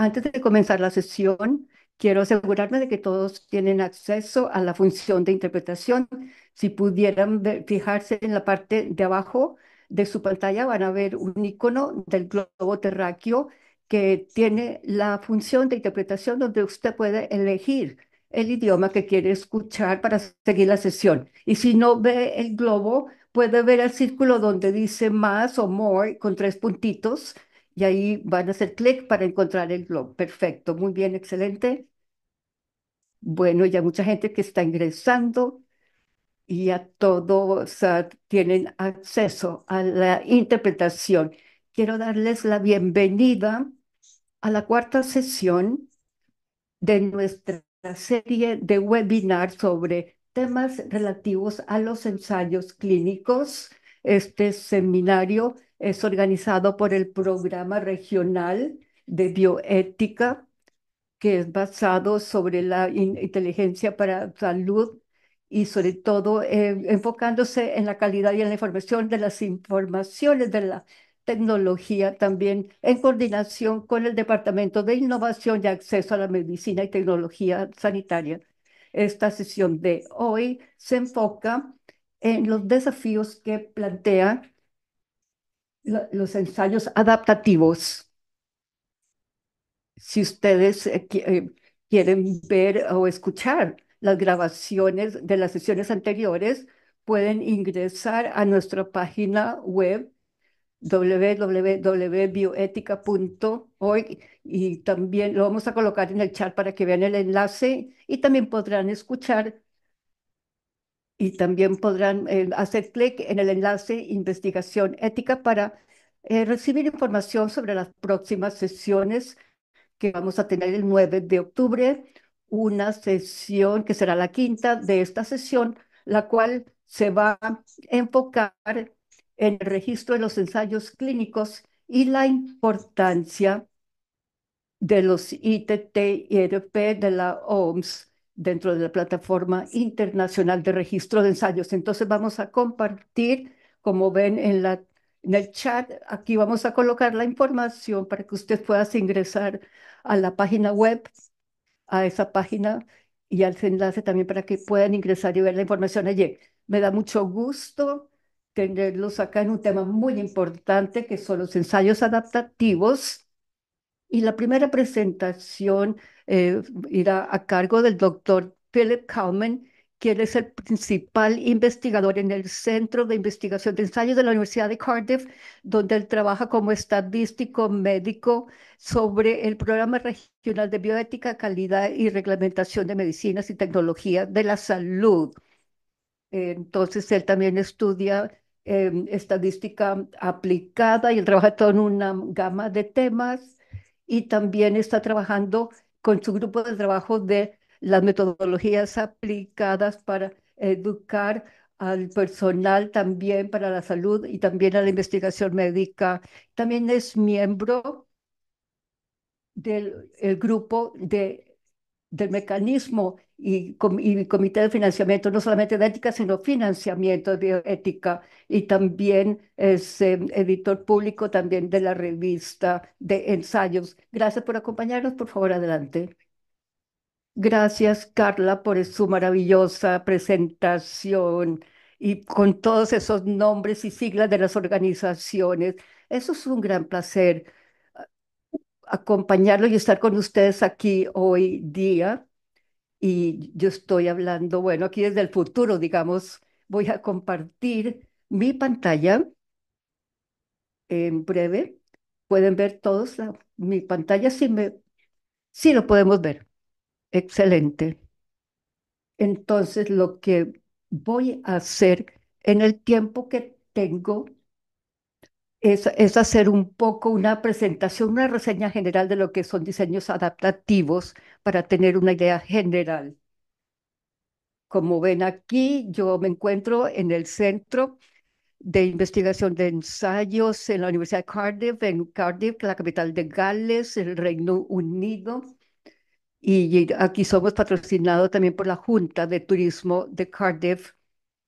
Antes de comenzar la sesión, quiero asegurarme de que todos tienen acceso a la función de interpretación. Si pudieran fijarse en la parte de abajo de su pantalla, van a ver un icono del globo terráqueo que tiene la función de interpretación donde usted puede elegir el idioma que quiere escuchar para seguir la sesión. Y si no ve el globo, puede ver el círculo donde dice más o more con tres puntitos y ahí van a hacer clic para encontrar el blog. Perfecto, muy bien, excelente. Bueno, ya mucha gente que está ingresando y a todos ah, tienen acceso a la interpretación. Quiero darles la bienvenida a la cuarta sesión de nuestra serie de webinar sobre temas relativos a los ensayos clínicos. Este seminario es organizado por el Programa Regional de Bioética, que es basado sobre la inteligencia para salud y sobre todo eh, enfocándose en la calidad y en la información de las informaciones de la tecnología también en coordinación con el Departamento de Innovación y Acceso a la Medicina y Tecnología Sanitaria. Esta sesión de hoy se enfoca en los desafíos que plantea los ensayos adaptativos, si ustedes eh, eh, quieren ver o escuchar las grabaciones de las sesiones anteriores, pueden ingresar a nuestra página web www.bioética.org y también lo vamos a colocar en el chat para que vean el enlace y también podrán escuchar y también podrán eh, hacer clic en el enlace Investigación Ética para eh, recibir información sobre las próximas sesiones que vamos a tener el 9 de octubre, una sesión que será la quinta de esta sesión, la cual se va a enfocar en el registro de los ensayos clínicos y la importancia de los ITT y e RP de la OMS dentro de la plataforma internacional de registro de ensayos. Entonces vamos a compartir, como ven en, la, en el chat, aquí vamos a colocar la información para que usted pueda ingresar a la página web, a esa página y al enlace también para que puedan ingresar y ver la información allí. Me da mucho gusto tenerlos acá en un tema muy importante que son los ensayos adaptativos. Y la primera presentación eh, irá a cargo del doctor Philip Kalman, quien es el principal investigador en el Centro de Investigación de Ensayos de la Universidad de Cardiff, donde él trabaja como estadístico médico sobre el programa regional de bioética, calidad y reglamentación de medicinas y tecnología de la salud. Entonces, él también estudia em, estadística aplicada y él trabaja todo en una gama de temas y también está trabajando con su grupo de trabajo de las metodologías aplicadas para educar al personal también para la salud y también a la investigación médica. También es miembro del grupo de del mecanismo y, comité de financiamiento, no solamente de ética, sino financiamiento de bioética y también es em, editor público también de la revista de ensayos. Gracias por acompañarnos. Por favor, adelante. Gracias, Carla, por su maravillosa presentación y con todos esos nombres y siglas de las organizaciones. Eso es un gran placer acompañarlos y estar con ustedes aquí hoy día. Y yo estoy hablando, bueno, aquí desde el futuro, digamos, voy a compartir mi pantalla en breve. Pueden ver todos mi pantalla, sí, me, sí lo podemos ver. Excelente. Entonces, lo que voy a hacer en el tiempo que tengo es, hacer un poco una presentación, una reseña general de lo que son diseños adaptativos para tener una idea general. Como ven aquí, yo me encuentro en el Centro de Investigación de Ensayos en la Universidad de Cardiff, en Cardiff, la capital de Gales, el Reino Unido. Y aquí somos patrocinados también por la Junta de Turismo de Cardiff.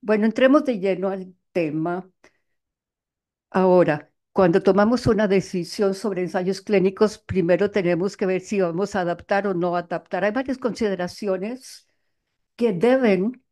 Bueno, entremos de lleno al tema. Ahora, cuando tomamos una decisión sobre ensayos clínicos, primero tenemos que ver si vamos a adaptar o no adaptar. Hay varias consideraciones que deben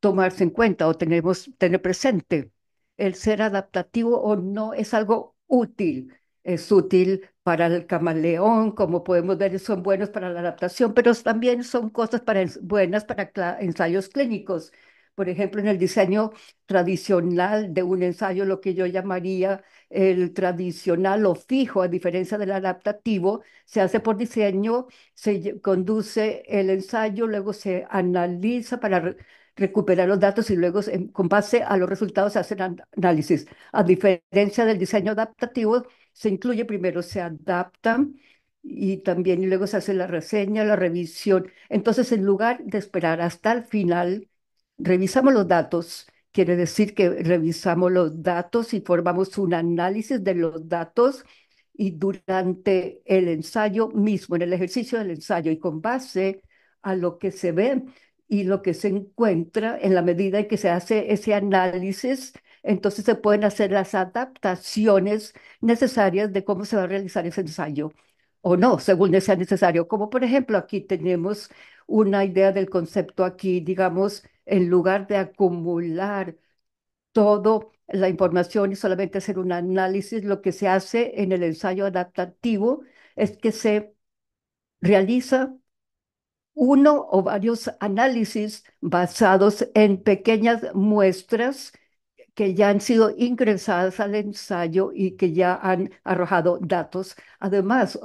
tomarse en cuenta o tenemos tener presente. El ser adaptativo o no es algo útil. Es útil para el camaleón, como podemos ver, son buenos para la adaptación, pero también son cosas buenas para ensayos clínicos por ejemplo, en el diseño tradicional de un ensayo, lo que yo llamaría el tradicional o fijo, a diferencia del adaptativo, se hace por diseño, se conduce el ensayo, luego se analiza para recuperar los datos y luego con base a los resultados se hace el análisis. A diferencia del diseño adaptativo, se incluye primero, se adapta y también y luego se hace la reseña, la revisión. Entonces, en lugar de esperar hasta el final, revisamos los datos, quiere decir que revisamos los datos y formamos un análisis de los datos y durante el ensayo mismo, en el ejercicio del ensayo y con base a lo que se ve y lo que se encuentra en la medida en que se hace ese análisis, entonces se pueden hacer las adaptaciones necesarias de cómo se va a realizar ese ensayo o no, según sea necesario. Como por ejemplo aquí tenemos una idea del concepto aquí, digamos, en lugar de acumular toda la información y solamente hacer un análisis, lo que se hace en el ensayo adaptativo es que se realiza uno o varios análisis basados en pequeñas muestras que ya han sido ingresadas al ensayo y que ya han arrojado datos, además,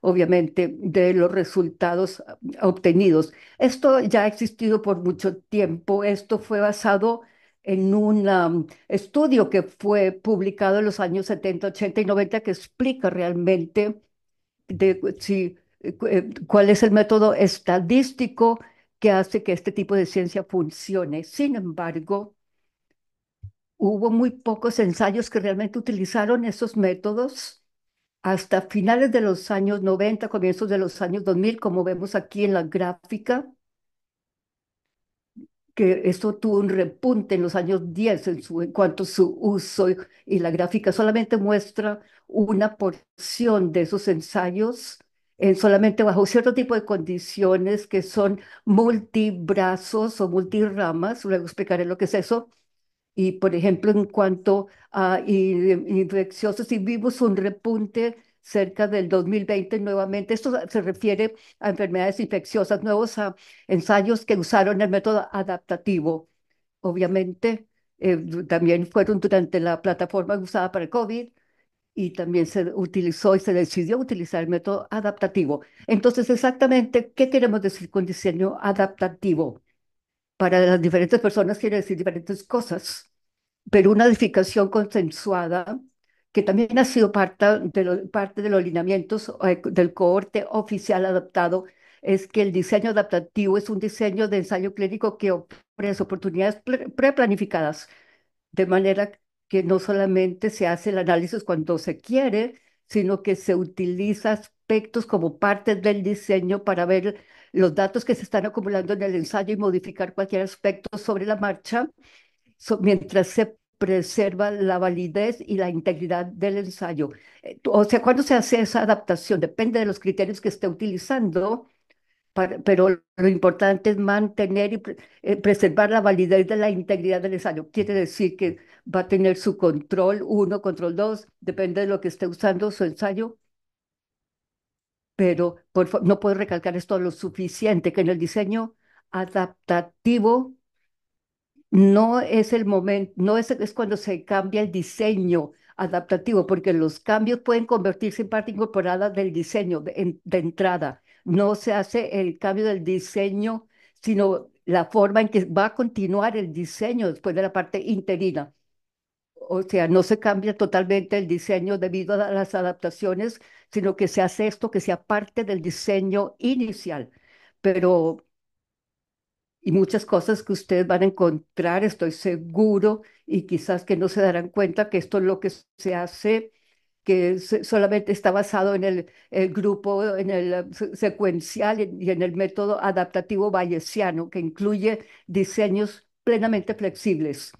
obviamente, de los resultados ah, obtenidos. Esto ya ha existido por mucho tiempo. Esto fue basado en un estudio que fue publicado en los años 70, 80 y 90 que explica realmente eh, eh, cuál es el método estadístico que hace que este tipo de ciencia funcione. Sin embargo, hubo muy pocos ensayos que realmente utilizaron esos métodos hasta finales de los años 90, comienzos de los años 2000, como vemos aquí en la gráfica, que esto tuvo un repunte en los años 10 en, cuanto a su uso y, y la gráfica solamente muestra una porción de esos ensayos en solamente bajo cierto tipo de condiciones que son multibrazos o multiramas, luego explicaré lo que es eso, y, por ejemplo, en cuanto a infecciosos y vimos un repunte cerca del 2020 nuevamente. Esto se refiere a enfermedades infecciosas, nuevos ah, ensayos que usaron el método adaptativo. Obviamente, eh, también fueron durante la plataforma usada para el COVID y también se utilizó y se decidió utilizar el método adaptativo. Entonces, exactamente, ¿qué queremos decir con diseño adaptativo? para las diferentes personas quiere decir diferentes cosas, pero una edificación consensuada que también ha sido parte de, los lineamientos eh, del cohorte oficial adaptado, es que el diseño adaptativo es un diseño de ensayo clínico que ofrece oportunidades preplanificadas, de manera que no solamente se hace el análisis cuando se quiere, sino que se utiliza aspectos como parte del diseño para ver los datos que se están acumulando en el ensayo y modificar cualquier aspecto sobre la marcha mientras se preserva la validez y la integridad del ensayo. Eh, o sea, cuando se hace esa adaptación, depende de los criterios que esté utilizando, pero lo importante es mantener y eh, preservar la validez de la integridad del ensayo. Quiere decir que va a tener su control 1, control 2, depende de lo que esté usando su ensayo, pero no puedo recalcar esto lo suficiente, que en el diseño adaptativo no es el momento, no es, es cuando se cambia el diseño adaptativo, porque los cambios pueden convertirse en parte incorporada del diseño de entrada. No se hace el cambio del diseño, sino la forma en que va a continuar el diseño después de la parte interina o sea, no se cambia totalmente el diseño debido a las adaptaciones, sino que se hace esto que sea parte del diseño inicial. Pero, y muchas cosas que ustedes van a encontrar, estoy seguro, y quizás que no se darán cuenta que esto es lo que se hace, que eh, solamente está basado en el, el grupo, en el eh, secuencial y en el método adaptativo bayesiano, que incluye diseños plenamente flexibles.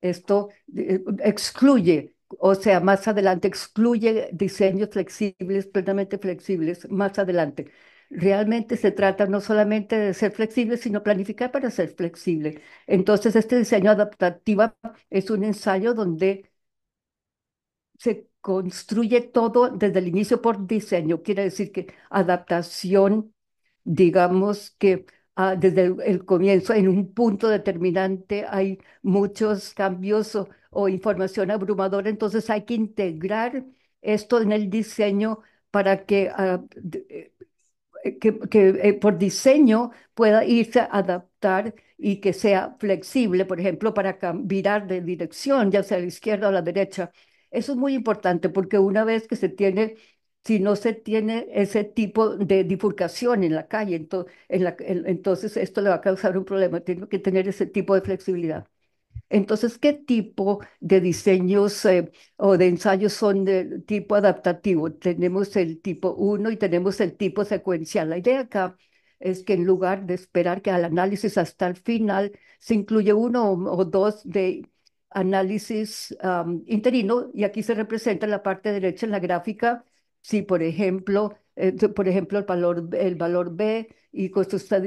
Esto eh, excluye, o sea, más adelante excluye diseños flexibles, plenamente flexibles, más adelante. Realmente se trata no solamente de ser flexible, sino planificar para ser flexible. Entonces, este diseño adaptativo es un ensayo donde se construye todo desde el inicio por diseño. Quiere decir que adaptación, digamos que Ah, desde el, comienzo, en un punto determinante hay muchos cambios o, información abrumadora, entonces hay que integrar esto en el diseño para que, ah, eh, eh, que, eh, por diseño pueda irse a adaptar y que sea flexible, por ejemplo, para cambiar de dirección, ya sea a la izquierda o a la derecha. Eso es muy importante porque una vez que se tiene si no se tiene ese tipo de difurcación en la calle. Entonces, esto le va a causar un problema. Tiene que tener ese tipo de flexibilidad. Entonces, ¿qué tipo de diseños eh, o de ensayos son de tipo adaptativo? Tenemos el tipo 1 y tenemos el tipo secuencial. La idea acá es que en lugar de esperar que al análisis hasta el final se incluye uno o, dos de análisis interino, y aquí se representa en la parte derecha en la gráfica si, por ejemplo, eh, por ejemplo, el valor, el valor B, y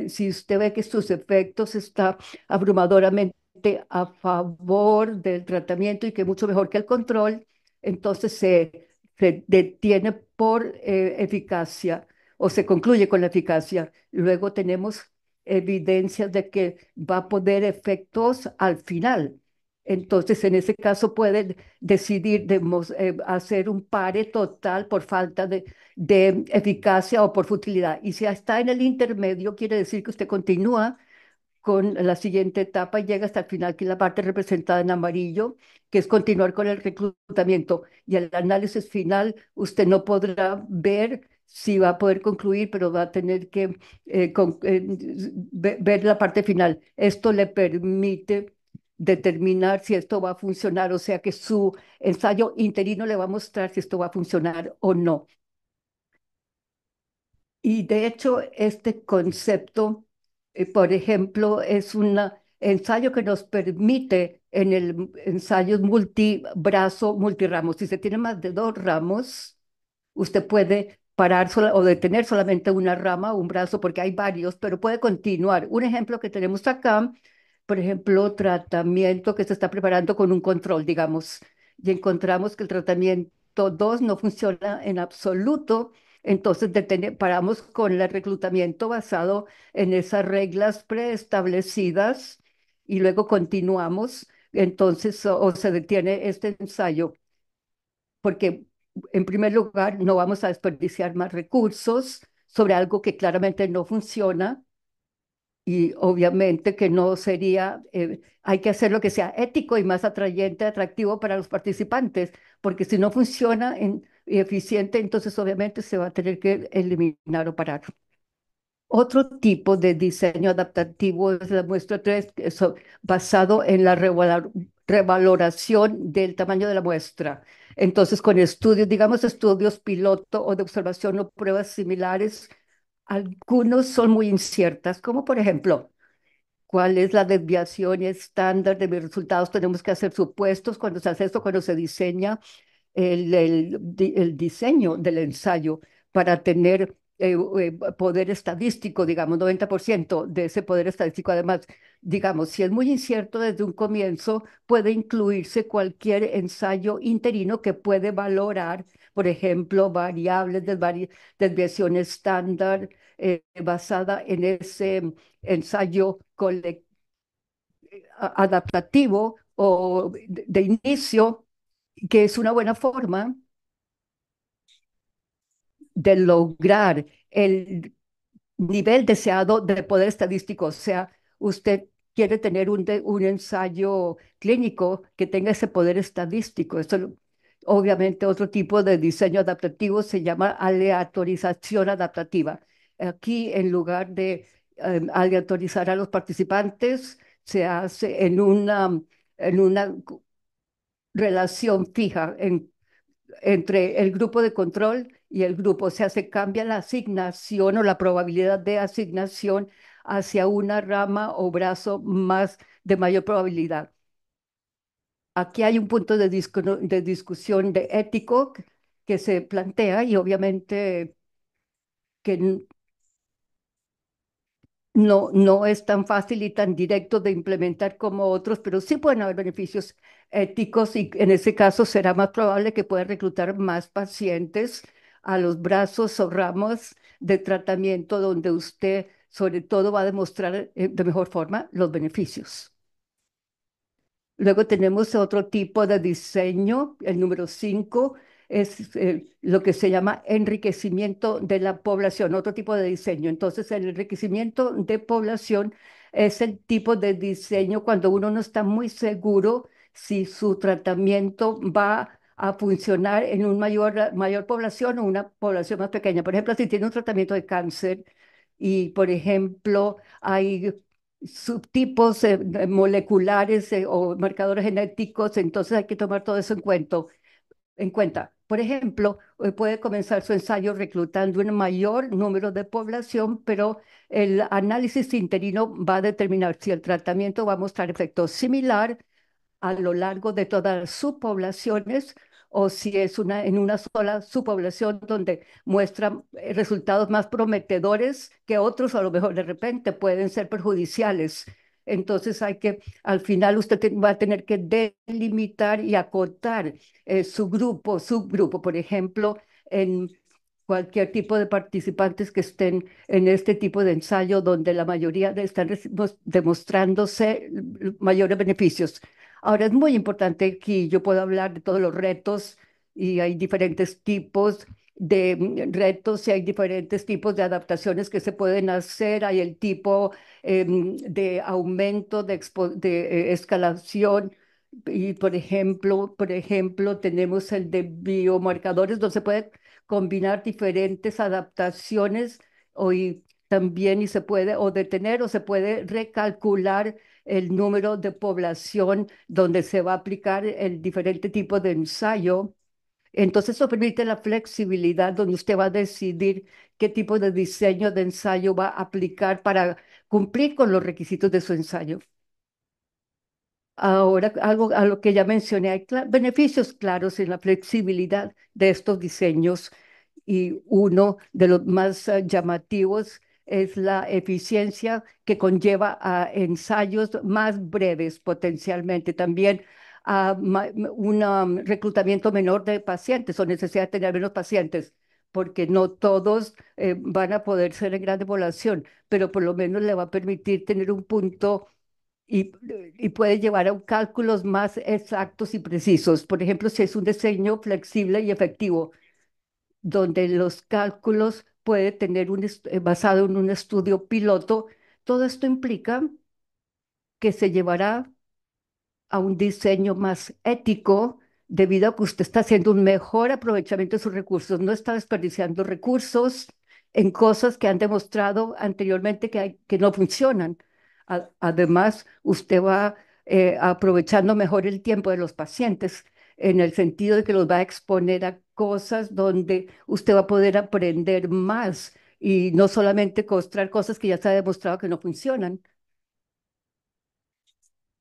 si usted ve que sus efectos está abrumadoramente a favor del tratamiento y que mucho mejor que el control, entonces se, se detiene por eh, eficacia o se concluye con la eficacia. Luego tenemos evidencia de que va a poder efectos al final. Entonces, en ese caso puede decidir de, eh, hacer un pare total por falta de, eficacia o por futilidad. Y si está en el intermedio, quiere decir que usted continúa con la siguiente etapa y llega hasta el final, que es la parte representada en amarillo, que es continuar con el reclutamiento. Y el análisis final, usted no podrá ver si va a poder concluir, pero va a tener que eh, eh, ver la parte final. Esto le permite determinar si esto va a funcionar, o sea que su ensayo interino le va a mostrar si esto va a funcionar o no. Y de hecho, este concepto, eh, por ejemplo, es un ensayo que nos permite en el ensayo multibrazo, multiramos. Si se tiene más de dos ramos, usted puede parar o detener solamente una rama, o un brazo, porque hay varios, pero puede continuar. Un ejemplo que tenemos acá por ejemplo, tratamiento que se está preparando con un control, digamos, y encontramos que el tratamiento 2 no funciona en absoluto, entonces detenemos, paramos con el reclutamiento basado en esas reglas preestablecidas y luego continuamos, entonces o se detiene este ensayo, porque en primer lugar no vamos a desperdiciar más recursos sobre algo que claramente no funciona y obviamente que no sería, eh, hay que hacer lo que sea ético y más atrayente, atractivo para los participantes, porque si no funciona en, eficiente, entonces obviamente se va a tener que eliminar o parar. Otro tipo de diseño adaptativo es la muestra 3, basado en la revaloración del tamaño de la muestra. Entonces, con estudios, digamos estudios piloto o de observación o pruebas similares, algunos son muy inciertas, como por ejemplo, ¿cuál es la desviación estándar de mis resultados? Tenemos que hacer supuestos cuando se hace esto, cuando se diseña el, diseño del ensayo para tener eh, eh, poder estadístico, digamos, 90% de ese poder estadístico. Además, digamos, si es muy incierto desde un comienzo, puede incluirse cualquier ensayo interino que puede valorar, por ejemplo, variables, de desviación estándar, eh, basada en ese mm, ensayo eh, adaptativo o de, inicio, que es una buena forma de lograr el nivel deseado de poder estadístico. O sea, usted quiere tener un, un ensayo clínico que tenga ese poder estadístico. eso obviamente, otro tipo de diseño adaptativo se llama aleatorización adaptativa. Aquí, en lugar de em, aleatorizar a los participantes, se hace en una, en una relación fija entre el grupo de control y el grupo. O sea, se cambia la asignación o la probabilidad de asignación hacia una rama o brazo más de mayor probabilidad. Aquí hay un punto de, de discusión de ético que se plantea y obviamente que no, no es tan fácil y tan directo de implementar como otros, pero sí pueden haber beneficios éticos y en ese caso será más probable que pueda reclutar más pacientes a los brazos o ramos de tratamiento donde usted sobre todo va a demostrar eh, de mejor forma los beneficios. Luego tenemos otro tipo de diseño, el número 5, es eh, lo que se llama enriquecimiento de la población, otro tipo de diseño. Entonces, el enriquecimiento de población es el tipo de diseño cuando uno no está muy seguro si su tratamiento va a funcionar en una mayor, mayor población o una población más pequeña. Por ejemplo, si tiene un tratamiento de cáncer y, por ejemplo, hay subtipos eh, moleculares eh, o marcadores genéticos, entonces hay que tomar todo eso en, en cuenta. Por ejemplo, puede comenzar su ensayo reclutando un mayor número de población, pero el análisis interino va a determinar si el tratamiento va a mostrar efectos similar a lo largo de todas sus poblaciones o si es una, en una sola subpoblación donde muestra eh, resultados más prometedores que otros, a lo mejor de repente pueden ser perjudiciales entonces hay que, al final usted va a tener que delimitar y acotar eh, su grupo, subgrupo, por ejemplo, en cualquier tipo de participantes que estén en este tipo de ensayo donde la mayoría están demostrándose mayores beneficios. Ahora es muy importante que yo pueda hablar de todos los retos y hay diferentes tipos de mm, retos y hay diferentes tipos de adaptaciones que se pueden hacer. Hay el tipo eh, mm, de aumento de, eh, escalación. Y por ejemplo, por ejemplo, tenemos el de biomarcadores donde se puede combinar diferentes adaptaciones o y también y se puede o detener o se puede recalcular el número de población donde se va a aplicar el diferente tipo de ensayo entonces eso permite la flexibilidad donde usted va a decidir qué tipo de diseño de ensayo va a aplicar para cumplir con los requisitos de su ensayo. Ahora, algo a lo que ya mencioné, hay beneficios claros en la flexibilidad de estos diseños y uno de los más eh, llamativos es la eficiencia que conlleva a ensayos más breves potencialmente. También a un um, reclutamiento menor de pacientes o necesidad de tener menos pacientes, porque no todos eh, van a poder ser en gran población, pero por lo menos le va a permitir tener un punto y, y, puede llevar a cálculos más exactos y precisos. Por ejemplo, si es un diseño flexible y efectivo, donde los cálculos puede tener un eh, basado en un estudio piloto, todo esto implica que se llevará a un diseño más ético debido a que usted está haciendo un mejor aprovechamiento de sus recursos, no está desperdiciando recursos en cosas que han demostrado anteriormente que, no funcionan. además, usted va eh, aprovechando mejor el tiempo de los pacientes en el sentido de que los va a exponer a cosas donde usted va a poder aprender más y no solamente costar cosas que ya se ha demostrado que no funcionan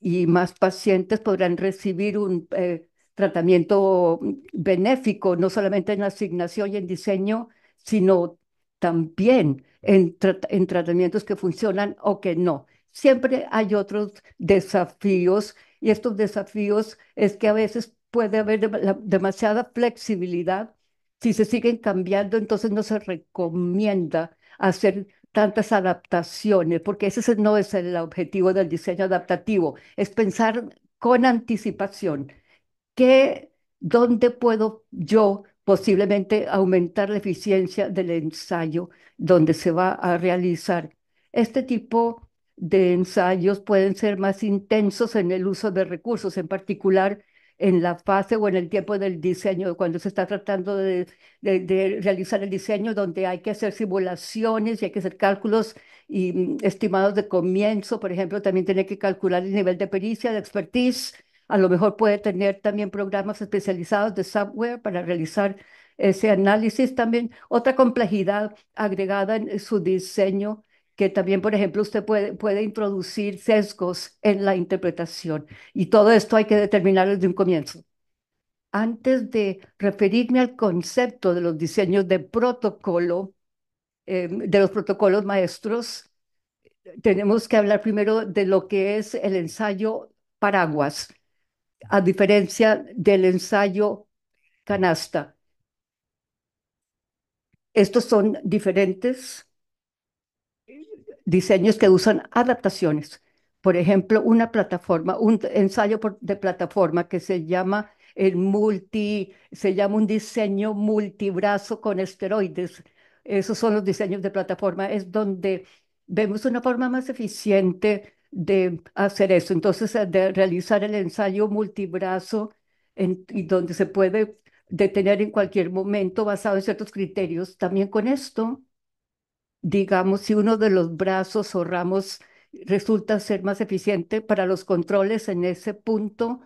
y más pacientes podrán recibir un eh, tratamiento benéfico, no solamente en asignación y en diseño, sino también en, tratamientos que funcionan o que no. Siempre hay otros desafíos y estos desafíos es que a veces puede haber demasiada flexibilidad. Si se siguen cambiando, entonces no se recomienda hacer tantas adaptaciones, porque ese no es el objetivo del diseño adaptativo, es pensar con anticipación dónde puedo yo posiblemente aumentar la eficiencia del ensayo donde se va a realizar. Este tipo de ensayos pueden ser más intensos en el uso de recursos, en particular en la fase o en el tiempo del diseño, cuando se está tratando de, de, realizar el diseño, donde hay que hacer simulaciones y hay que hacer cálculos y mm, estimados de comienzo, por ejemplo, también tiene que calcular el nivel de pericia, de expertise, a lo mejor puede tener también programas especializados de software para realizar ese análisis también. Otra complejidad agregada en su diseño que también, por ejemplo, usted puede, puede introducir sesgos en la interpretación. Y todo esto hay que determinarlo desde un comienzo. Antes de referirme al concepto de los diseños de protocolo, em, de los protocolos maestros, tenemos que hablar primero de lo que es el ensayo paraguas, a diferencia del ensayo canasta. Estos son diferentes diseños que usan adaptaciones. Por ejemplo, una plataforma, un ensayo de plataforma que se llama el multi, se llama un diseño multibrazo con esteroides. Esos son los diseños de plataforma, es donde vemos una forma más eficiente de hacer eso. Entonces, eh, de realizar el ensayo multibrazo y donde se puede detener en cualquier momento basado en ciertos criterios. También con esto digamos, si uno de los brazos o ramos resulta ser más eficiente para los controles en ese punto,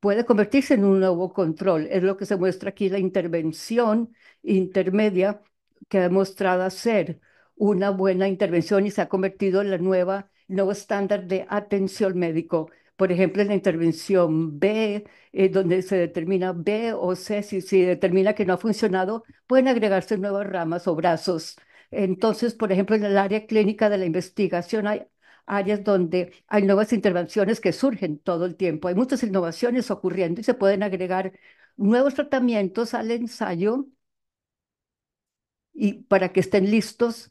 puede convertirse en un nuevo control. Es lo que se muestra aquí la intervención intermedia que ha demostrado ser una buena intervención y se ha convertido en la nueva, nuevo estándar de atención médico. Por ejemplo, en la intervención B, eh, donde se determina B o C, si se si determina que no ha funcionado, pueden agregarse nuevas ramas o brazos entonces, por ejemplo, en el área clínica de la investigación hay áreas donde hay nuevas intervenciones que surgen todo el tiempo. Hay muchas innovaciones ocurriendo y se pueden agregar nuevos tratamientos al ensayo y para que estén listos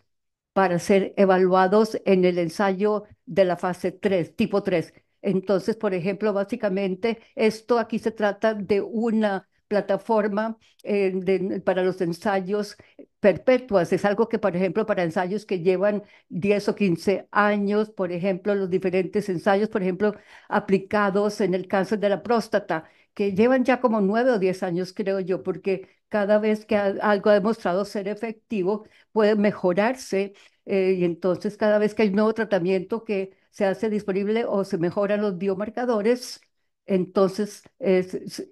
para ser evaluados en el ensayo de la fase 3, tipo 3. Entonces, por ejemplo, básicamente esto aquí se trata de una plataforma eh, para los ensayos perpetuas. Es algo que, por ejemplo, para ensayos que llevan 10 o 15 años, por ejemplo, los diferentes ensayos, por ejemplo, aplicados en el cáncer de la próstata, que llevan ya como 9 o 10 años, creo yo, porque cada vez que algo ha demostrado ser efectivo, puede mejorarse. Eh, y entonces, cada vez que hay un nuevo tratamiento que se hace disponible o se mejoran los biomarcadores, entonces es,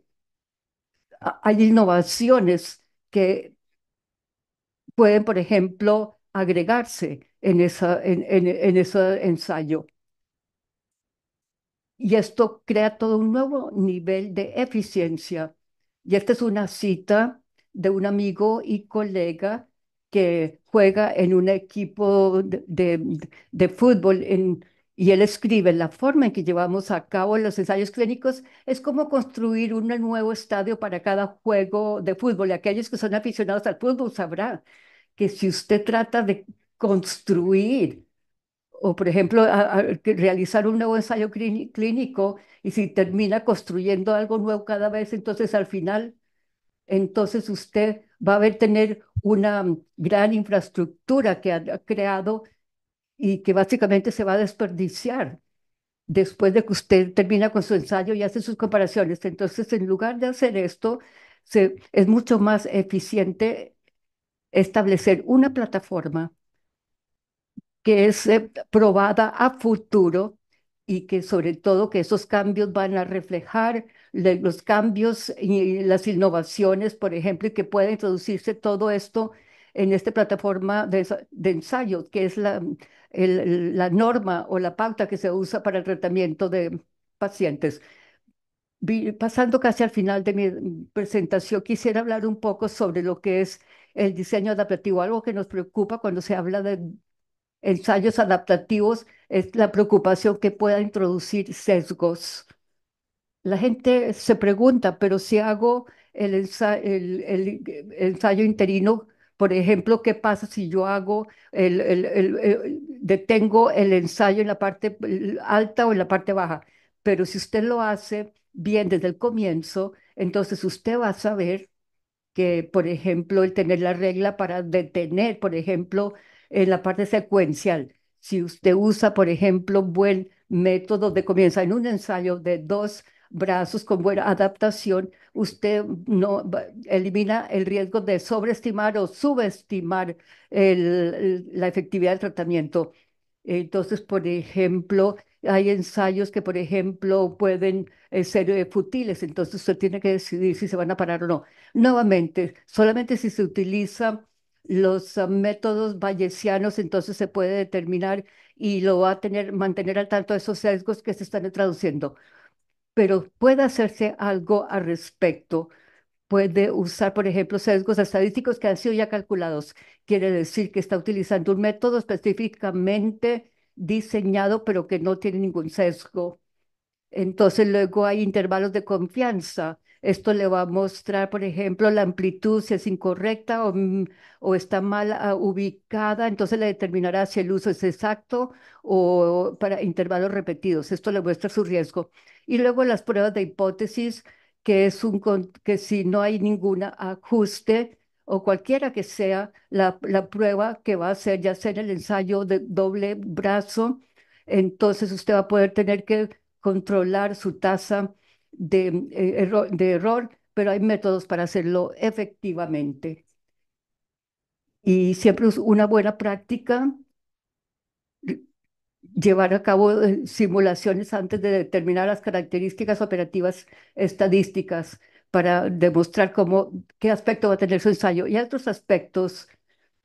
hay innovaciones que pueden, por ejemplo, agregarse en, esa, en, ese ensayo. Y esto crea todo un nuevo nivel de eficiencia. Y esta es una cita de un amigo y colega que juega en un equipo de, de fútbol en, y él escribe, la forma en que llevamos a cabo los ensayos clínicos es como construir un nuevo estadio para cada juego de fútbol. Y aquellos que son aficionados al fútbol sabrán que si usted trata de construir o, por ejemplo, realizar un nuevo ensayo clínico y si termina construyendo algo nuevo cada vez, entonces al final, entonces usted va a tener una gran infraestructura que ha creado y que básicamente se va a desperdiciar después de que usted termina con su ensayo y hace sus comparaciones. Entonces, en lugar de hacer esto, se, es mucho más eficiente establecer una plataforma que es eh, probada a futuro y que sobre todo que esos cambios van a reflejar los cambios y las innovaciones, por ejemplo, y que pueda introducirse todo esto en esta plataforma de ensayo, que es la, la norma o la pauta que se usa para el tratamiento de pacientes. Pasando casi al final de mi presentación, quisiera hablar un poco sobre lo que es el diseño adaptativo. Algo que nos preocupa cuando se habla de ensayos adaptativos es la preocupación que pueda introducir sesgos. La gente se pregunta, pero si hago el ensayo, el, el ensayo interino por ejemplo, ¿qué pasa si yo hago, el, el, el, detengo el ensayo en la parte alta o en la parte baja? Pero si usted lo hace bien desde el comienzo, entonces usted va a saber que, por ejemplo, el tener la regla para detener, por ejemplo, en la parte secuencial. Si usted usa, por ejemplo, buen método de comienza en un ensayo de dos brazos con buena adaptación, usted no elimina el riesgo de sobreestimar o subestimar el, la efectividad del tratamiento. Entonces, por ejemplo, hay ensayos que, por ejemplo, pueden eh, ser eh, futiles, entonces usted tiene que decidir si se van a parar o no. Nuevamente, solamente si se utilizan los ah, métodos bayesianos, entonces se puede determinar y lo va a tener, mantener al tanto de esos riesgos que se están traduciendo pero puede hacerse algo al respecto. Puede usar, por ejemplo, sesgos estadísticos que han sido ya calculados. Quiere decir que está utilizando un método específicamente diseñado, pero que no tiene ningún sesgo. Entonces luego hay intervalos de confianza esto le va a mostrar, por ejemplo, la amplitud, si es incorrecta o, mm, está mal ah, ubicada, entonces le determinará si el uso es exacto o para intervalos repetidos. Esto le muestra su riesgo. Y luego las pruebas de hipótesis, que, es que si no hay ningún ajuste, o cualquiera que sea la, la, prueba que va a hacer, ya sea en el ensayo de doble brazo, entonces usted va a poder tener que controlar su tasa eh, de, error, pero hay métodos para hacerlo efectivamente. Y siempre es una buena práctica llevar a cabo eh, simulaciones antes de determinar las características operativas estadísticas para demostrar cómo, qué aspecto va a tener su ensayo y otros aspectos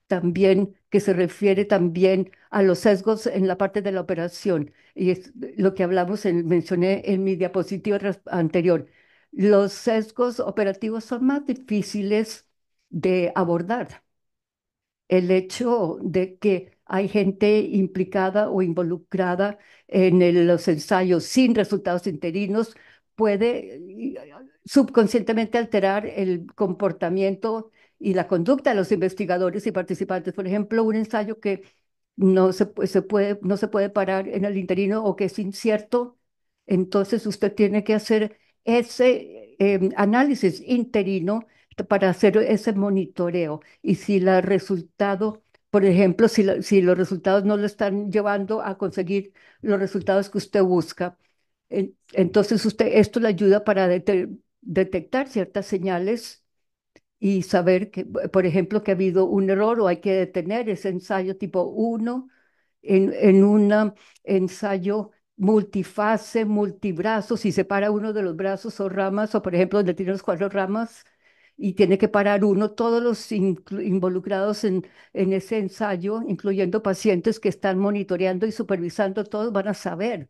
también, que se refiere también a los sesgos en la parte de la operación. Y es lo que hablamos, en, mencioné en mi diapositiva anterior. Los sesgos operativos son más difíciles de abordar. El hecho de que hay gente implicada o involucrada en los ensayos sin resultados interinos puede subconscientemente alterar el comportamiento y la conducta de los investigadores y participantes. Por ejemplo, un ensayo que no se, puede, no se puede parar en el interino o que es incierto, entonces usted tiene que hacer ese em, análisis interino para hacer ese monitoreo. Y si el resultado, por ejemplo, si, si los resultados no lo están llevando a conseguir los resultados que usted busca, entonces usted, esto le ayuda para detectar ciertas señales y saber que, por ejemplo, que ha habido un error o hay que detener ese ensayo tipo 1 en, en un ensayo multifase, multibrazo, si se para uno de los brazos o ramas, o por ejemplo, donde tiene los cuatro ramas, y tiene que parar uno, todos los involucrados en, en ese ensayo, incluyendo pacientes que están monitoreando y supervisando, todos van a saber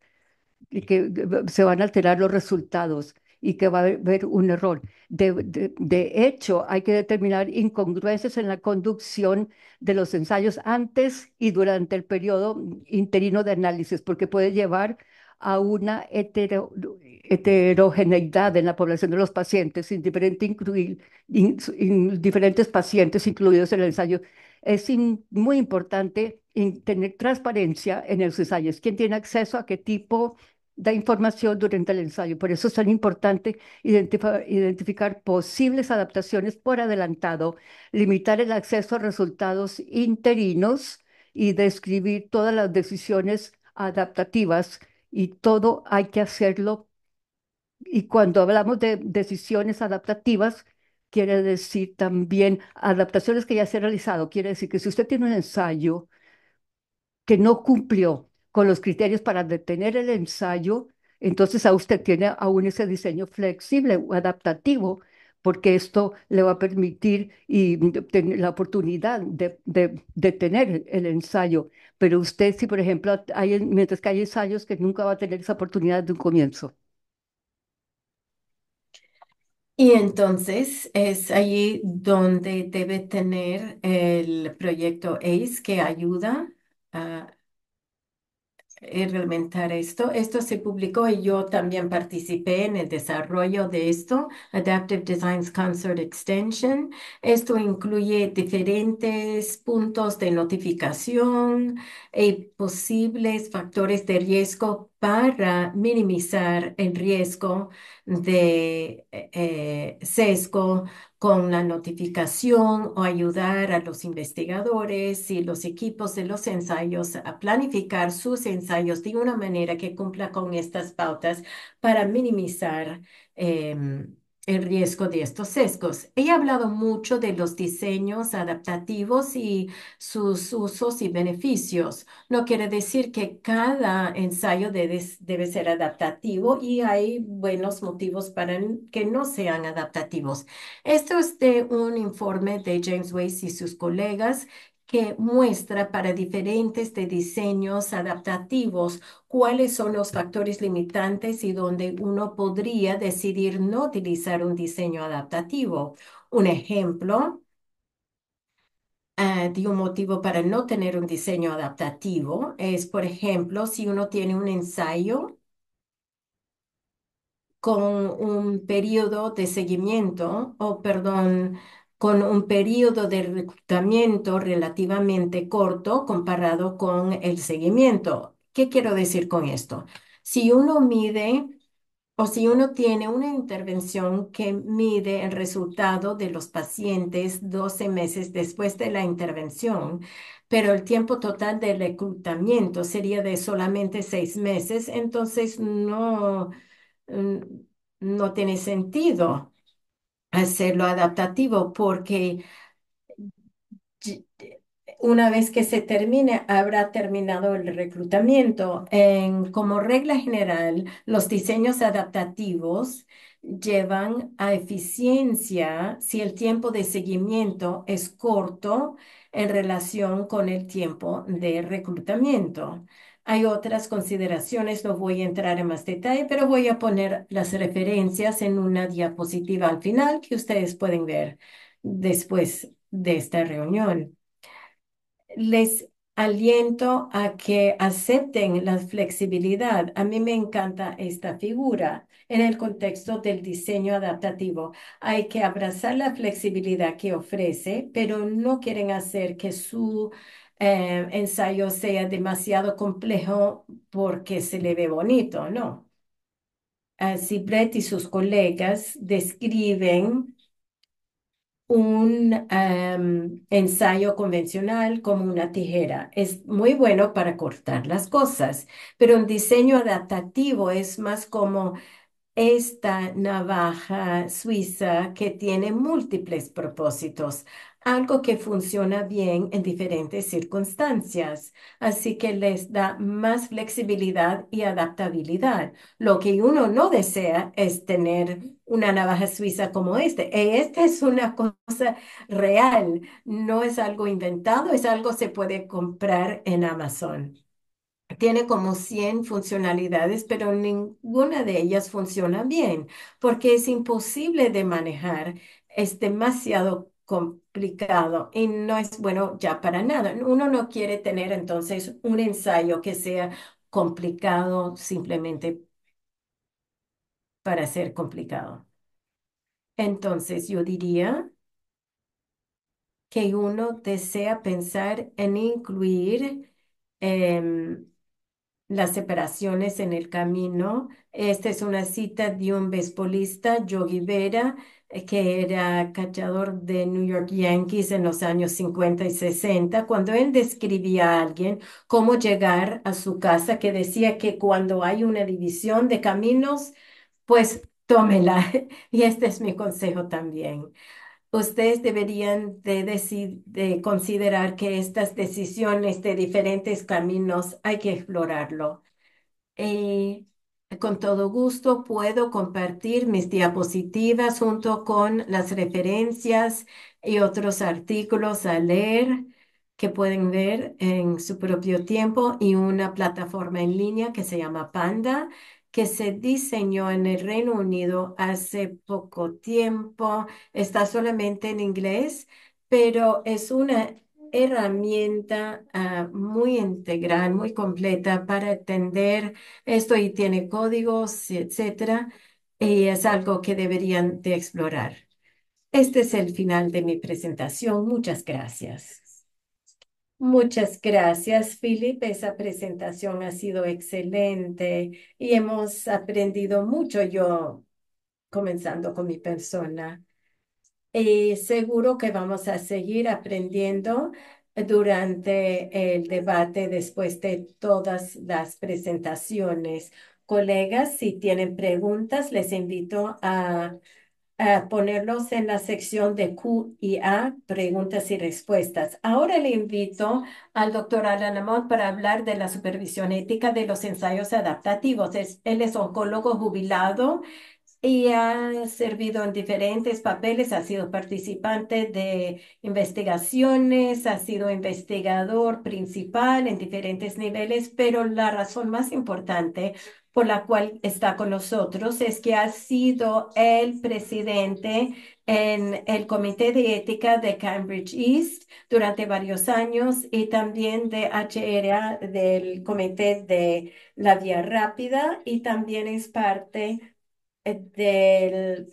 y que se van a alterar los resultados y que va a haber un error. De, de, hecho, hay que determinar incongruencias en la conducción de los ensayos antes y durante el periodo interino de análisis, porque puede llevar a una heterogeneidad en la población de los pacientes, indiferente incluir, diferentes pacientes incluidos en el ensayo. Es muy importante tener transparencia en los ensayos, quién tiene acceso a qué tipo de da información durante el ensayo. Por eso es tan importante identificar posibles adaptaciones por adelantado, limitar el acceso a resultados interinos y describir todas las decisiones adaptativas. Y todo hay que hacerlo. Y cuando hablamos de decisiones adaptativas, quiere decir también adaptaciones que ya se han realizado. Quiere decir que si usted tiene un ensayo que no cumplió con los criterios para detener el ensayo, entonces a usted tiene aún ese diseño flexible o adaptativo, porque esto le va a permitir y tener la oportunidad de, detener el ensayo. Pero usted, si por ejemplo, hay, mientras que hay ensayos que nunca va a tener esa oportunidad de un comienzo. Y entonces es allí donde debe tener el proyecto ACE que ayuda a implementar eh, esto. Esto se publicó y yo también participé en el desarrollo de esto, Adaptive Designs Concert Extension. Esto incluye diferentes puntos de notificación y eh, posibles factores de riesgo para minimizar el riesgo de eh, eh, sesgo con la notificación o ayudar a los investigadores y los equipos de los ensayos a planificar sus ensayos de una manera que cumpla con estas pautas para minimizar em, el riesgo de estos sesgos. He hablado mucho de los diseños adaptativos y sus usos y beneficios. No quiere decir que cada ensayo debe, debe ser adaptativo y hay buenos motivos para que no sean adaptativos. Esto es de un informe de James Weiss y sus colegas que muestra para diferentes de diseños adaptativos cuáles son los factores limitantes y donde uno podría decidir no utilizar un diseño adaptativo. Un ejemplo eh, de un motivo para no tener un diseño adaptativo es, por ejemplo, si uno tiene un ensayo con un periodo de seguimiento o, perdón, con un periodo de reclutamiento relativamente corto comparado con el seguimiento. ¿Qué quiero decir con esto? Si uno mide o si uno tiene una intervención que mide el resultado de los pacientes 12 meses después de la intervención, pero el tiempo total de reclutamiento sería de solamente 6 meses, entonces no, mm, no tiene sentido hacerlo adaptativo porque una vez que se termine, habrá terminado el reclutamiento. En, como regla general, los diseños adaptativos llevan a eficiencia si el tiempo de seguimiento es corto en relación con el tiempo de reclutamiento. Hay otras consideraciones, no voy a entrar en más detalle, pero voy a poner las referencias en una diapositiva al final que ustedes pueden ver después de esta reunión. Les aliento a que acepten la flexibilidad. A mí me encanta esta figura en el contexto del diseño adaptativo. Hay que abrazar la flexibilidad que ofrece, pero no quieren hacer que su eh, ensayo sea demasiado complejo porque se le ve bonito, ¿no? Brett ah, y sus colegas describen un ensayo convencional como una tijera. Es muy bueno para cortar las cosas, pero un diseño adaptativo es más como esta navaja suiza que tiene múltiples propósitos algo que funciona bien en diferentes circunstancias, así que les da más flexibilidad y adaptabilidad. Lo que uno no desea es tener una navaja suiza como este. E, esta es una cosa real, no es algo inventado, es algo que se puede comprar en Amazon. Tiene como 100 funcionalidades, pero ninguna de ellas funciona bien porque es imposible de manejar, es demasiado complicado y no es bueno ya para nada. Uno no quiere tener entonces un ensayo que sea complicado simplemente para ser complicado. Entonces yo diría que uno desea pensar en incluir em, las separaciones en el camino. Esta es una cita de un beisbolista, Yogi Vera, eh, que era cachador de New York Yankees en los años 50 y 60, cuando él describía a alguien cómo llegar a su casa, que decía que cuando hay una división de caminos, pues tómela. Y este es mi consejo también. Ustedes deberían de, de considerar que estas decisiones de diferentes caminos hay que explorarlo. Con todo gusto puedo compartir mis diapositivas junto con las referencias y otros artículos a leer que pueden ver en su propio tiempo y una plataforma en línea que se llama Panda, que se diseñó en el Reino Unido hace poco tiempo. Está solamente en inglés, pero es una herramienta ah, muy integral, muy completa para entender esto y tiene códigos, etcétera, y es algo que deberían de explorar. Este es el final de mi presentación. Muchas gracias. Muchas gracias, Philip. Esa presentación ha sido excelente y hemos aprendido mucho yo, comenzando con mi persona y eh, seguro que vamos a seguir aprendiendo durante el debate después de todas las presentaciones. Colegas, si tienen preguntas, les invito a, ponerlos en la sección de Q preguntas y respuestas. Ahora le invito al doctor Alan para hablar de la supervisión ética de los ensayos adaptativos. Es, él es oncólogo jubilado y ha servido en diferentes papeles, ha sido participante de investigaciones, ha sido investigador principal en diferentes niveles, pero la razón más importante por la cual está con nosotros es que ha sido el presidente en el Comité de Ética de Cambridge East durante varios años y también de HRA del Comité de la Vía Rápida y también es parte del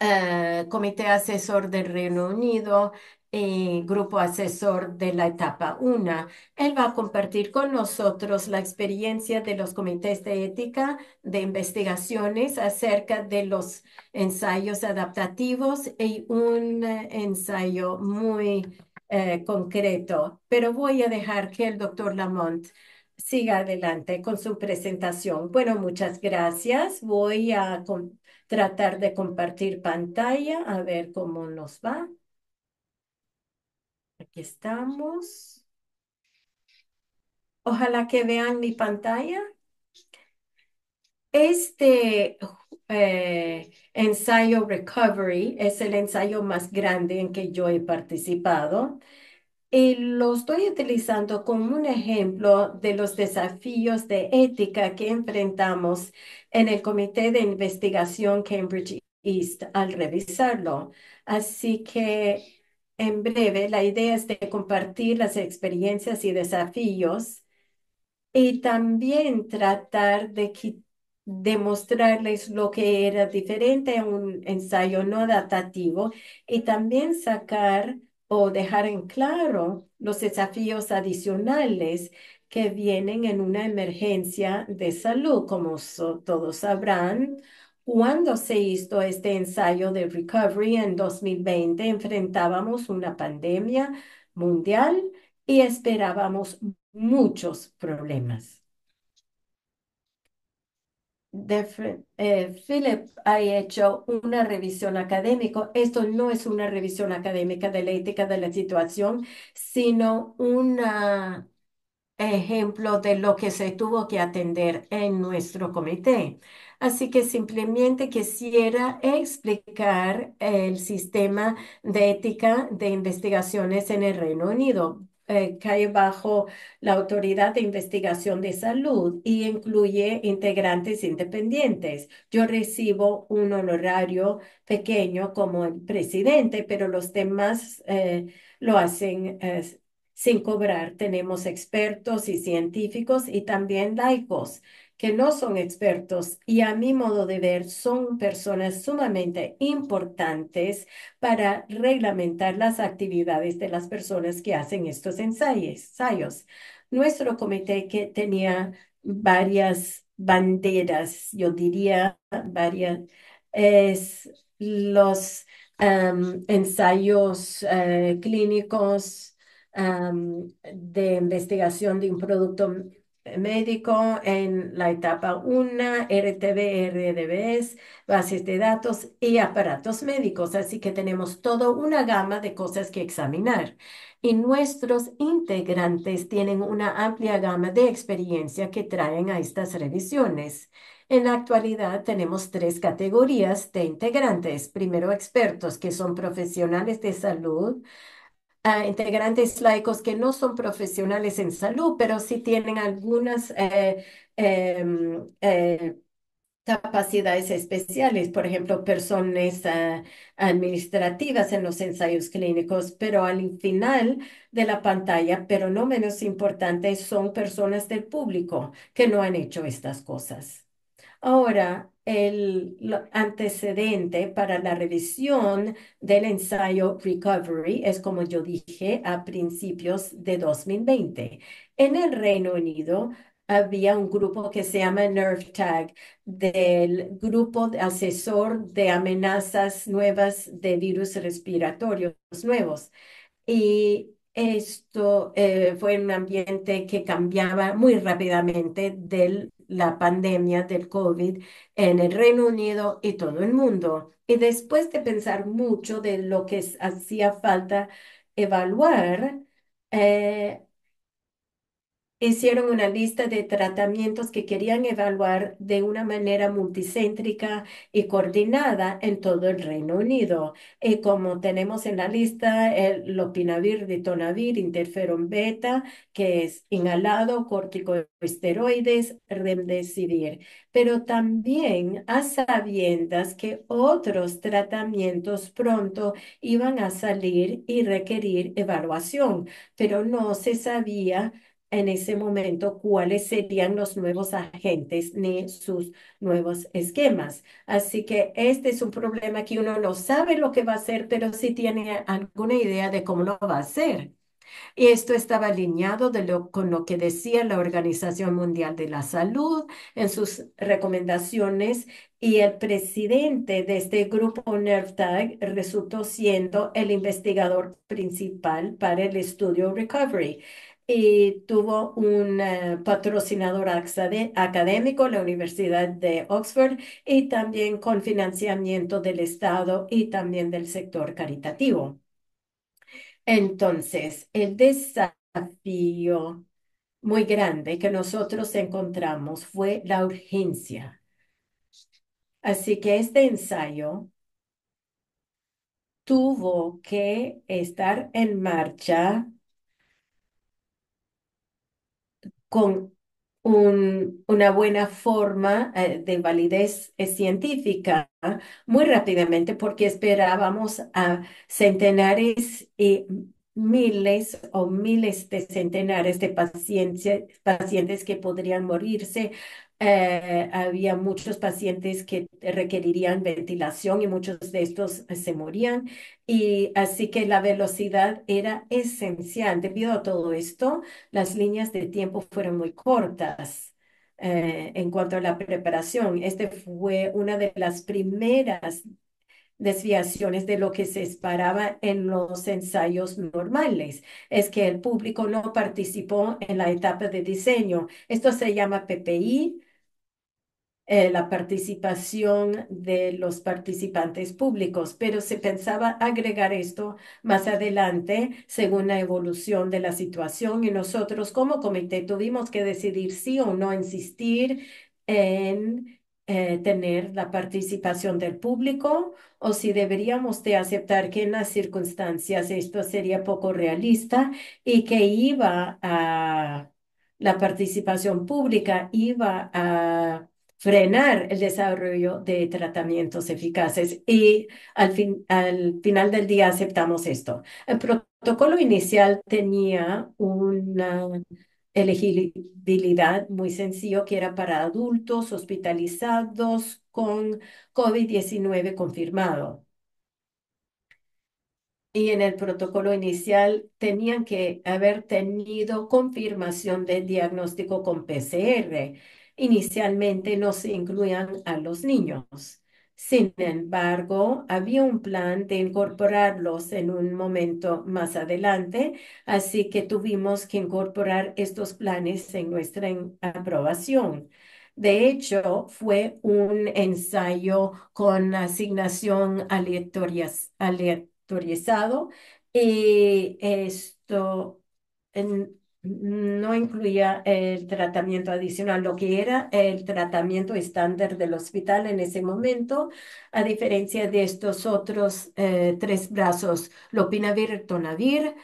eh, Comité Asesor del Reino Unido y Grupo Asesor de la Etapa 1. Él va a compartir con nosotros la experiencia de los comités de ética de investigaciones acerca de los ensayos adaptativos y un ensayo muy eh, concreto. Pero voy a dejar que el doctor Lamont Siga adelante con su presentación. Bueno, muchas gracias. Voy a tratar de compartir pantalla a ver cómo nos va. Aquí estamos. Ojalá que vean mi pantalla. Este eh, ensayo Recovery es el ensayo más grande en que yo he participado. Y lo estoy utilizando como un ejemplo de los desafíos de ética que enfrentamos en el Comité de Investigación Cambridge East al revisarlo. Así que en breve, la idea es de compartir las experiencias y desafíos y también tratar de demostrarles lo que era diferente a un ensayo no adaptativo y también sacar dejar en claro los desafíos adicionales que vienen en una emergencia de salud, como todos sabrán. Cuando se hizo este ensayo de recovery en 2020, enfrentábamos una pandemia mundial y esperábamos muchos problemas. Eh, Philip ha hecho una revisión académica. Esto no es una revisión académica de la ética de la situación, sino un ejemplo de lo que se tuvo que atender en nuestro comité. Así que simplemente quisiera explicar el sistema de ética de investigaciones en el Reino Unido cae eh, bajo la Autoridad de Investigación de Salud y incluye integrantes independientes. Yo recibo un honorario pequeño como el presidente, pero los demás eh, lo hacen eh, sin cobrar. Tenemos expertos y científicos y también laicos que no son expertos y a mi modo de ver son personas sumamente importantes para reglamentar las actividades de las personas que hacen estos ensayos. Nuestro comité que tenía varias banderas, yo diría varias, es los ensayos eh, clínicos de investigación de un producto médico en la etapa 1, RTB RDBs, bases de datos y aparatos médicos. Así que tenemos toda una gama de cosas que examinar. Y nuestros integrantes tienen una amplia gama de experiencia que traen a estas revisiones. En la actualidad tenemos tres categorías de integrantes. Primero, expertos, que son profesionales de salud, integrantes laicos que no son profesionales en salud, pero sí tienen algunas eh, em, eh, capacidades especiales, por ejemplo, personas eh, administrativas en los ensayos clínicos, pero al final de la pantalla, pero no menos importante, son personas del público que no han hecho estas cosas. Ahora, el antecedente para la revisión del ensayo Recovery es, como yo dije, a principios de 2020. En el Reino Unido había un grupo que se llama NERVTAG, del grupo asesor de amenazas nuevas de virus respiratorios nuevos. Y esto eh, fue un ambiente que cambiaba muy rápidamente del la pandemia del COVID en el Reino Unido y todo el mundo. Y después de pensar mucho de lo que hacía falta evaluar, eh, hicieron una lista de tratamientos que querían evaluar de una manera multicéntrica y coordinada en todo el Reino Unido. Y eh, como tenemos en la lista el lopinavir, ritonavir, interferón beta, que es inhalado, corticosteroides, remdesivir, pero también a sabiendas que otros tratamientos pronto iban a salir y requerir evaluación, pero no se sabía en ese momento cuáles serían los nuevos agentes ni sus nuevos esquemas. Así que este es un problema que uno no sabe lo que va a hacer, pero sí tiene alguna idea de cómo lo va a hacer. Y esto estaba alineado con lo que decía la Organización Mundial de la Salud en sus recomendaciones y el presidente de este grupo NERVTAG resultó siendo el investigador principal para el estudio Recovery y tuvo un eh, patrocinador académico, la Universidad de Oxford, y también con financiamiento del Estado y también del sector caritativo. Entonces, el desafío muy grande que nosotros encontramos fue la urgencia. Así que este ensayo tuvo que estar en marcha con una buena forma eh, de validez eh, científica muy rápidamente porque esperábamos a centenares y miles o miles de centenares de pacientes, pacientes que podrían morirse eh, había muchos pacientes que requerirían ventilación y muchos de estos eh, se morían. Y así que la velocidad era esencial. Debido a todo esto, las líneas de tiempo fueron muy cortas. Eh, en cuanto a la preparación, este fue una de las primeras desviaciones de lo que se esperaba en los ensayos normales. Es que el público no participó en la etapa de diseño. Esto se llama PPI, eh, la participación de los participantes públicos, pero se pensaba agregar esto más adelante según la evolución de la situación y nosotros como comité tuvimos que decidir sí o no insistir en eh, tener la participación del público o si deberíamos de aceptar que en las circunstancias esto sería poco realista y que iba a la participación pública iba a frenar el desarrollo de tratamientos eficaces y al, fin, al final del día aceptamos esto. El protocolo inicial tenía una elegibilidad muy sencillo que era para adultos hospitalizados con COVID-19 confirmado. Y en el protocolo inicial tenían que haber tenido confirmación de diagnóstico con PCR Inicialmente no se incluían a los niños. Sin embargo, había un plan de incorporarlos en un momento más adelante, así que tuvimos que incorporar estos planes en nuestra aprobación. De hecho, fue un ensayo con asignación aleatorias, aleatorizado y esto en, no incluía el tratamiento adicional, lo que era el tratamiento estándar del hospital en ese momento, a diferencia de estos otros eh, tres brazos, lopinavir, tonavir,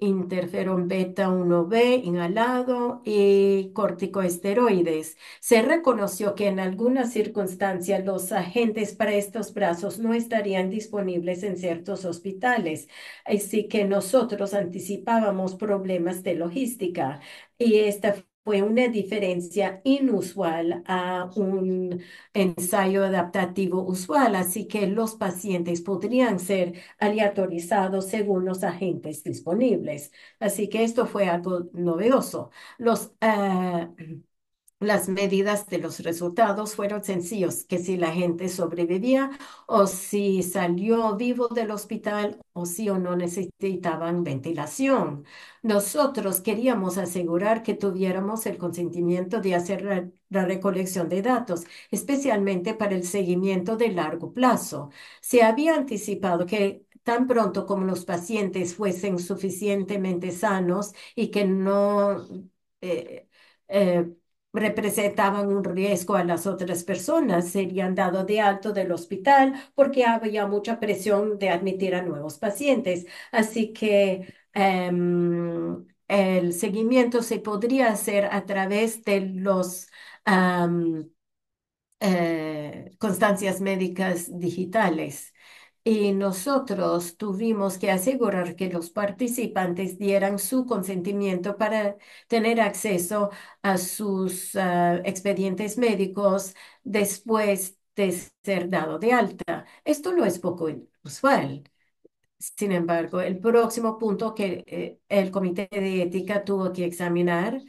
interferón beta 1b inhalado y corticoesteroides. Se reconoció que en algunas circunstancia los agentes para estos brazos no estarían disponibles en ciertos hospitales, así que nosotros anticipábamos problemas de logística y esta fue una diferencia inusual a un ensayo adaptativo usual, así que los pacientes podrían ser aleatorizados según los agentes disponibles. Así que esto fue algo novedoso. Los ah, las medidas de los resultados fueron sencillos, que si la gente sobrevivía o si salió vivo del hospital o si o no necesitaban ventilación. Nosotros queríamos asegurar que tuviéramos el consentimiento de hacer la, recolección de datos, especialmente para el seguimiento de largo plazo. Se había anticipado que tan pronto como los pacientes fuesen suficientemente sanos y que no... Eh, eh, representaban un riesgo a las otras personas, serían dado de alto del hospital porque había mucha presión de admitir a nuevos pacientes. Así que em, el seguimiento se podría hacer a través de los eh, constancias médicas digitales y nosotros tuvimos que asegurar que los participantes dieran su consentimiento para tener acceso a sus ah, expedientes médicos después de ser dado de alta. Esto no es poco usual. Sin embargo, el próximo punto que eh, el Comité de Ética tuvo que examinar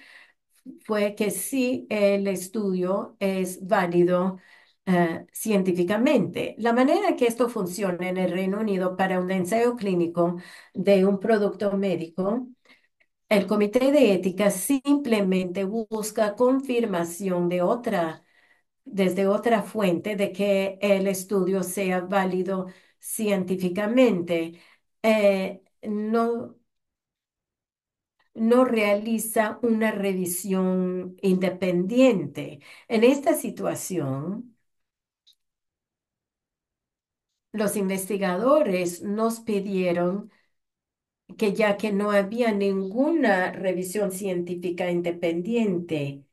fue que si el estudio es válido eh, científicamente. La manera que esto funciona en el Reino Unido para un ensayo clínico de un producto médico, el Comité de Ética simplemente busca confirmación de otra, desde otra fuente de que el estudio sea válido científicamente. Eh, no, no realiza una revisión independiente. En esta situación, los investigadores nos pidieron que ya que no había ninguna revisión científica independiente,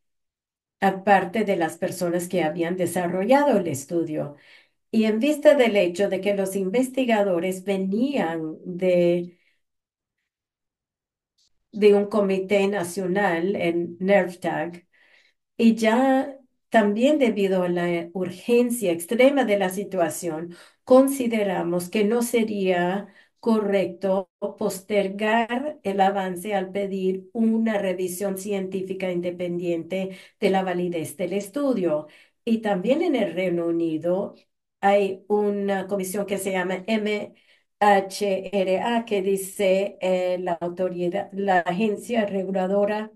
aparte de las personas que habían desarrollado el estudio, y en vista del hecho de que los investigadores venían de, de un comité nacional en NERVTAG, y ya también debido a la urgencia extrema de la situación, consideramos que no sería correcto postergar el avance al pedir una revisión científica independiente de la validez del estudio. Y también en el Reino Unido hay una comisión que se llama MHRA que dice eh, la autoridad, la agencia reguladora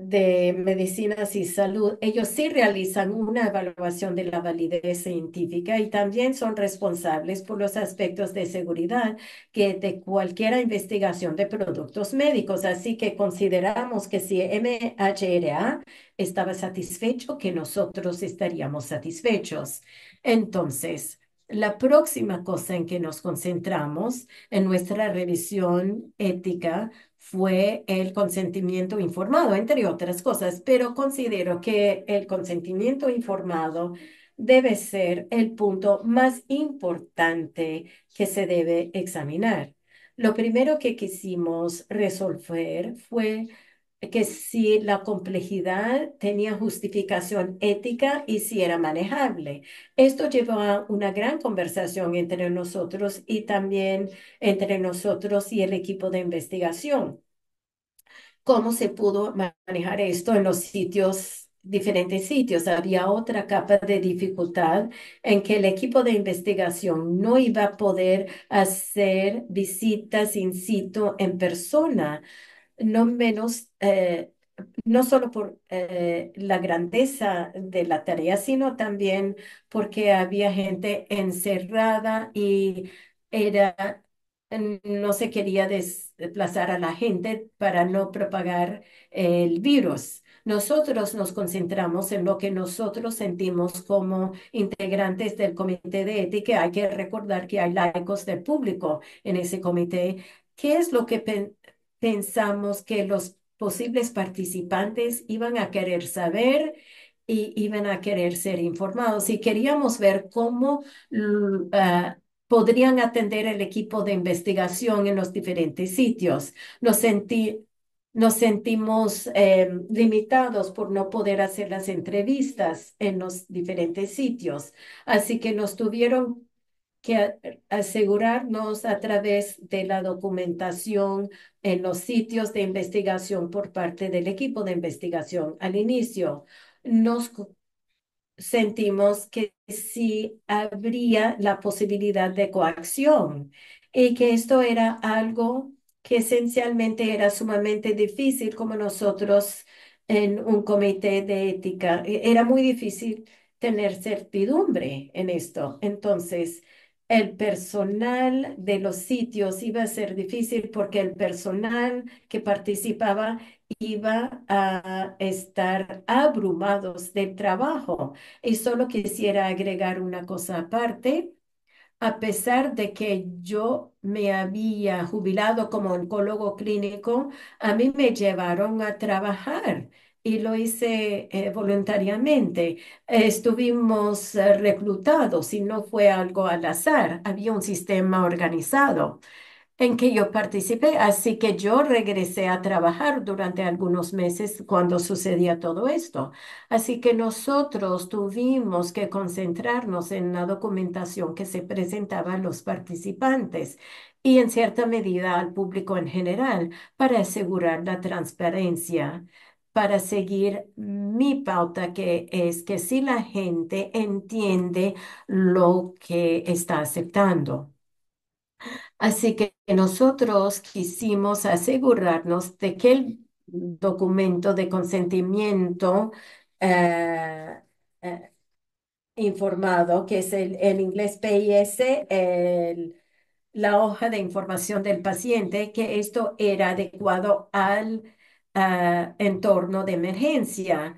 de Medicinas y Salud, ellos sí realizan una evaluación de la validez científica y también son responsables por los aspectos de seguridad que de cualquier investigación de productos médicos. Así que consideramos que si MHRA estaba satisfecho, que nosotros estaríamos satisfechos. Entonces, la próxima cosa en que nos concentramos en nuestra revisión ética fue el consentimiento informado, entre otras cosas, pero considero que el consentimiento informado debe ser el punto más importante que se debe examinar. Lo primero que quisimos resolver fue que si la complejidad tenía justificación ética y si era manejable. Esto llevó a una gran conversación entre nosotros y también entre nosotros y el equipo de investigación. ¿Cómo se pudo manejar esto en los sitios, diferentes sitios? Había otra capa de dificultad en que el equipo de investigación no iba a poder hacer visitas in situ en persona, no menos eh, no solo por eh, la grandeza de la tarea, sino también porque había gente encerrada y era, no se quería desplazar a la gente para no propagar el virus. Nosotros nos concentramos en lo que nosotros sentimos como integrantes del comité de ética. Hay que recordar que hay laicos del público en ese comité. ¿Qué es lo que pensamos que los posibles participantes iban a querer saber y iban a querer ser informados. Y queríamos ver cómo mm, ah, podrían atender el equipo de investigación en los diferentes sitios. Nos, nos sentimos em, limitados por no poder hacer las entrevistas en los diferentes sitios. Así que nos tuvieron que eh, asegurarnos a través de la documentación en los sitios de investigación por parte del equipo de investigación. Al inicio nos sentimos que sí habría la posibilidad de coacción y que esto era algo que esencialmente era sumamente difícil como nosotros en un comité de ética. E, era muy difícil tener certidumbre en esto. Entonces, el personal de los sitios iba a ser difícil porque el personal que participaba iba a estar abrumados de trabajo. Y solo quisiera agregar una cosa aparte. A pesar de que yo me había jubilado como oncólogo clínico, a mí me llevaron a trabajar y lo hice eh, voluntariamente. Estuvimos eh, reclutados y no fue algo al azar. Había un sistema organizado en que yo participé, así que yo regresé a trabajar durante algunos meses cuando sucedía todo esto. Así que nosotros tuvimos que concentrarnos en la documentación que se presentaba a los participantes y en cierta medida al público en general para asegurar la transparencia para seguir mi pauta, que es que si la gente entiende lo que está aceptando. Así que nosotros quisimos asegurarnos de que el documento de consentimiento eh, eh, informado, que es el, en inglés PIS, la hoja de información del paciente, que esto era adecuado al Ah, en torno de emergencia.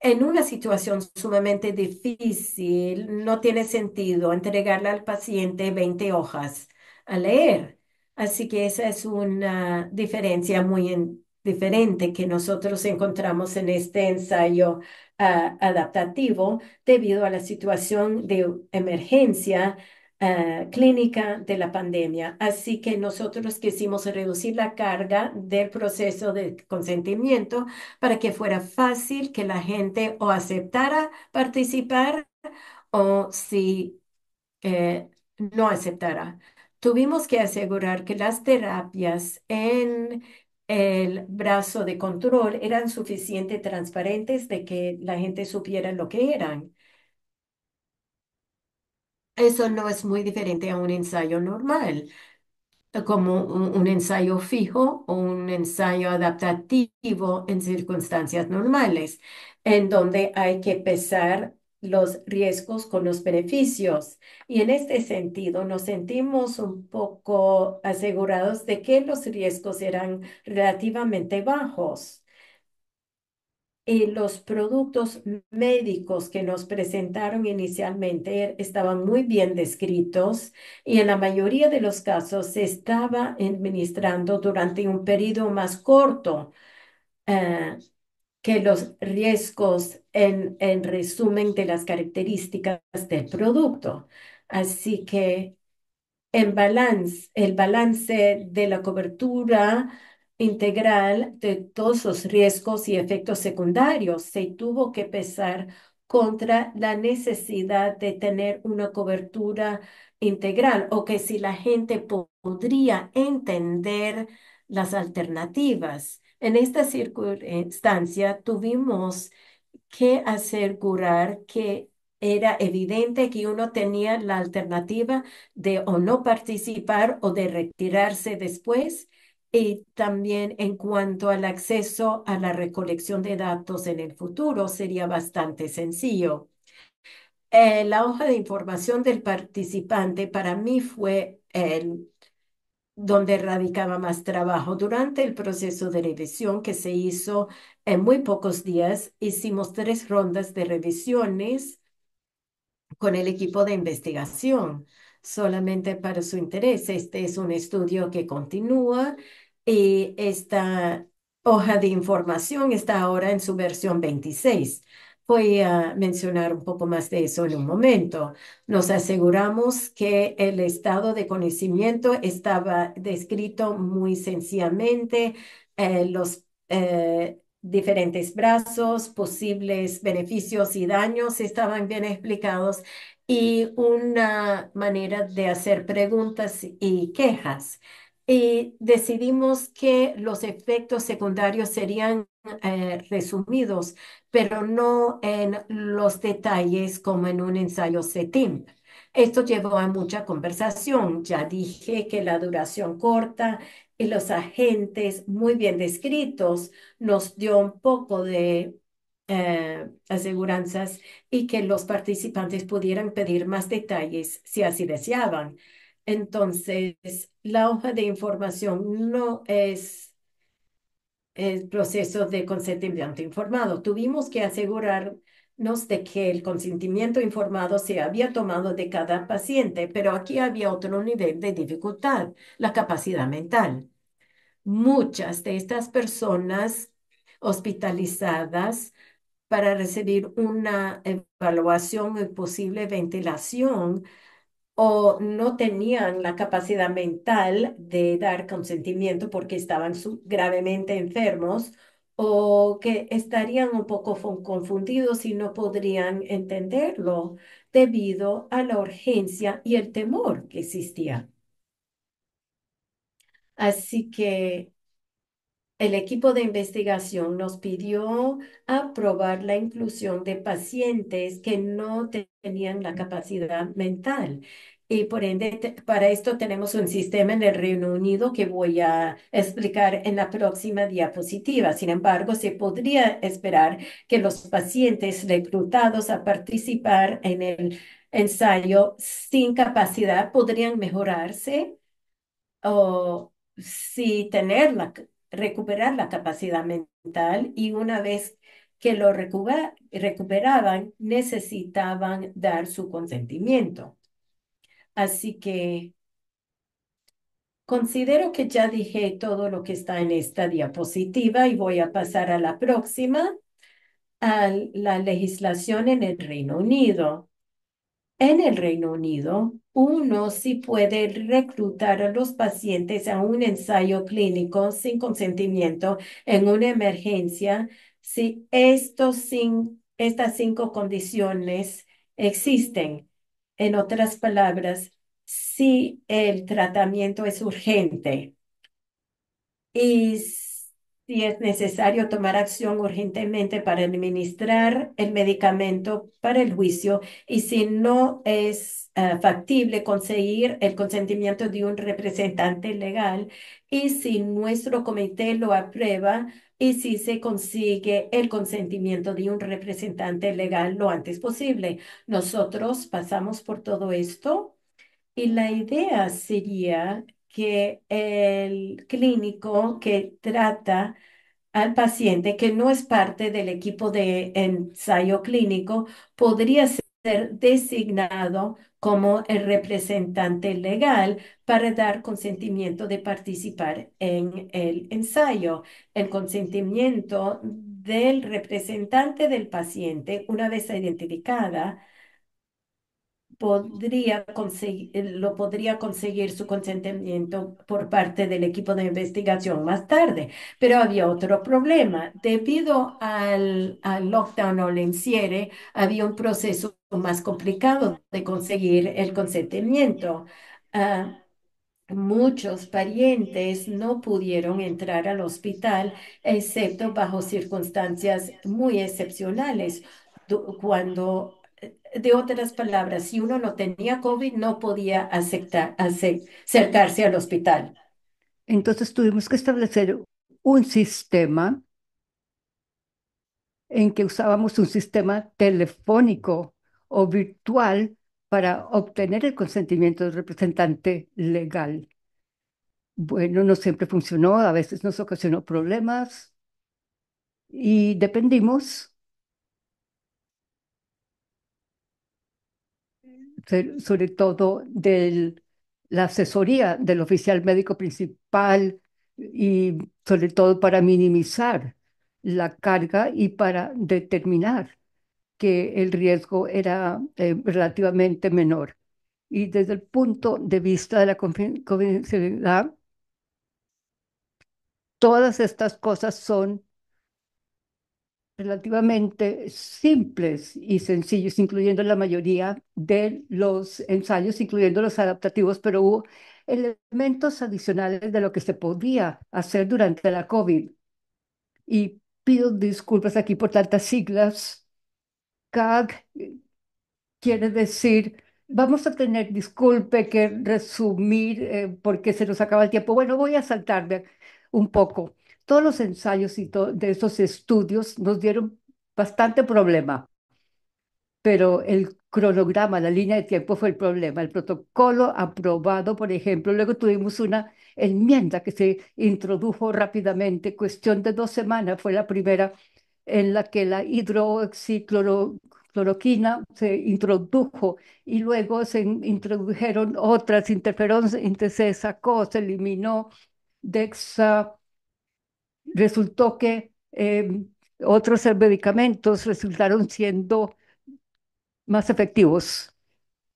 En una situación sumamente difícil, no tiene sentido entregarle al paciente 20 hojas a leer. Así que esa es una diferencia muy diferente que nosotros encontramos en este ensayo ah, adaptativo debido a la situación de emergencia eh, clínica de la pandemia. Así que nosotros quisimos reducir la carga del proceso de consentimiento para que fuera fácil que la gente o aceptara participar o si eh, no aceptara. Tuvimos que asegurar que las terapias en el brazo de control eran suficientemente transparentes de que la gente supiera lo que eran. Eso no es muy diferente a un ensayo normal, como un, ensayo fijo o un ensayo adaptativo en circunstancias normales, en donde hay que pesar los riesgos con los beneficios. Y en este sentido, nos sentimos un poco asegurados de que los riesgos eran relativamente bajos y los productos médicos que nos presentaron inicialmente estaban muy bien descritos y en la mayoría de los casos se estaba administrando durante un periodo más corto eh, que los riesgos en, en resumen de las características del producto. Así que en balance, el balance de la cobertura integral de todos los riesgos y efectos secundarios. Se tuvo que pesar contra la necesidad de tener una cobertura integral o que si la gente podría entender las alternativas. En esta circunstancia tuvimos que asegurar que era evidente que uno tenía la alternativa de o no participar o de retirarse después y también en cuanto al acceso a la recolección de datos en el futuro sería bastante sencillo. Eh, la hoja de información del participante para mí fue el donde radicaba más trabajo. Durante el proceso de revisión que se hizo en muy pocos días, hicimos tres rondas de revisiones con el equipo de investigación solamente para su interés. Este es un estudio que continúa y eh, esta hoja de información está ahora en su versión 26. Voy a mencionar un poco más de eso en un momento. Nos aseguramos que el estado de conocimiento estaba descrito muy sencillamente, eh, los eh, diferentes brazos, posibles beneficios y daños estaban bien explicados y una manera de hacer preguntas y quejas. Y decidimos que los efectos secundarios serían eh, resumidos, pero no en los detalles como en un ensayo CETIM. Esto llevó a mucha conversación. Ya dije que la duración corta y los agentes muy bien descritos nos dio un poco de eh, aseguranzas y que los participantes pudieran pedir más detalles si así deseaban. Entonces, la hoja de información no es el proceso de consentimiento informado. Tuvimos que asegurarnos de que el consentimiento informado se había tomado de cada paciente, pero aquí había otro nivel de dificultad, la capacidad mental. Muchas de estas personas hospitalizadas para recibir una evaluación y posible ventilación o no tenían la capacidad mental de dar consentimiento porque estaban gravemente enfermos o que estarían un poco confundidos y no podrían entenderlo debido a la urgencia y el temor que existía. Así que el equipo de investigación nos pidió aprobar la inclusión de pacientes que no tenían la capacidad mental. Y por ende, para esto tenemos un sistema en el Reino Unido que voy a explicar en la próxima diapositiva. Sin embargo, se podría esperar que los pacientes reclutados a participar en el ensayo sin capacidad podrían mejorarse o si tener la recuperar la capacidad mental y una vez que lo recuperaban, necesitaban dar su consentimiento. Así que considero que ya dije todo lo que está en esta diapositiva y voy a pasar a la próxima, a la legislación en el Reino Unido. En el Reino Unido, uno sí puede reclutar a los pacientes a un ensayo clínico sin consentimiento en una emergencia si estas cinco condiciones existen. En otras palabras, si el tratamiento es urgente y si es necesario tomar acción urgentemente para administrar el medicamento para el juicio y si no es ah, factible conseguir el consentimiento de un representante legal y si nuestro comité lo aprueba y si se consigue el consentimiento de un representante legal lo antes posible. Nosotros pasamos por todo esto y la idea sería que el clínico que trata al paciente que no es parte del equipo de ensayo clínico podría ser designado como el representante legal para dar consentimiento de participar en el ensayo. El consentimiento del representante del paciente, una vez identificada, podría conseguir, eh, lo podría conseguir su consentimiento por parte del equipo de investigación más tarde. Pero había otro problema. Debido al, al lockdown o el encierre, había un proceso más complicado de conseguir el consentimiento. Ah, muchos parientes no pudieron entrar al hospital, excepto bajo circunstancias muy excepcionales, cuando de otras palabras, si uno no tenía COVID, no podía aceptar, acercarse al hospital. Entonces tuvimos que establecer un sistema en que usábamos un sistema telefónico o virtual para obtener el consentimiento del representante legal. Bueno, no siempre funcionó, a veces nos ocasionó problemas y dependimos sobre todo de la asesoría del oficial médico principal y sobre todo para minimizar la carga y para determinar que el riesgo era eh, relativamente menor. Y desde el punto de vista de la confidencialidad, todas estas cosas son relativamente simples y sencillos, incluyendo la mayoría de los ensayos, incluyendo los adaptativos, pero hubo elementos adicionales de lo que se podía hacer durante la COVID. Y pido disculpas aquí por tantas siglas. CAG quiere decir, vamos a tener, disculpe, que resumir eh, porque se nos acaba el tiempo. Bueno, voy a saltarme un poco todos los ensayos y de esos estudios nos dieron bastante problema, pero el cronograma, la línea de tiempo fue el problema. El protocolo aprobado, por ejemplo, luego tuvimos una enmienda que se introdujo rápidamente, cuestión de dos semanas, fue la primera en la que la hidroxicloroquina se introdujo y luego se introdujeron otras interferones, se sacó, se eliminó dexa resultó que em, otros medicamentos resultaron siendo más efectivos.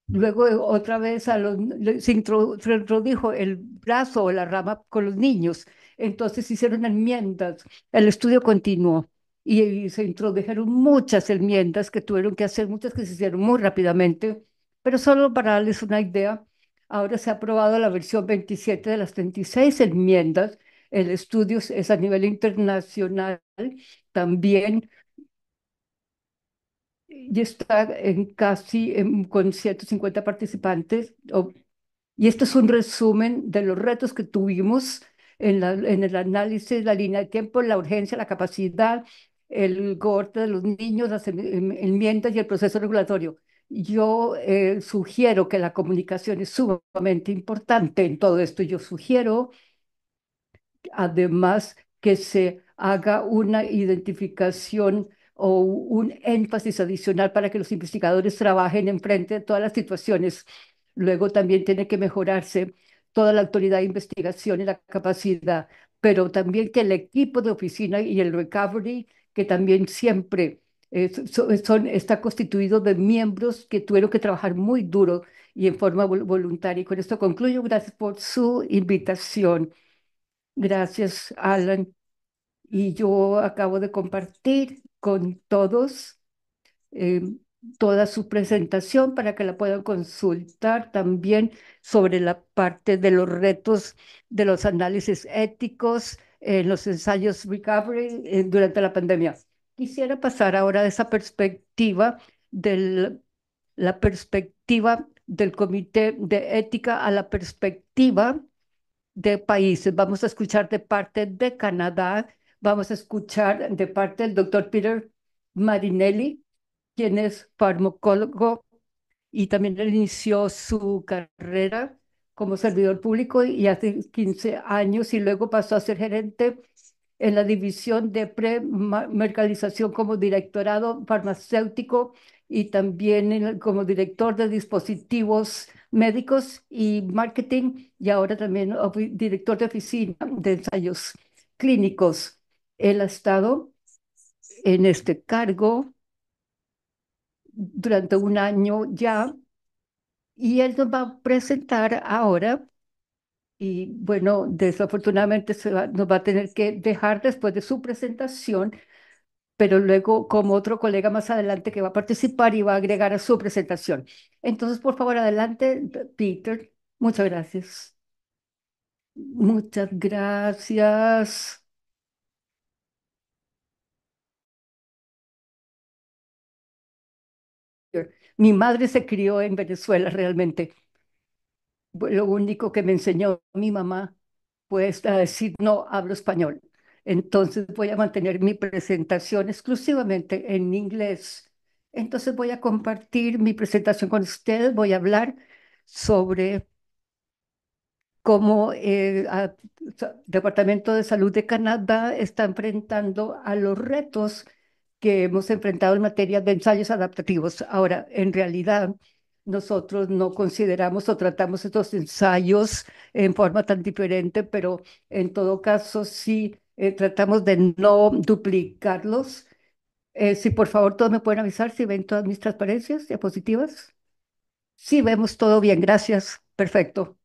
Luego otra vez se introdujo el brazo o la rama con los niños. Entonces hicieron enmiendas. El estudio continuó y, y se introdujeron muchas enmiendas que tuvieron que hacer, muchas que se hicieron muy rápidamente. Pero solo para darles una idea, ahora se ha aprobado la versión 27 de las 36 enmiendas el estudio es a nivel internacional también y está en casi en, em, con 150 participantes. y este es un resumen de los retos que tuvimos en, la, en el análisis de la línea de tiempo, la urgencia, la capacidad, el corte de los niños, las em, enmiendas y el proceso regulatorio. Yo eh, sugiero que la comunicación es sumamente importante en todo esto. Yo sugiero además que se haga una identificación o un énfasis adicional para que los investigadores trabajen enfrente de todas las situaciones. Luego también tiene que mejorarse toda la autoridad de investigación y la capacidad, pero también que el equipo de oficina y el recovery, que también siempre son, está constituido de miembros que tuvieron que trabajar muy duro y en forma voluntaria. Y con esto concluyo. Gracias por su invitación. Gracias, Alan. Y yo acabo de compartir con todos em, toda su presentación para que la puedan consultar también sobre la parte de los retos de los análisis éticos en los ensayos recovery eh, durante la pandemia. Quisiera pasar ahora de esa perspectiva de la perspectiva del Comité de Ética a la perspectiva de países. Vamos a escuchar de parte de Canadá, vamos a escuchar de parte del doctor Peter Marinelli, quien es farmacólogo y también inició su carrera como servidor público y hace 15 años y luego pasó a ser gerente en la división de premercalización como directorado farmacéutico y también como director de dispositivos médicos y marketing y ahora también director de oficina de ensayos clínicos. Él ha estado en este cargo durante un año ya y él nos va a presentar ahora y bueno, desafortunadamente se nos va a tener que dejar después de su presentación pero luego como otro colega más adelante que va a participar y va a agregar a su presentación. Entonces, por favor, adelante, Peter. Muchas gracias. Muchas gracias. Mi madre se crió en Venezuela realmente. Lo único que me enseñó mi mamá fue pues, a decir, no hablo español. Entonces voy a mantener mi presentación exclusivamente en inglés. Entonces voy a compartir mi presentación con ustedes. Voy a hablar sobre cómo el eh, Departamento de Salud de Canadá está enfrentando a los retos que hemos enfrentado en materia de ensayos adaptativos. Ahora, en realidad, nosotros no consideramos o tratamos estos ensayos en forma tan diferente, pero en todo caso sí eh, tratamos de no duplicarlos. Eh, si por favor todos me pueden avisar si ven todas mis transparencias, diapositivas. Sí, vemos todo bien, gracias. Perfecto.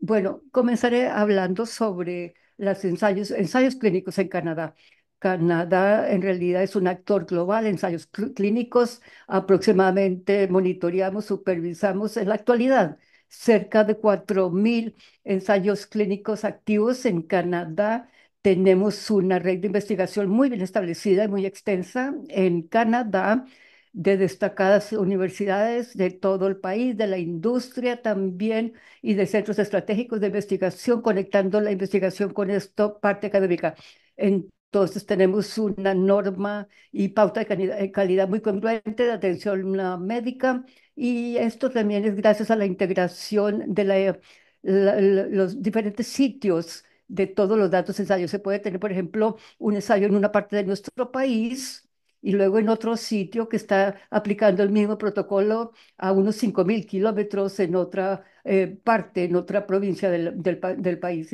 Bueno, comenzaré hablando sobre los ensayos, ensayos clínicos en Canadá. Canadá en realidad es un actor global de ensayos clínicos, aproximadamente monitoreamos, supervisamos en la actualidad cerca de 4.000 ensayos clínicos activos en Canadá. Tenemos una red de investigación muy bien establecida y muy extensa en Canadá de destacadas universidades de todo el país, de la industria también y de centros estratégicos de investigación, conectando la investigación con esto parte académica. En entonces tenemos una norma y pauta de calidad, eh, muy congruente de atención médica y esto también es gracias a la integración de eh, la, los diferentes sitios de todos los datos ensayos. Se puede tener, por ejemplo, un ensayo en una parte de nuestro país y luego en otro sitio que está aplicando el mismo protocolo a unos 5.000 kilómetros en otra eh, parte, en otra provincia del, del país.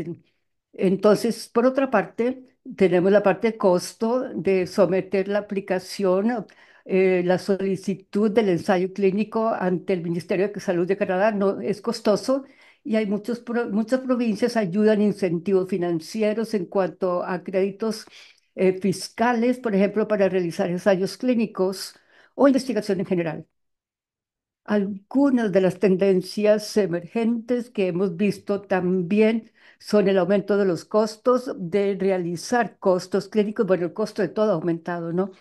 Entonces, por otra parte, tenemos la parte de costo de someter la aplicación, eh, la solicitud del ensayo clínico ante el Ministerio de Salud de Canadá, no es costoso. Y hay muchos, muchas provincias ayudan incentivos financieros en cuanto a créditos eh, fiscales, por ejemplo, para realizar ensayos clínicos o investigación en general. Algunas de las tendencias emergentes que hemos visto también son el aumento de los costos, de realizar costos clínicos, bueno, el costo de todo ha aumentado, ¿no?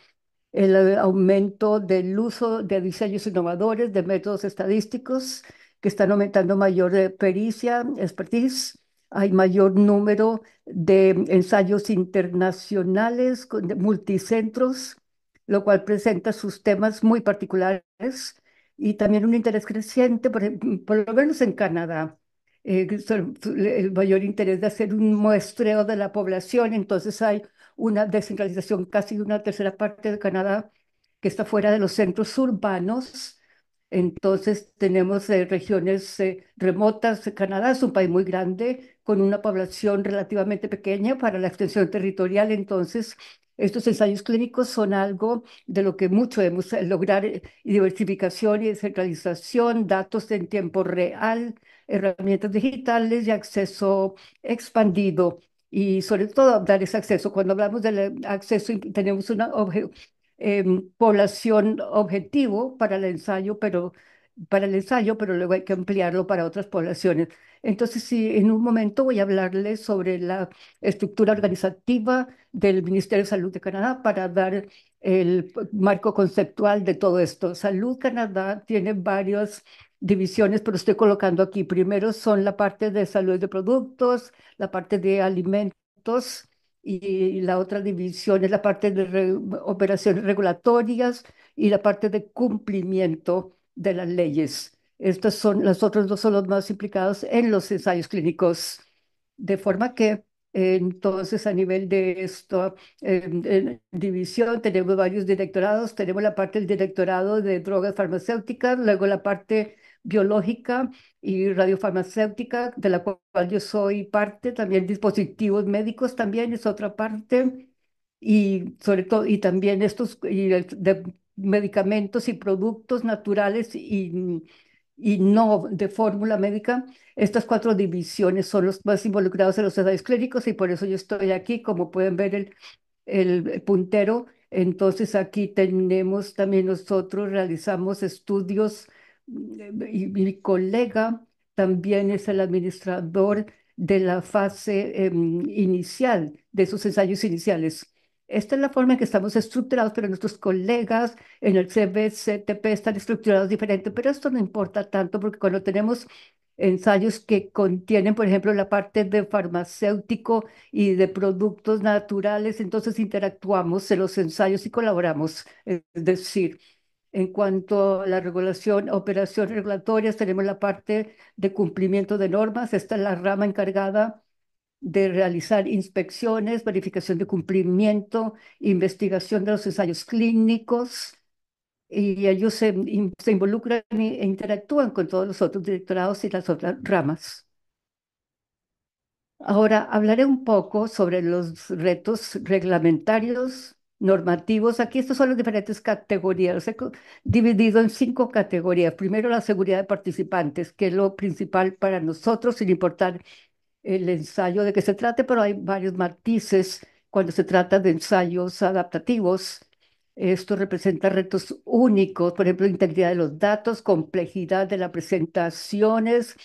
El eh, aumento del uso de diseños innovadores, de métodos estadísticos que están aumentando mayor eh, pericia, expertise. Hay mayor número de ensayos internacionales, multicentros, lo cual presenta sus temas muy particulares y también un interés creciente, por, mm, por lo menos en Canadá, eh, el mayor interés de hacer un muestreo de la población. Entonces hay una descentralización, casi de una tercera parte de Canadá que está fuera de los centros urbanos. Entonces tenemos eh, regiones eh, remotas remotas. Canadá es un país muy grande con una población relativamente pequeña para la extensión territorial. Entonces estos ensayos clínicos son algo de lo que mucho debemos eh, lograr, eh, diversificación y descentralización, datos en tiempo real, herramientas digitales y acceso expandido. Y sobre todo dar ese acceso. Cuando hablamos del eh, acceso, tenemos una em, población objetivo para el ensayo, pero para el ensayo, pero luego hay que ampliarlo para otras poblaciones. Entonces, sí, en un momento voy a hablarles sobre la estructura organizativa del Ministerio de Salud de Canadá para dar el marco conceptual de todo esto. Salud Canadá tiene varias divisiones, pero estoy colocando aquí. Primero son la parte de salud de productos, la parte de alimentos y la otra división es la parte de operaciones regulatorias y la parte de cumplimiento de las leyes. Estos son, los otros dos son los más implicados en los ensayos clínicos. De forma que entonces, a nivel de esta división, tenemos varios directorados. Tenemos la parte del directorado de drogas farmacéuticas, luego la parte biológica y radiofarmacéutica, de la cual yo soy parte, también dispositivos médicos también es otra parte, y sobre todo, y también estos, medicamentos y productos naturales y, y no de fórmula médica, estas cuatro divisiones son los más involucrados en los ensayos clínicos y por eso yo estoy aquí, como pueden ver el, el puntero. Entonces aquí tenemos también nosotros realizamos estudios eh, y mi colega también es el administrador de la fase em, inicial, de sus ensayos iniciales. Esta es la forma en que estamos estructurados, pero nuestros colegas en el CBCTP están estructurados diferente, pero esto no importa tanto porque cuando tenemos ensayos que contienen, por ejemplo, la parte de farmacéutico y de productos naturales, entonces interactuamos en los ensayos y colaboramos. Es decir, en cuanto a la regulación, operación regulatorias, tenemos la parte de cumplimiento de normas, esta es la rama encargada de realizar inspecciones, verificación de cumplimiento, investigación de los ensayos clínicos, y ellos se, involucran e interactúan con todos los otros directorados y las otras ramas. Ahora hablaré un poco sobre los retos reglamentarios, normativos. Aquí estos son las diferentes categorías. Los he dividido en cinco categorías. Primero, la seguridad de participantes, que es lo principal para nosotros, sin importar el ensayo de que se trate, pero hay varios matices cuando se trata de ensayos adaptativos. Esto representa retos únicos, por ejemplo, integridad de los datos, complejidad de las presentaciones,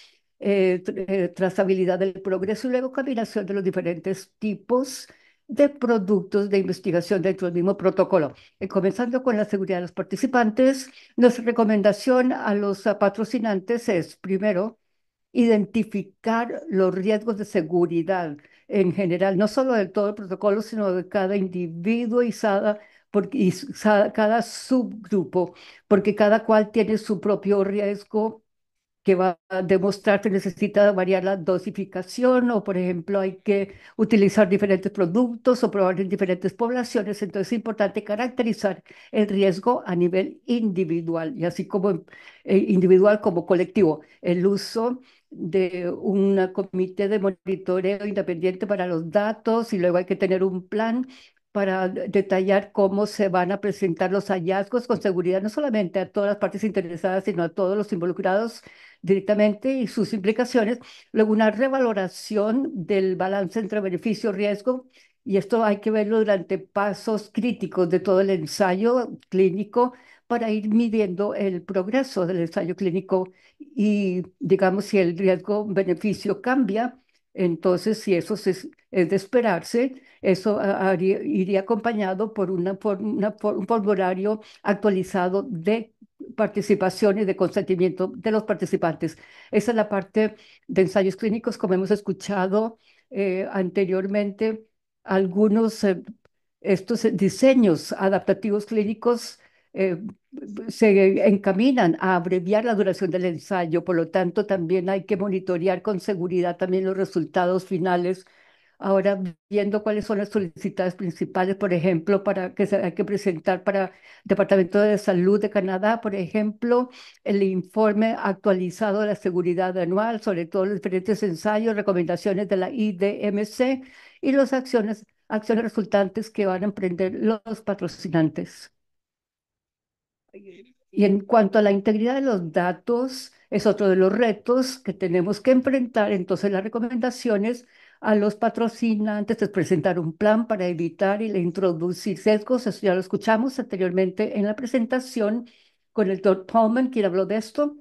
eh, eh, trazabilidad del progreso y luego combinación de los diferentes tipos de productos de investigación dentro del mismo protocolo. Eh, comenzando con la seguridad de los participantes, nuestra recomendación a los patrocinantes es, primero, identificar los riesgos de seguridad en general, no solo de todo el protocolo, sino de cada individuo y cada, porque, cada subgrupo, porque cada cual tiene su propio riesgo que va a demostrar que necesita variar la dosificación o, por ejemplo, hay que utilizar diferentes productos o probar en diferentes poblaciones. Entonces es importante caracterizar el riesgo a nivel individual y así como eh, individual como colectivo. El uso de un comité de monitoreo independiente para los datos y luego hay que tener un plan para detallar cómo se van a presentar los hallazgos con seguridad, no solamente a todas las partes interesadas, sino a todos los involucrados directamente y sus implicaciones. Luego, una revaloración del balance entre beneficio-riesgo, y esto hay que verlo durante pasos críticos de todo el ensayo clínico para ir midiendo el progreso del ensayo clínico y, digamos, si el riesgo-beneficio cambia, entonces si eso es, de esperarse, eso iría acompañado por, una, un formulario actualizado de participación y de consentimiento de los participantes. Esa es la parte de ensayos clínicos, como hemos escuchado eh, anteriormente, algunos... de eh, estos diseños adaptativos clínicos eh, se encaminan a abreviar la duración del ensayo, por lo tanto también hay que monitorear con seguridad también los resultados finales. Ahora viendo cuáles son las solicitudes principales, por ejemplo, para que se hay que presentar para Departamento de Salud de Canadá, por ejemplo, el informe actualizado de la seguridad anual, sobre todo los diferentes ensayos, recomendaciones de la IDMC y las acciones, acciones resultantes que van a emprender los patrocinantes. Y en cuanto a la integridad de los datos, es otro de los retos que tenemos que enfrentar. Entonces, las recomendaciones a los patrocinantes es presentar un plan para evitar y introducir sesgos. Eso ya lo escuchamos anteriormente en la presentación con el doctor Paulman, quien habló de esto.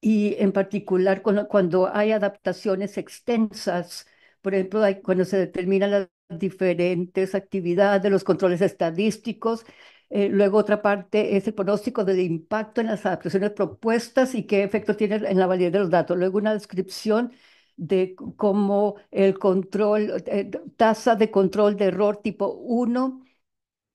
Y en particular cuando, hay adaptaciones extensas, por ejemplo, cuando se determina la diferentes actividades, los controles estadísticos. Eh, luego otra parte es el pronóstico del impacto en las adaptaciones propuestas y qué efecto tiene en la validez de los datos. Luego una descripción de cómo el control, eh, tasa de control de error tipo 1,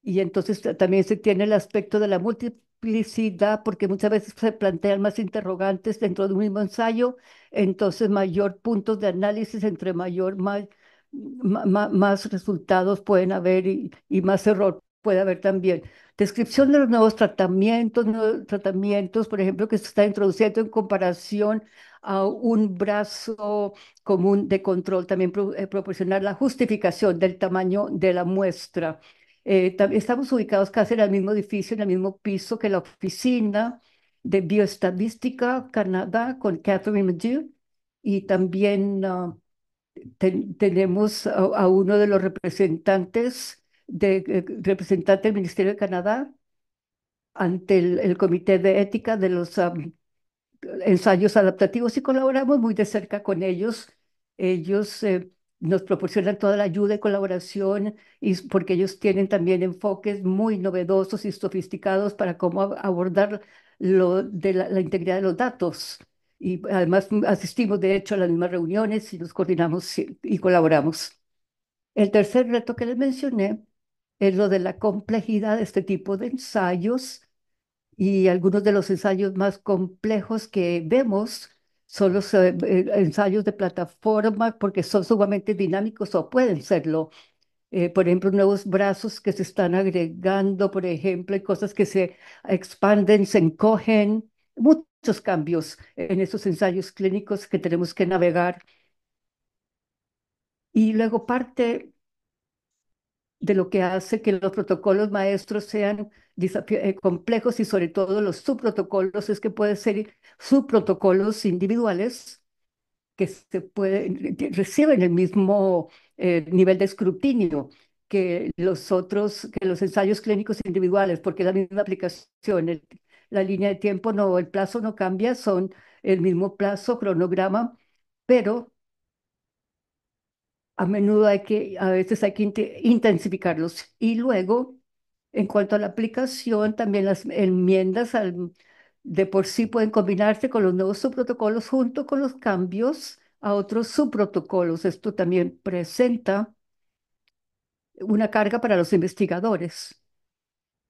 y entonces también se tiene el aspecto de la multiplicidad, porque muchas veces se plantean más interrogantes dentro de un mismo ensayo, entonces mayor puntos de análisis entre mayor, mayor más resultados pueden haber y, y, más error puede haber también. Descripción de los nuevos tratamientos, nuevos tratamientos, por ejemplo, que se está introduciendo en comparación a un brazo común de control, también eh, proporcionar la justificación del tamaño de la muestra. Eh, estamos ubicados casi en el mismo edificio, en el mismo piso que la oficina de bioestadística Canadá con Catherine McGill y también... Ah, tenemos a, uno de los representantes, de, eh, representante del Ministerio de Canadá ante el, Comité de Ética de los um, Ensayos Adaptativos y colaboramos muy de cerca con ellos. Ellos eh, nos proporcionan toda la ayuda y colaboración y porque ellos tienen también enfoques muy novedosos y sofisticados para cómo abordar lo de la integridad de los datos y pues, además mm, asistimos de hecho a las mismas reuniones y nos coordinamos y colaboramos. El tercer reto que les mencioné es lo de la complejidad de este tipo de ensayos y algunos de los ensayos más complejos que vemos son los eh, eh, ensayos de plataforma porque son sumamente dinámicos o pueden serlo. Eh, por ejemplo, nuevos brazos que se están agregando, por ejemplo, hay cosas que se expanden, se encogen, muchos cambios en estos ensayos clínicos que tenemos que navegar. Y luego parte de lo que hace que los protocolos maestros sean eh, complejos y sobre todo los subprotocolos es que pueden ser subprotocolos individuales que se pueden, reciben el mismo eh, nivel de escrutinio que los otros, que los ensayos clínicos individuales, porque es la misma aplicación, el, la línea de tiempo no, el plazo no cambia, son el mismo plazo, cronograma, pero a menudo hay que, a veces hay que intensificarlos. Y luego, en cuanto a la aplicación, también las enmiendas de por sí pueden combinarse con los nuevos subprotocolos junto con los cambios a otros subprotocolos. Esto también presenta una carga para los investigadores.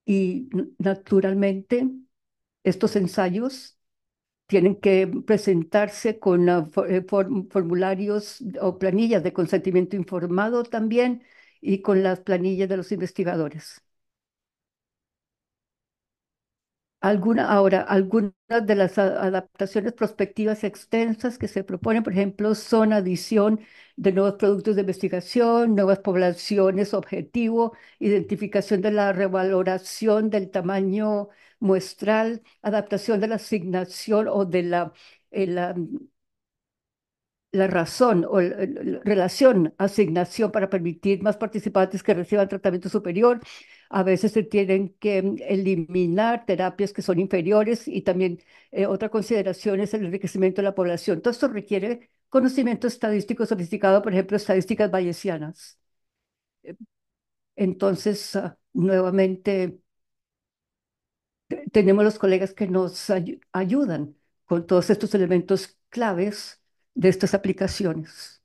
Y naturalmente, estos ensayos tienen que presentarse con ah, eh, formularios o planillas de consentimiento informado también y con las planillas de los investigadores. Alguna, ahora, algunas de las adaptaciones prospectivas extensas que se proponen, por ejemplo, son adición de nuevos productos de investigación, nuevas poblaciones objetivo, identificación de la revaloración del tamaño muestral, adaptación de la asignación o de la, eh, la, razón o relación asignación para permitir más participantes que reciban tratamiento superior. A veces se tienen que mm, eliminar terapias que son inferiores y también eh, otra consideración es el enriquecimiento de la población. Todo esto requiere conocimiento estadístico sofisticado, por ejemplo, estadísticas bayesianas. Entonces, ah, nuevamente, tenemos los colegas que nos ayudan con todos estos elementos claves de estas aplicaciones.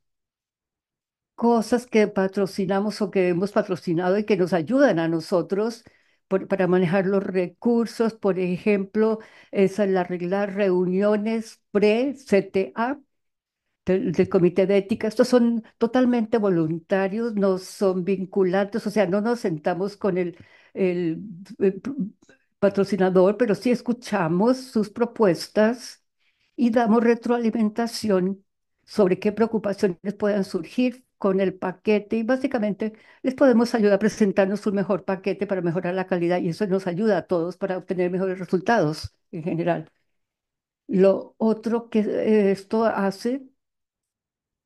Cosas que patrocinamos o que hemos patrocinado y que nos ayudan a nosotros para manejar los recursos, por ejemplo, es el arreglar reuniones pre-CTA del, Comité de Ética. Estos son totalmente voluntarios, no son vinculantes, o sea, no nos sentamos con el, el eh, patrocinador, pero sí escuchamos sus propuestas y damos retroalimentación sobre qué preocupaciones puedan surgir con el paquete y básicamente les podemos ayudar a presentarnos un mejor paquete para mejorar la calidad y eso nos ayuda a todos para obtener mejores resultados en general. Lo otro que eh, esto hace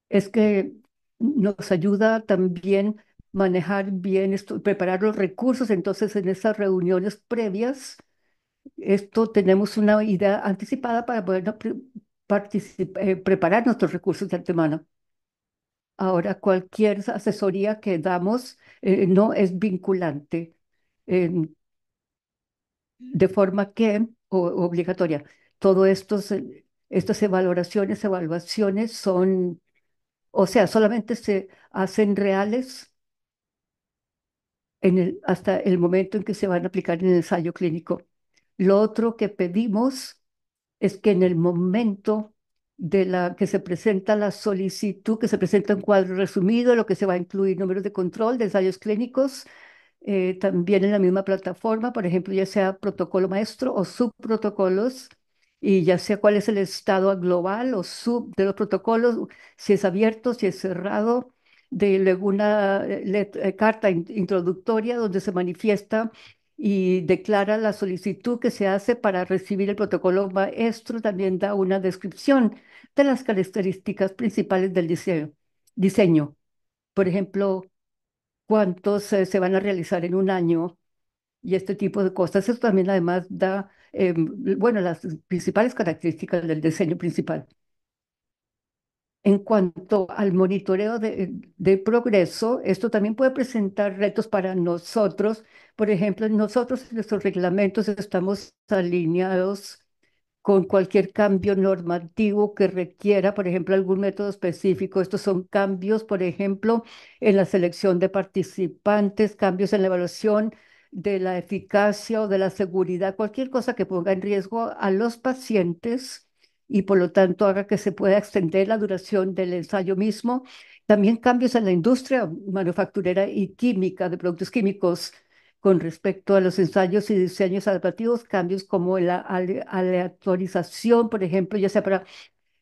es que nos ayuda también manejar bien esto, preparar los recursos. Entonces, en esas reuniones previas, esto tenemos una idea anticipada para poder eh, preparar nuestros recursos de antemano. Ahora, cualquier asesoría que damos eh, no es vinculante, de forma que, obligatoria, todo estos, estas evaluaciones, evaluaciones son, o sea, solamente se hacen reales hasta el momento en que se van a aplicar en el ensayo clínico. Lo otro que pedimos es que en el momento de la que se presenta la solicitud, que se presenta un cuadro resumido, lo que se va a incluir números de control de ensayos clínicos, eh, también en la misma plataforma, por ejemplo, ya sea protocolo maestro o subprotocolos, y ya sea cuál es el estado global o sub de los protocolos, si es abierto, si es cerrado, de una eh, eh, carta introductoria donde se manifiesta y declara la solicitud que se hace para recibir el protocolo maestro, también da una descripción de las características principales del diseño. diseño. Por ejemplo, cuántos se van a realizar en un año y este tipo de cosas. Eso también además da, em, bueno, las principales características del diseño principal. En cuanto al monitoreo de, progreso, esto también puede presentar retos para nosotros. Por ejemplo, nosotros en nuestros reglamentos estamos alineados con cualquier cambio normativo que requiera, por ejemplo, algún método específico. Estos son cambios, por ejemplo, en la selección de participantes, cambios en la evaluación de la eficacia o de la seguridad, cualquier cosa que ponga en riesgo a los pacientes y por lo tanto haga que se pueda extender la duración del ensayo mismo. También cambios en la industria manufacturera y química de productos químicos con respecto a los ensayos y diseños adaptativos, cambios como la aleatorización, por ejemplo, ya sea para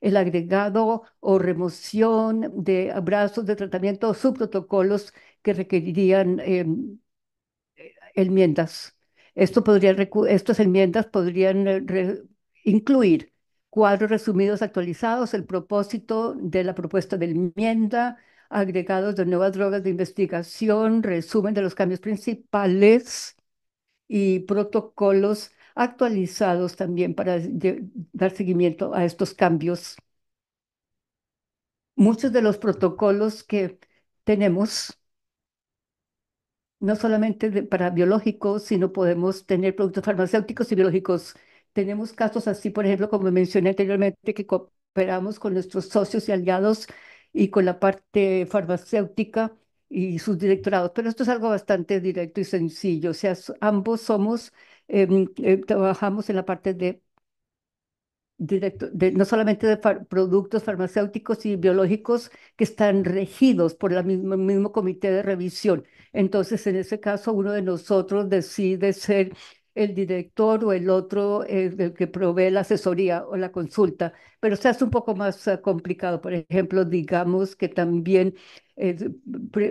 el agregado o remoción de abrazos de tratamiento o subprotocolos que requerirían em, eh, enmiendas. Esto podría, estas enmiendas podrían eh, incluir cuadros resumidos actualizados, el propósito de la propuesta de enmienda, agregados de nuevas drogas de investigación, resumen de los cambios principales y protocolos actualizados también para dar seguimiento a estos cambios. Muchos de los protocolos que tenemos, no solamente para biológicos, sino podemos tener productos farmacéuticos y biológicos tenemos casos así, por ejemplo, como mencioné anteriormente, que cooperamos con nuestros socios y aliados y con la parte farmacéutica y sus directorados, pero esto es algo bastante directo y sencillo, o sea, ambos somos, em, eh, trabajamos en la parte de Directo, de, no solamente de productos farmacéuticos y biológicos que están regidos por el mismo, mismo comité de revisión. Entonces, en ese caso, uno de nosotros decide ser el director o el otro eh, el, que provee la asesoría o la consulta, pero se hace un poco más eh, complicado. Por ejemplo, digamos que también, eh,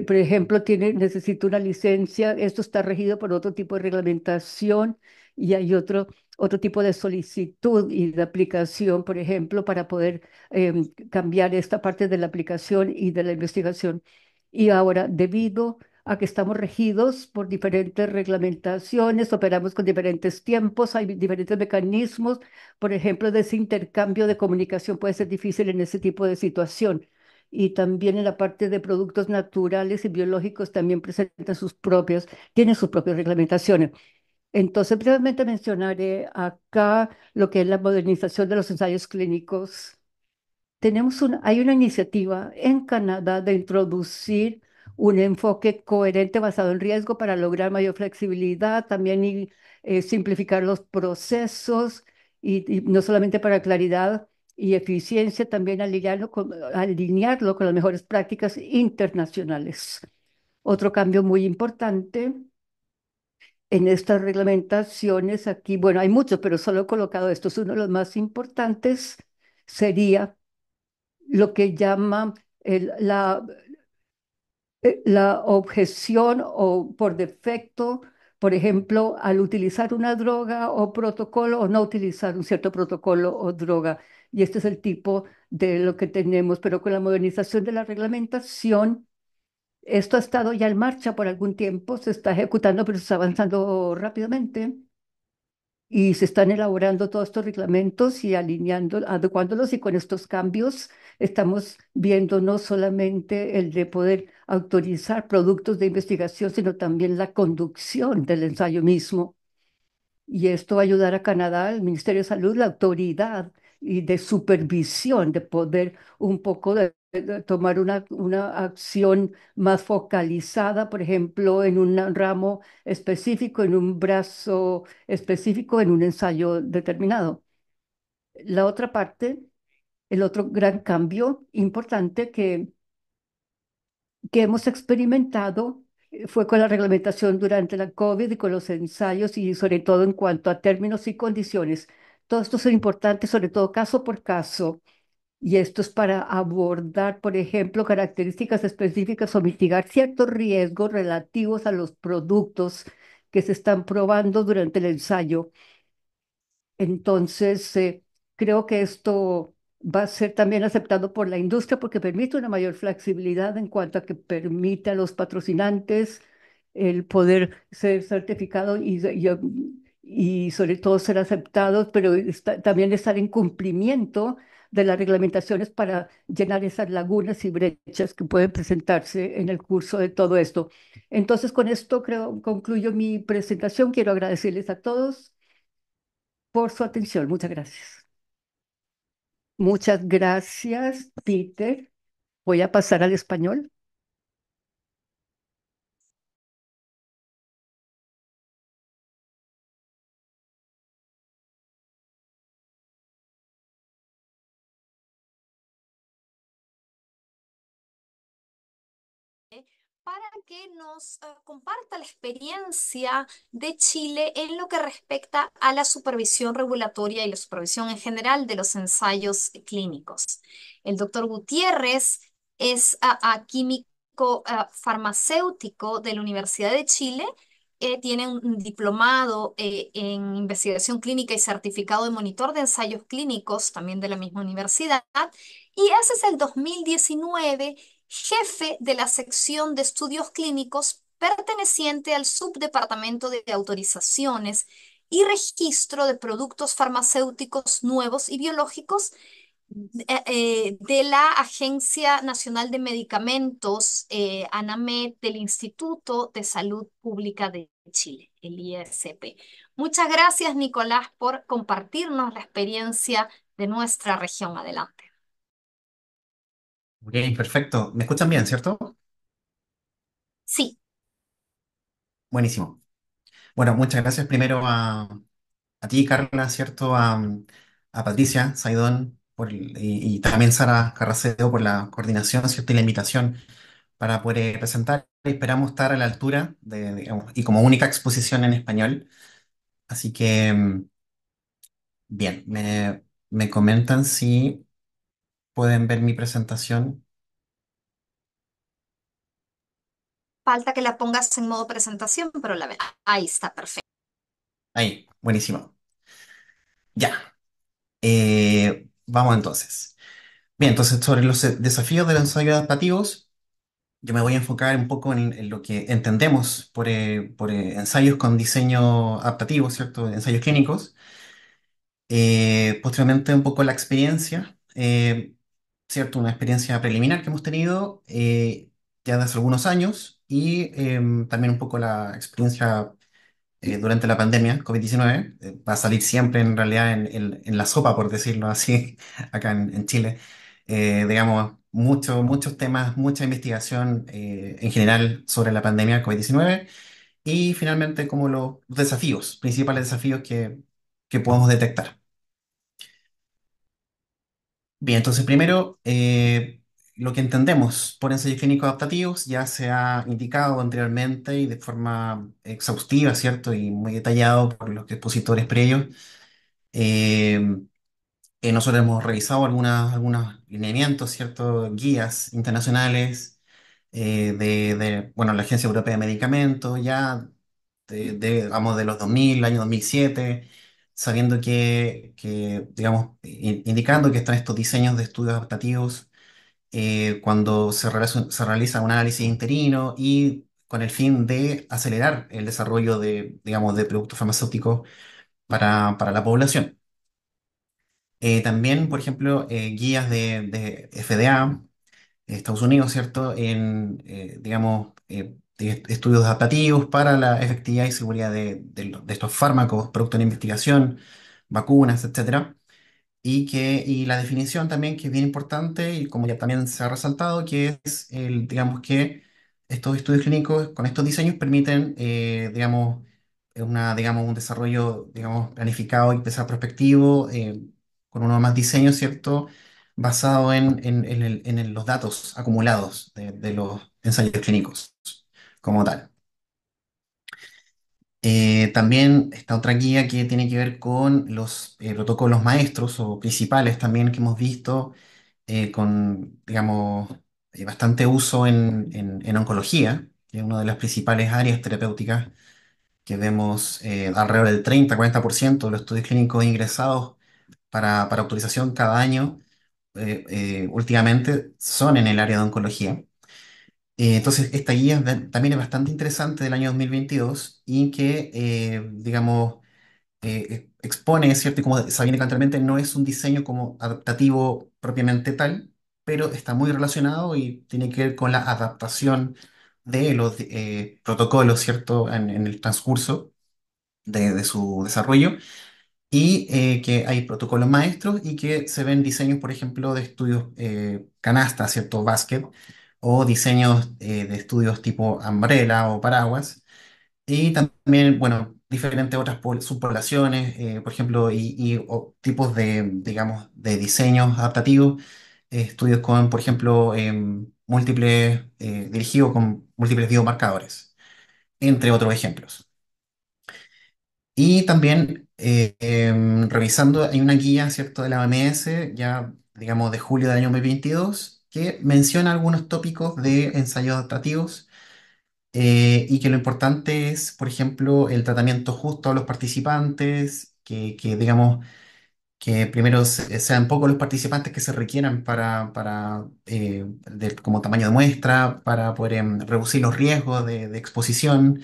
por ejemplo, tiene, necesita una licencia, esto está regido por otro tipo de reglamentación y hay otro, otro tipo de solicitud y de aplicación, por ejemplo, para poder em, cambiar esta parte de la aplicación y de la investigación. Y ahora, debido a a que estamos regidos por diferentes reglamentaciones, operamos con diferentes tiempos, hay diferentes mecanismos. Por ejemplo, de ese intercambio de comunicación puede ser difícil en ese tipo de situación. Y también en la parte de productos naturales y biológicos también presentan sus propios, tienen sus propias reglamentaciones. Entonces, previamente mencionaré acá lo que es la modernización de los ensayos clínicos. Tenemos hay una iniciativa en Canadá de introducir un enfoque coherente basado en riesgo para lograr mayor flexibilidad, también y, eh, simplificar los procesos y, no solamente para claridad y eficiencia, también alinearlo con, alinearlo con las mejores prácticas internacionales. Otro cambio muy importante en estas reglamentaciones aquí, bueno, hay muchos, pero solo he colocado estos, uno de los más importantes sería lo que llama el, la, eh, la objeción o por defecto, por ejemplo, al utilizar una droga o protocolo o no utilizar un cierto protocolo o droga. Y este es el tipo de lo que tenemos, pero con la modernización de la reglamentación, esto ha estado ya en marcha por algún tiempo, se está ejecutando, pero se está avanzando rápidamente y se están elaborando todos estos reglamentos y alineando, adecuándolos y con estos cambios estamos viendo no solamente el de poder autorizar productos de investigación, sino también la conducción del ensayo mismo. Y esto va a ayudar a Canadá, al Ministerio de Salud, la autoridad y de supervisión, de poder un poco tomar una acción más focalizada, por ejemplo, en un ramo específico, en un brazo específico, en un ensayo determinado. La otra parte el otro gran cambio importante que, que hemos experimentado eh, fue con la reglamentación durante la COVID y con los ensayos y sobre todo en cuanto a términos y condiciones. Todo esto es importante, sobre todo caso por caso. Y esto es para abordar, por ejemplo, características específicas o mitigar ciertos riesgos relativos a los productos que se están probando durante el ensayo. Entonces, eh, creo que esto va a ser también aceptado por la industria porque permite una mayor flexibilidad en cuanto a que permite a los patrocinantes el poder ser certificado y, y, sobre todo ser aceptados, pero también estar en cumplimiento de las reglamentaciones para llenar esas lagunas y brechas que pueden presentarse en el curso de todo esto. Entonces, con esto creo, concluyo mi presentación. Quiero agradecerles a todos por su atención. Muchas gracias. Muchas gracias, Peter. Voy a pasar al español. que nos eh, comparta la experiencia de Chile en lo que respecta a la supervisión regulatoria y la supervisión en general de los ensayos clínicos. El doctor Gutiérrez es ah, ah, químico ah, farmacéutico de la Universidad de Chile. Eh, tiene un diplomado eh, en investigación clínica y certificado de monitor de ensayos clínicos, también de la misma universidad, y ese es el 2019 jefe de la sección de estudios clínicos perteneciente al subdepartamento de autorizaciones y registro de productos farmacéuticos nuevos y biológicos eh, eh, de, la Agencia Nacional de Medicamentos, eh, ANAMED, del Instituto de Salud Pública de Chile, el ISP. Muchas gracias, Nicolás, por compartirnos la experiencia de nuestra región. Adelante. Ok, perfecto. ¿Me escuchan bien, cierto? Sí, Buenísimo. Bueno, muchas gracias primero a, ti, Carla, ¿cierto? A, Patricia Saidón y, también Sara Carracedo por la coordinación, ¿cierto? Y la invitación para poder eh, presentar. Esperamos estar a la altura y como única exposición en español. Así que, mm, bien, me, me comentan si... Pueden ver mi presentación. Falta que la pongas en modo presentación, pero la Ahí está, perfecto. Ahí, buenísimo. Ya. Eh, vamos entonces. Bien, entonces sobre los desafíos de los ensayos adaptativos, yo me voy a enfocar un poco en, lo que entendemos por, eh, eh, ensayos con diseño adaptativo, ¿cierto? Ensayos clínicos. posteriormente un poco la experiencia ¿cierto? Una experiencia preliminar que hemos tenido eh, ya de hace algunos años y em, también un poco la experiencia eh, durante la pandemia, COVID-19. Eh, va a salir siempre en realidad en, la sopa, por decirlo así, acá en, Chile. digamos, muchos muchos temas, mucha investigación en general sobre la pandemia COVID-19 y finalmente como los desafíos, principales desafíos que, que podemos detectar. Bien, entonces primero, eh, lo que entendemos por ensayos clínicos adaptativos ya se ha indicado anteriormente y de forma exhaustiva, ¿cierto? Y muy detallado por los expositores previos. Eh, eh, nosotros hemos revisado algunas, algunos lineamientos, ¿cierto? Guías internacionales de, bueno, la Agencia Europea de Medicamentos, ya, de, de, los 2000, año 2007 sabiendo que, digamos, indicando que están estos diseños de estudios adaptativos eh, cuando se realiza, se realiza un análisis interino y con el fin de acelerar el desarrollo de, digamos, de productos farmacéuticos para, la población. Eh, también, por ejemplo, eh, guías de, FDA, Estados Unidos, ¿cierto? En, digamos, estudios adaptativos para la efectividad y seguridad de, estos fármacos, productos de investigación, vacunas, etcétera. Y, que, y la definición también que es bien importante y como ya también se ha resaltado, que es, el, digamos, que estos estudios clínicos con estos diseños permiten, eh, digamos, una, digamos, un desarrollo, digamos, planificado y prospectivo, eh, con uno más diseño ¿cierto? Basado en, en, los datos acumulados de los ensayos clínicos como tal. Eh, también está otra guía que tiene que ver con los eh, protocolos maestros o principales también que hemos visto eh, con, digamos, bastante uso en, oncología, que es una de las principales áreas terapéuticas que vemos alrededor del 30-40% de los estudios clínicos ingresados para, autorización cada año últimamente son en el área de oncología. Eh, entonces, esta guía también es bastante interesante del año 2022 y que, eh, digamos, eh, expone, es cierto, y como Sabine anteriormente, no es un diseño como adaptativo propiamente tal, pero está muy relacionado y tiene que ver con la adaptación de los protocolos, ¿cierto?, en, el transcurso de, su desarrollo y que hay protocolos maestros y que se ven diseños, por ejemplo, de estudios eh, canasta, ¿cierto?, básquet o diseños eh, de estudios tipo Umbrella o Paraguas. Y también, bueno, diferentes otras subpoblaciones, eh, por ejemplo, y, tipos de, digamos, de diseños adaptativos, eh, estudios con, por ejemplo, em, múltiples, dirigidos con múltiples biomarcadores, entre otros ejemplos. Y también em, revisando, hay una guía, ¿cierto?, de la OMS, ya, digamos, de julio del año 2022, menciona algunos tópicos de ensayos adaptativos eh, y que lo importante es, por ejemplo, el tratamiento justo a los participantes, que, digamos, que primero sean pocos los participantes que se requieran para, eh, como tamaño de muestra, para poder em, reducir los riesgos de, exposición,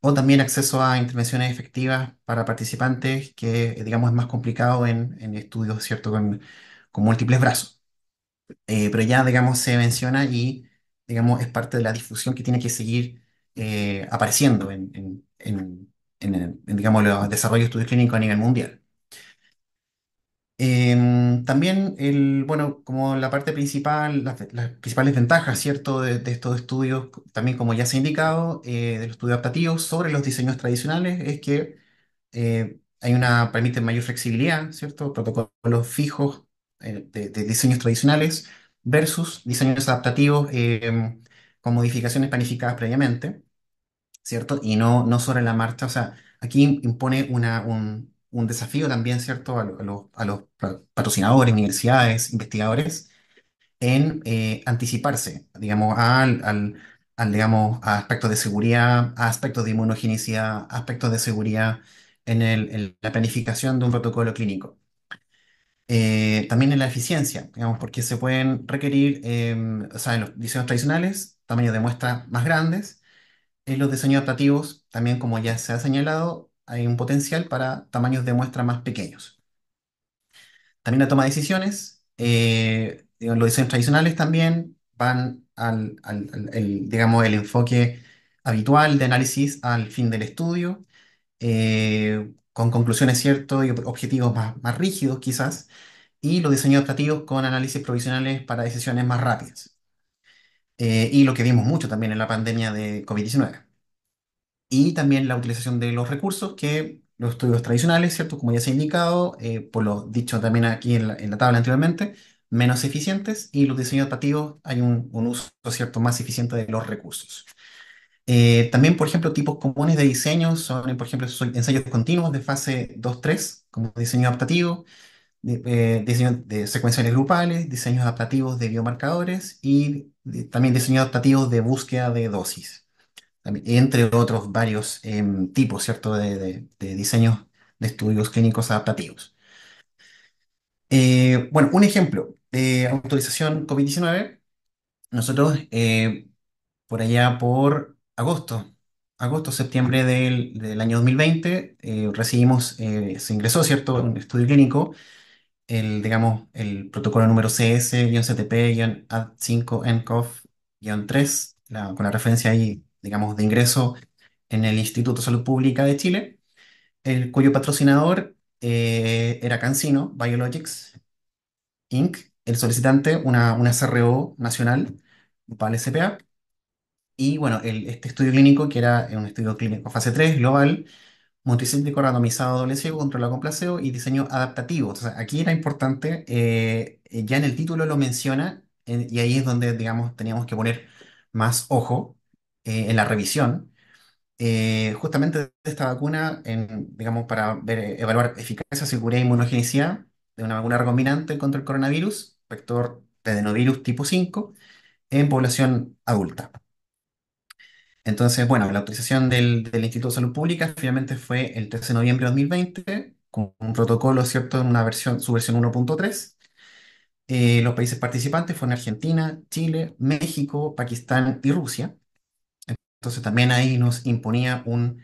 o también acceso a intervenciones efectivas para participantes, que digamos es más complicado en, estudios, ¿cierto?, con múltiples brazos. Eh, pero ya, digamos, se menciona y, digamos, es parte de la difusión que tiene que seguir eh, apareciendo en, digamos, los desarrollos de estudios clínicos a nivel mundial. Em, también, el, bueno, como la parte principal, las, principales ventajas, ¿cierto?, de, estos estudios, también como ya se ha indicado, eh, de los estudios adaptativos sobre los diseños tradicionales, es que hay una, permiten mayor flexibilidad, ¿cierto?, protocolos fijos eh, de, diseños tradicionales versus diseños adaptativos em, con modificaciones planificadas previamente, ¿cierto? Y no, no sobre la marcha, o sea, aquí impone una, un, un desafío también, ¿cierto?, a, los, a, los, patrocinadores, universidades, investigadores, en eh, anticiparse, digamos, al, al, al, digamos, a aspectos de seguridad, a aspectos de inmunogenicidad, a aspectos de seguridad en, el, en la planificación de un protocolo clínico. Eh, también en la eficiencia, digamos, porque se pueden requerir, em, o sea, en los diseños tradicionales, tamaños de muestra más grandes. En eh, los diseños adaptativos, también como ya se ha señalado, hay un potencial para tamaños de muestra más pequeños. También la toma de decisiones, eh, digamos, los diseños tradicionales también van al, digamos, el enfoque habitual de análisis al fin del estudio, con conclusiones ciertas y objetivos más, más rígidos quizás, y los diseños adaptativos con análisis provisionales para decisiones más rápidas. Eh, y lo que vimos mucho también en la pandemia de COVID-19. Y también la utilización de los recursos que los estudios tradicionales, ¿cierto? Como ya se ha indicado, eh, por lo dicho también aquí en la, tabla anteriormente, menos eficientes y los diseños adaptativos hay un, un uso, ¿cierto?, más eficiente de los recursos. Eh, también, por ejemplo, tipos comunes de diseños son, por ejemplo, ensayos continuos de fase 2-3, como diseño adaptativo, de, eh, diseño de secuenciales grupales, diseños adaptativos de biomarcadores y también diseños adaptativos de búsqueda de dosis, entre otros varios em, tipos, ¿cierto?, de, diseños de estudios clínicos adaptativos. Eh, bueno, un ejemplo de autorización COVID-19, nosotros por allá por agosto, agosto, septiembre del, año 2020, eh, recibimos, eh, se ingresó, ¿cierto?, un estudio clínico, el, digamos, el protocolo número CS-CTP-AD5-NCOF-3, la, con la referencia ahí, digamos, de ingreso en el Instituto de Salud Pública de Chile, el cuyo patrocinador eh, era Cancino Biologics Inc., el solicitante, una, una CRO nacional, para el SPA, y bueno, este estudio clínico, que era eh, un estudio clínico fase 3, global, multicéntrico, randomizado, doble ciego, controlado con placebo y diseño adaptativo. Entonces, aquí era importante, eh, ya en el título lo menciona, y ahí es donde, digamos, teníamos que poner más ojo eh, en la revisión justamente de esta vacuna, digamos, para evaluar eficacia, seguridad e inmunogenicidad de una vacuna recombinante contra el coronavirus, vector de adenovirus tipo 5, en población adulta. Entonces, bueno, la autorización del, Instituto de Salud Pública finalmente fue el 13 de noviembre de 2020, con un protocolo, ¿cierto?, en una versión, su versión 1.3. Eh, los países participantes fueron Argentina, Chile, México, Pakistán y Rusia. Entonces también ahí nos imponía un,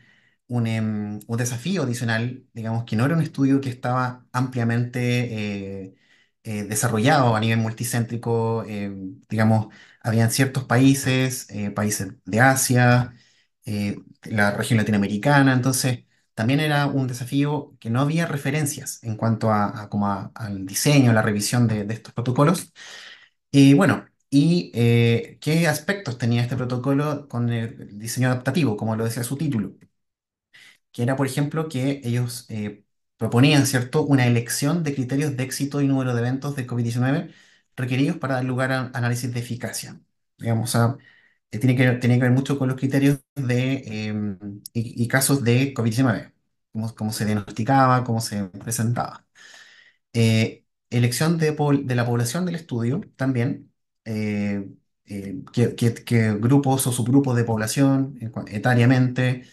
em, desafío adicional, digamos que no era un estudio que estaba ampliamente eh, eh, desarrollado a nivel multicéntrico, eh, digamos, habían ciertos países, eh, países de Asia, la región latinoamericana, entonces también era un desafío que no había referencias en cuanto a, como al diseño, la revisión de, de estos protocolos. Y bueno, ¿y qué aspectos tenía este protocolo con el diseño adaptativo, como lo decía su título? Que era, por ejemplo, que ellos proponían, ¿cierto?, una elección de criterios de éxito y número de eventos de COVID-19 requeridos para dar lugar a análisis de eficacia. Digamos, eh, tiene que, tiene que ver mucho con los criterios de, eh, y, casos de COVID-19, cómo, cómo, se diagnosticaba, cómo se presentaba. Eh, elección de, de, la población del estudio también, qué grupos o subgrupos de población etariamente,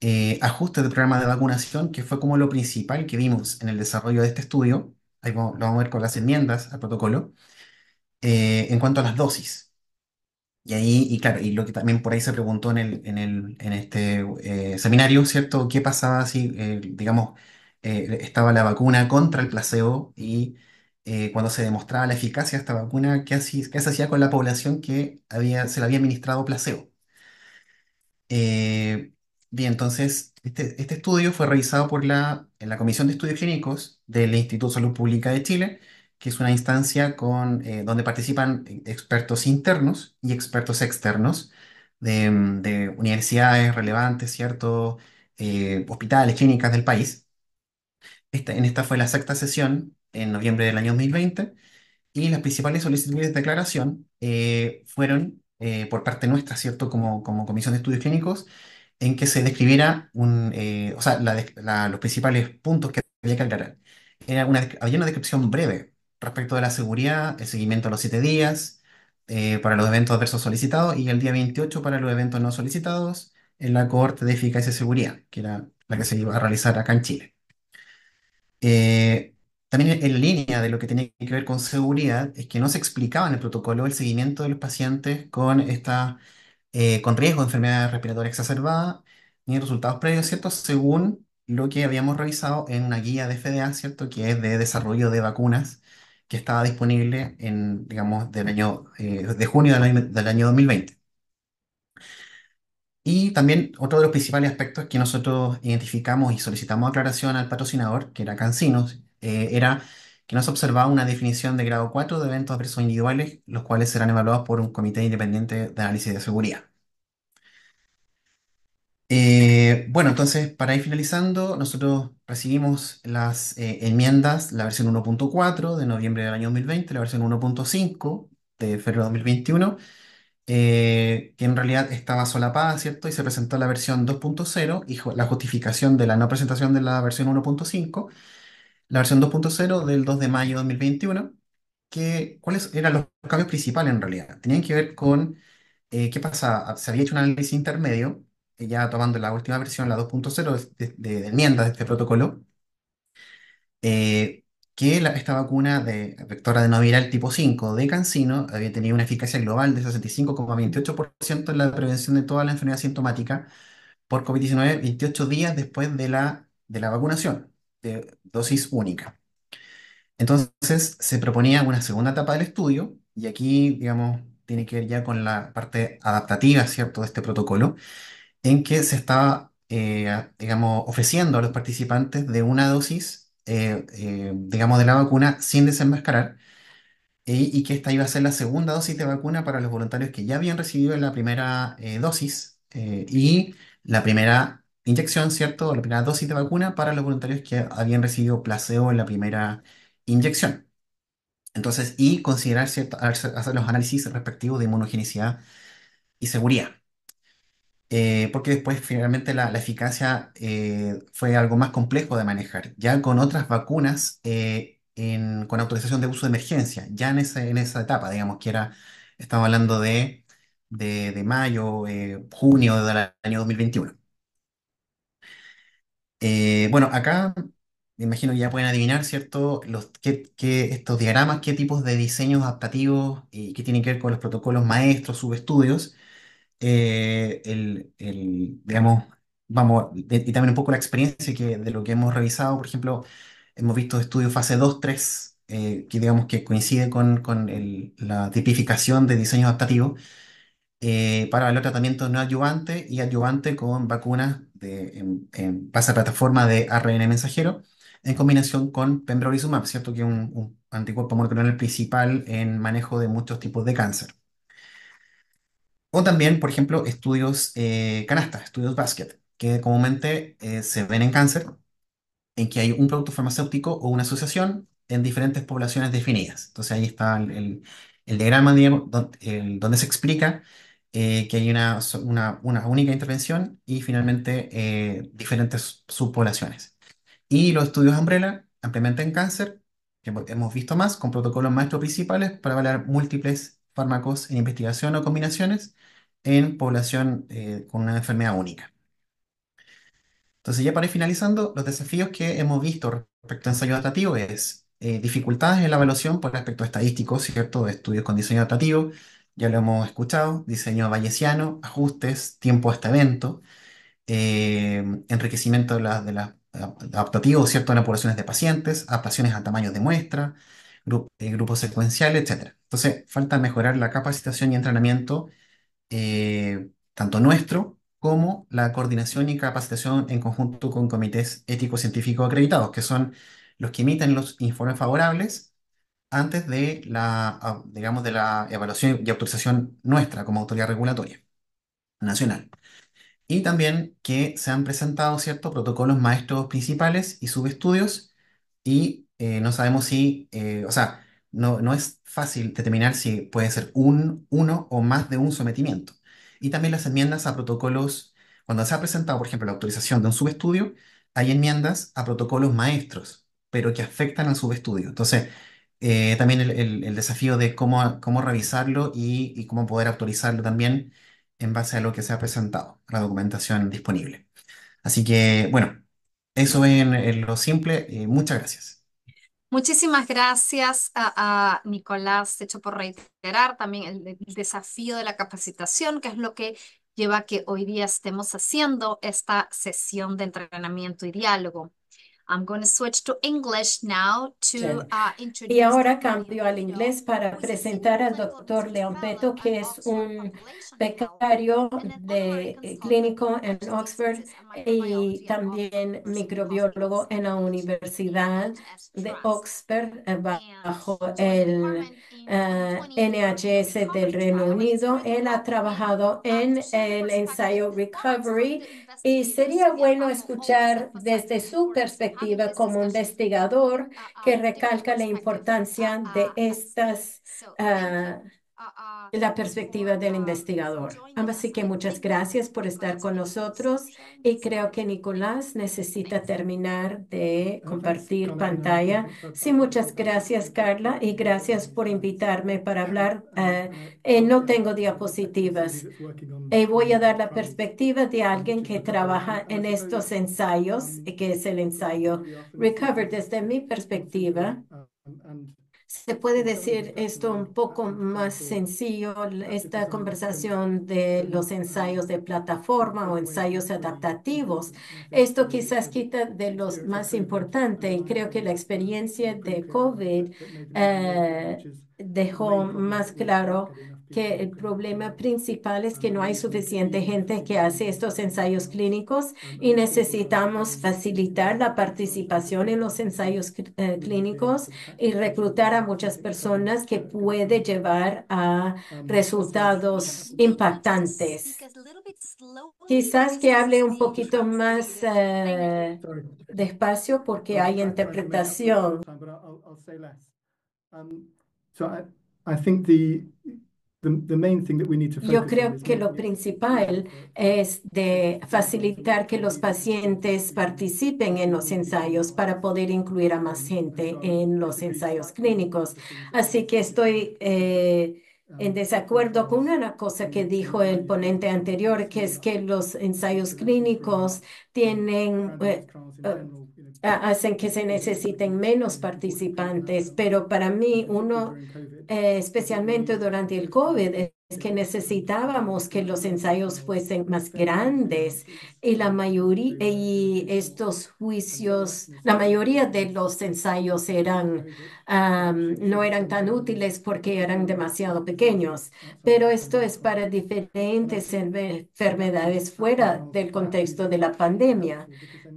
eh, ajustes de programa de vacunación, que fue como lo principal que vimos en el desarrollo de este estudio. Ahí vamos- lo vamos a ver con las enmiendas al protocolo, eh, en cuanto a las dosis. Y ahí, y claro, y lo que también por ahí se preguntó en el, en el, en este eh, seminario, ¿cierto? ¿Qué pasaba si, eh, digamos, estaba la vacuna contra el placebo y cuando se demostraba la eficacia de esta vacuna, ¿qué, hacía- qué se hacía con la población que había, se le había administrado placebo? Bien, entonces, este, este estudio fue realizado por la, en la Comisión de Estudios Clínicos del Instituto de Salud Pública de Chile, que es una instancia con, eh, donde participan eh, expertos internos y expertos externos de, mm, universidades relevantes, ¿cierto? Eh, hospitales, clínicas del país. Esta, en esta fue la sexta sesión, en noviembre del año 2020, y las principales solicitudes de declaración fueron por parte nuestra, ¿cierto? Como, como Comisión de Estudios Clínicos en que se describiera un, eh, o sea, los principales puntos que había que aclarar. Era había una descripción breve respecto de la seguridad, el seguimiento a los siete días eh, para los eventos adversos solicitados y el día 28 para los eventos no solicitados en la cohorte de eficacia y seguridad, que era la que se iba a realizar acá en Chile. Eh, también en línea de lo que tenía que ver con seguridad es que no se explicaba en el protocolo el seguimiento de los pacientes con esta... Eh, con riesgo de enfermedad respiratoria exacerbada, ni resultados previos, ¿cierto? Según lo que habíamos revisado en una guía de FDA, ¿cierto? Que es de desarrollo de vacunas que estaba disponible en, digamos, del año, eh, de junio del año, 2020. Y también otro de los principales aspectos que nosotros identificamos y solicitamos aclaración al patrocinador, que era Cancinos, eh, era que no se observaba una definición de grado 4 de eventos adversos individuales, los cuales serán evaluados por un comité independiente de análisis de seguridad. Eh, bueno, entonces, para ir finalizando, nosotros recibimos las eh, enmiendas, la versión 1.4 de noviembre del año 2020, la versión 1.5 de febrero de 2021, eh, que en realidad estaba solapada, ¿cierto? Y se presentó la versión 2.0 y la justificación de la no presentación de la versión 1.5 la versión 2.0 del 2 de mayo de 2021, que cuáles eran los cambios principales en realidad. Tenían que ver con eh, qué pasa, ah, se había hecho un análisis intermedio, eh, ya tomando la última versión, la 2.0 de, de, de, enmiendas de este protocolo, eh, que esta vacuna de vectora adenoviral tipo 5 de Cancino había tenido una eficacia global de 65,28% en la prevención de toda la enfermedad sintomática por COVID-19 28 días después de la, de la vacunación de dosis única. Entonces se proponía una segunda etapa del estudio, y aquí, digamos, tiene que ver ya con la parte adaptativa, ¿cierto?, de este protocolo, en que se estaba, eh, digamos, ofreciendo a los participantes de una dosis, eh, eh, digamos, de la vacuna sin desenmascarar, y que esta iba a ser la segunda dosis de vacuna para los voluntarios que ya habían recibido la primera dosis y la primera inyección, ¿cierto? La primera dosis de vacuna para los voluntarios que habían recibido placebo en la primera inyección. Entonces, y considerar, ¿cierto? Hacer los análisis respectivos de inmunogenicidad y seguridad. Eh, porque después finalmente la, eficacia eh, fue algo más complejo de manejar, ya con otras vacunas eh, con autorización de uso de emergencia, ya en, esa etapa, digamos que era, estamos hablando de, de, mayo, junio del año 2021. Eh, bueno, acá me imagino que ya pueden adivinar, ¿cierto? Los, qué, estos diagramas, qué tipos de diseños adaptativos y eh, qué tienen que ver con los protocolos maestros, subestudios. Eh, el, el, digamos, vamos, y también un poco la experiencia que, de lo que hemos revisado, por ejemplo, hemos visto estudios fase 2, 3, que digamos que coincide con, con la tipificación de diseños adaptativos para el tratamientos no adyuvantes y adyuvante con vacunas en, en base a plataforma de ARN mensajero, en combinación con pembrolizumab, ¿cierto? Que es un, anticuerpo monoclonal principal en manejo de muchos tipos de cáncer. O también, por ejemplo, estudios eh, canasta, estudios basket, que comúnmente eh, se ven en cáncer, en que hay un producto farmacéutico o una asociación en diferentes poblaciones definidas. Entonces ahí está el, diagrama donde se explica eh, que hay una, única intervención y finalmente eh, diferentes subpoblaciones. Y los estudios Umbrella ampliamente en cáncer, que hemos visto más, con protocolos maestros principales para evaluar múltiples fármacos en investigación o combinaciones en población eh, con una enfermedad única. Entonces, ya para ir finalizando, los desafíos que hemos visto respecto a ensayo adaptativo es dificultades en la evaluación por aspecto estadísticos, ¿cierto?, de estudios con diseño adaptativo, ya lo hemos escuchado, diseño bayesiano, ajustes, tiempo hasta evento, eh, enriquecimiento de la, eh, adaptativo, ¿cierto?, en poblaciones de pacientes, adaptaciones a tamaños de muestra, grupo eh, grupos secuenciales, etc. Entonces, falta mejorar la capacitación y entrenamiento, eh, tanto nuestro como la coordinación y capacitación en conjunto con comités éticos científicos acreditados, que son los que emiten los informes favorables antes de la, ah, digamos, de la evaluación y autorización nuestra como autoridad regulatoria nacional. Y también que se han presentado ciertos protocolos maestros principales y subestudios y eh, no sabemos si, eh, o sea, no, no es fácil determinar si puede ser un, uno o más de un sometimiento. Y también las enmiendas a protocolos, cuando se ha presentado, por ejemplo, la autorización de un subestudio, hay enmiendas a protocolos maestros, pero que afectan al subestudio. Entonces, eh, también el, desafío de cómo, cómo revisarlo y, cómo poder actualizarlo también en base a lo que se ha presentado, la documentación disponible. Así que, bueno, eso es lo simple. Eh, muchas gracias. Muchísimas gracias a, Nicolás, de hecho, por reiterar también el desafío de la capacitación, que es lo que lleva a que hoy día estemos haciendo esta sesión de entrenamiento y diálogo. I'm going to switch to English now to, uh, y ahora cambio al inglés para presentar al doctor Leon Beto, que es un becario de clínico en Oxford y también microbiólogo en la Universidad de Oxford eh, bajo el NHS eh, del Reino Unido. Él ha trabajado en el ensayo Recovery y sería bueno escuchar desde su perspectiva como investigador que recalca la importancia de estas ah, la perspectiva del investigador. Así que muchas gracias por estar con nosotros y creo que Nicolás necesita terminar de compartir pantalla. Sí, muchas gracias Carla y gracias por invitarme para hablar. Eh, no tengo diapositivas. y eh, voy a dar la perspectiva de alguien que trabaja en estos ensayos, que es el ensayo Recovered, desde mi perspectiva se puede decir esto un poco más sencillo, esta conversación de los ensayos de plataforma o ensayos adaptativos. Esto quizás quita de los más importantes y creo que la experiencia de COVID eh, dejó más claro que el problema principal es que no hay suficiente gente que hace estos ensayos clínicos y necesitamos facilitar la participación en los ensayos eh, clínicos y reclutar a muchas personas que puede llevar a resultados impactantes. Quizás que hable un poquito más eh, despacio porque hay interpretación. Um, so I think the yo creo que lo principal es de facilitar que los pacientes participen en los ensayos para poder incluir a más gente en los ensayos clínicos. Así que estoy eh, en desacuerdo con una cosa que dijo el ponente anterior, que es que los ensayos clínicos tienen... Eh, Ah, hacen que se necesiten menos participantes, pero para mí uno, eh, especialmente durante el COVID, es que necesitábamos que los ensayos fuesen más grandes y la mayoría y estos juicios, la mayoría de los ensayos eran no eran tan útiles porque eran demasiado pequeños. Pero esto es para diferentes enfermedades fuera del contexto de la pandemia.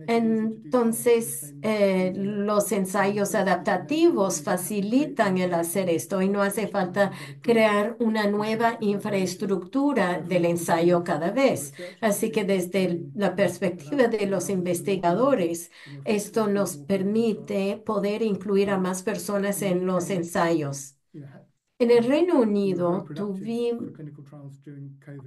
Entonces, eh, los ensayos adaptativos facilitan el hacer esto y no hace falta crear una nueva infraestructura del ensayo cada vez. Así que desde la perspectiva de los investigadores, esto nos permite poder incluir a más personas en los ensayos. En el Reino Unido tuvimos,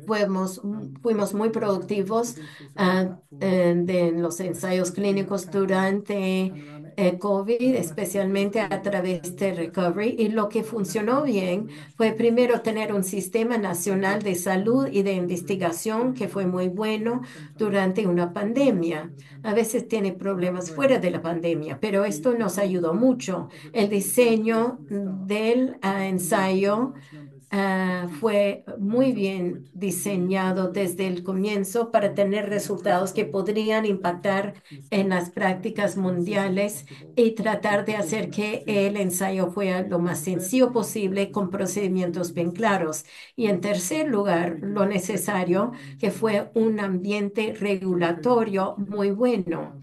fuimos, ah, muy productivos ah, en los ensayos clínicos durante eh, COVID, especialmente a través de Recovery. Y lo que funcionó bien fue primero tener un sistema nacional de salud y de investigación que fue muy bueno durante una pandemia. A veces tiene problemas fuera de la pandemia, pero esto nos ayudó mucho. El diseño del ensayo Ah, fue muy bien diseñado desde el comienzo para tener resultados que podrían impactar en las prácticas mundiales y tratar de hacer que el ensayo fuera lo más sencillo posible con procedimientos bien claros. Y en tercer lugar, lo necesario que fue un ambiente regulatorio muy bueno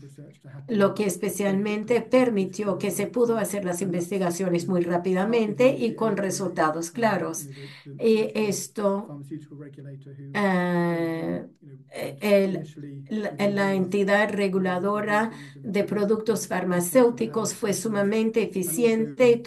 lo que especialmente permitió que se pudo hacer las investigaciones muy rápidamente y con resultados claros. Y esto, eh, eh, la, entidad reguladora de productos farmacéuticos fue sumamente eficiente,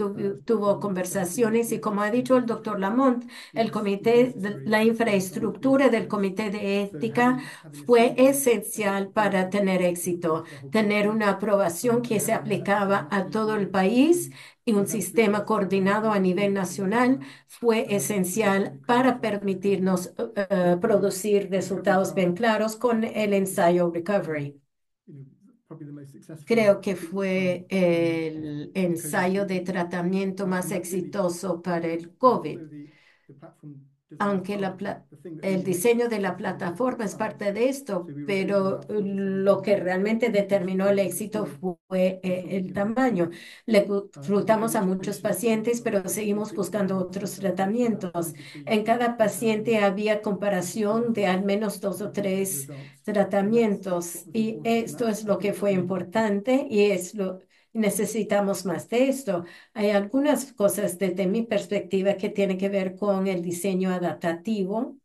tuvo conversaciones y como ha dicho el doctor Lamont, el comité, la infraestructura del comité de ética fue esencial para tener éxito tener una aprobación que se aplicaba a todo el país y un sistema coordinado a nivel nacional fue esencial para permitirnos eh, eh, producir resultados bien claros con el ensayo Recovery. Creo que fue el ensayo de tratamiento más exitoso para el COVID aunque el diseño de la plataforma es parte de esto, pero lo que realmente determinó el éxito fue eh, el tamaño. Le disfrutamos a muchos pacientes, pero seguimos buscando otros tratamientos. En cada paciente había comparación de al menos dos o tres tratamientos y esto es lo que fue importante y es lo necesitamos más de esto. Hay algunas cosas desde mi perspectiva que tienen que ver con el diseño adaptativo.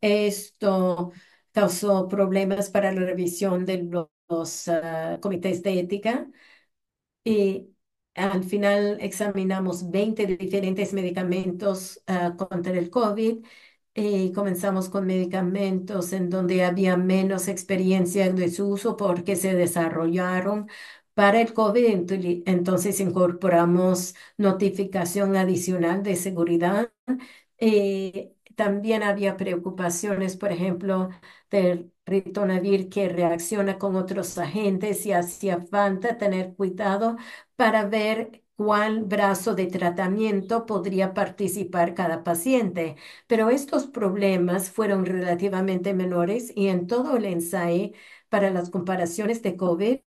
Esto causó problemas para la revisión de los ah, comités de ética y al final examinamos 20 diferentes medicamentos ah, contra el COVID eh, comenzamos con medicamentos en donde había menos experiencia de su uso porque se desarrollaron para el COVID. Entonces incorporamos notificación adicional de seguridad. Eh, también había preocupaciones, por ejemplo, del ritonavir que reacciona con otros agentes y hacía falta tener cuidado para ver cuál brazo de tratamiento podría participar cada paciente, pero estos problemas fueron relativamente menores y en todo el ensayo para las comparaciones de COVID,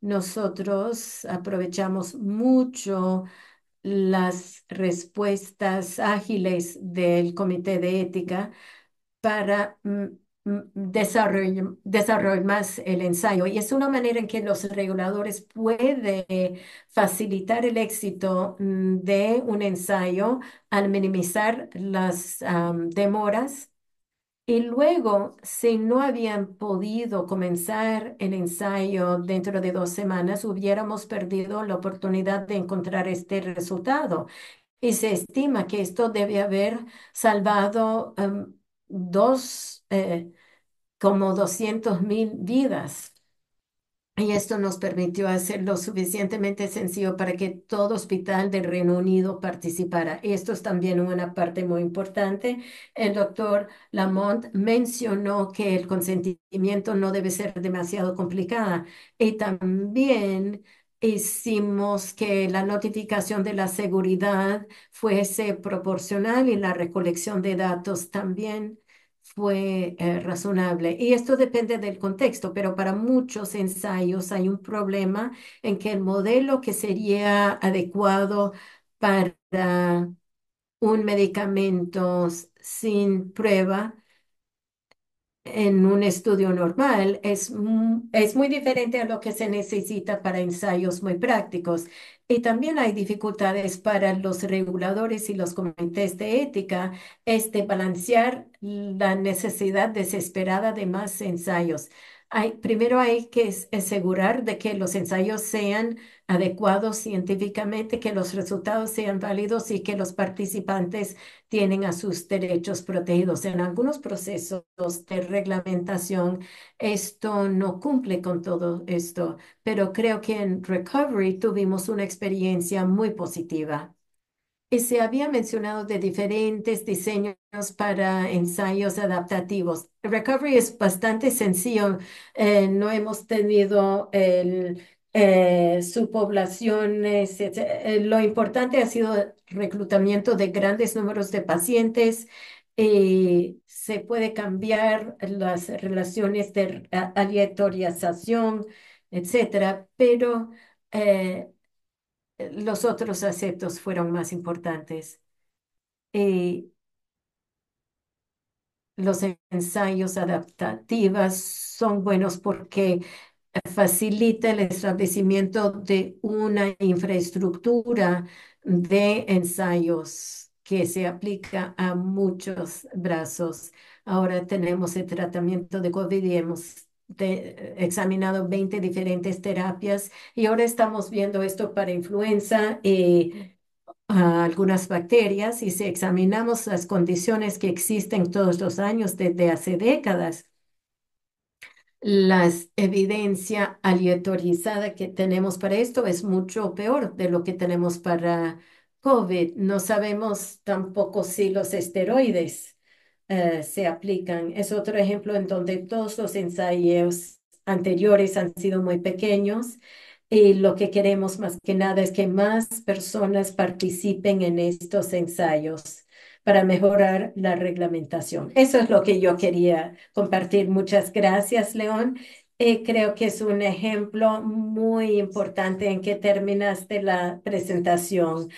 nosotros aprovechamos mucho las respuestas ágiles del Comité de Ética para mm, Mm, desarrollar más el ensayo. Y es una manera en que los reguladores pueden facilitar el éxito mm, de un ensayo al minimizar las demoras. Y luego, si no habían podido comenzar el ensayo dentro de dos semanas, hubiéramos perdido la oportunidad de encontrar este resultado. Y se estima que esto debe haber salvado dos eh, como 200 mil vidas. Y esto nos permitió hacerlo suficientemente sencillo para que todo hospital del Reino Unido participara. Esto es también una parte muy importante. El doctor Lamont mencionó que el consentimiento no debe ser demasiado complicado y también hicimos que la notificación de la seguridad fuese proporcional y la recolección de datos también fue eh, razonable. Y esto depende del contexto, pero para muchos ensayos hay un problema en que el modelo que sería adecuado para un medicamento sin prueba en un estudio normal es, mm, es muy diferente a lo que se necesita para ensayos muy prácticos. Y también hay dificultades para los reguladores y los comités de ética, este, balancear la necesidad desesperada de más ensayos. Hay, primero hay que asegurar de que los ensayos sean adecuados científicamente, que los resultados sean válidos y que los participantes tienen a sus derechos protegidos. En algunos procesos de reglamentación esto no cumple con todo esto, pero creo que en Recovery tuvimos una experiencia muy positiva. Y se había mencionado de diferentes diseños para ensayos adaptativos. Recovery es bastante sencillo. Eh, no hemos tenido el eh, su población. Eh, lo importante ha sido reclutamiento de grandes números de pacientes. y eh, se puede cambiar las relaciones de aleatorización, etcétera, pero los otros aspectos fueron más importantes. los ensayos adaptativos son buenos porque facilita el establecimiento de una infraestructura de ensayos que se aplica a muchos brazos. Ahora tenemos el tratamiento de COVID y hemos examinado 20 diferentes terapias y ahora estamos viendo esto para influenza y ah, algunas bacterias y si examinamos las condiciones que existen todos los años desde hace décadas, la evidencia aleatorizada que tenemos para esto es mucho peor de lo que tenemos para COVID. No sabemos tampoco si los esteroides eh, se aplican. Es otro ejemplo en donde todos los ensayos anteriores han sido muy pequeños y lo que queremos más que nada es que más personas participen en estos ensayos para mejorar la reglamentación. Eso es lo que yo quería compartir. Muchas gracias, León. Eh, creo que es un ejemplo muy importante en que terminaste la presentación.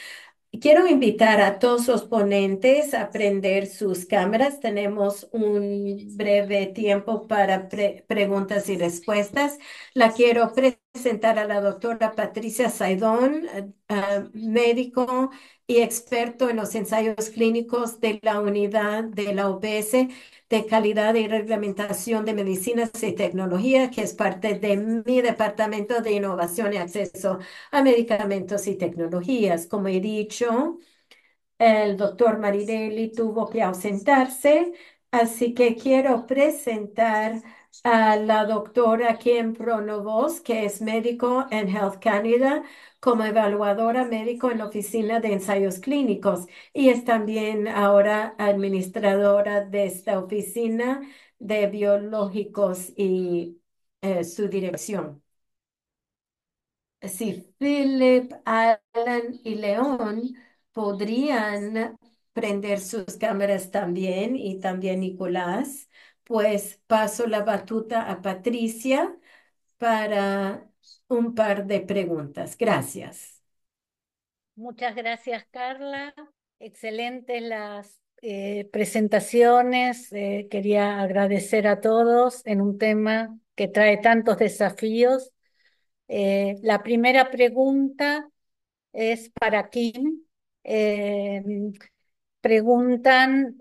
Quiero invitar a todos los ponentes a prender sus cámaras. Tenemos un breve tiempo para preguntas y respuestas. La quiero presentar presentar a la doctora Patricia Saidón, eh, eh, médico y experto en los ensayos clínicos de la unidad de la OPS de calidad y reglamentación de medicinas y tecnología, que es parte de mi departamento de innovación y acceso a medicamentos y tecnologías. Como he dicho, el doctor Marinelli tuvo que ausentarse, así que quiero presentar a la doctora Kim Pronovos que es médico en Health Canada, como evaluadora médico en la Oficina de Ensayos Clínicos y es también ahora administradora de esta oficina de biológicos y eh, su dirección. Si Philip, Alan y León podrían prender sus cámaras también y también Nicolás pues paso la batuta a Patricia para un par de preguntas. Gracias. Muchas gracias, Carla. Excelentes las eh, presentaciones. Eh, quería agradecer a todos en un tema que trae tantos desafíos. Eh, la primera pregunta es para Kim. preguntan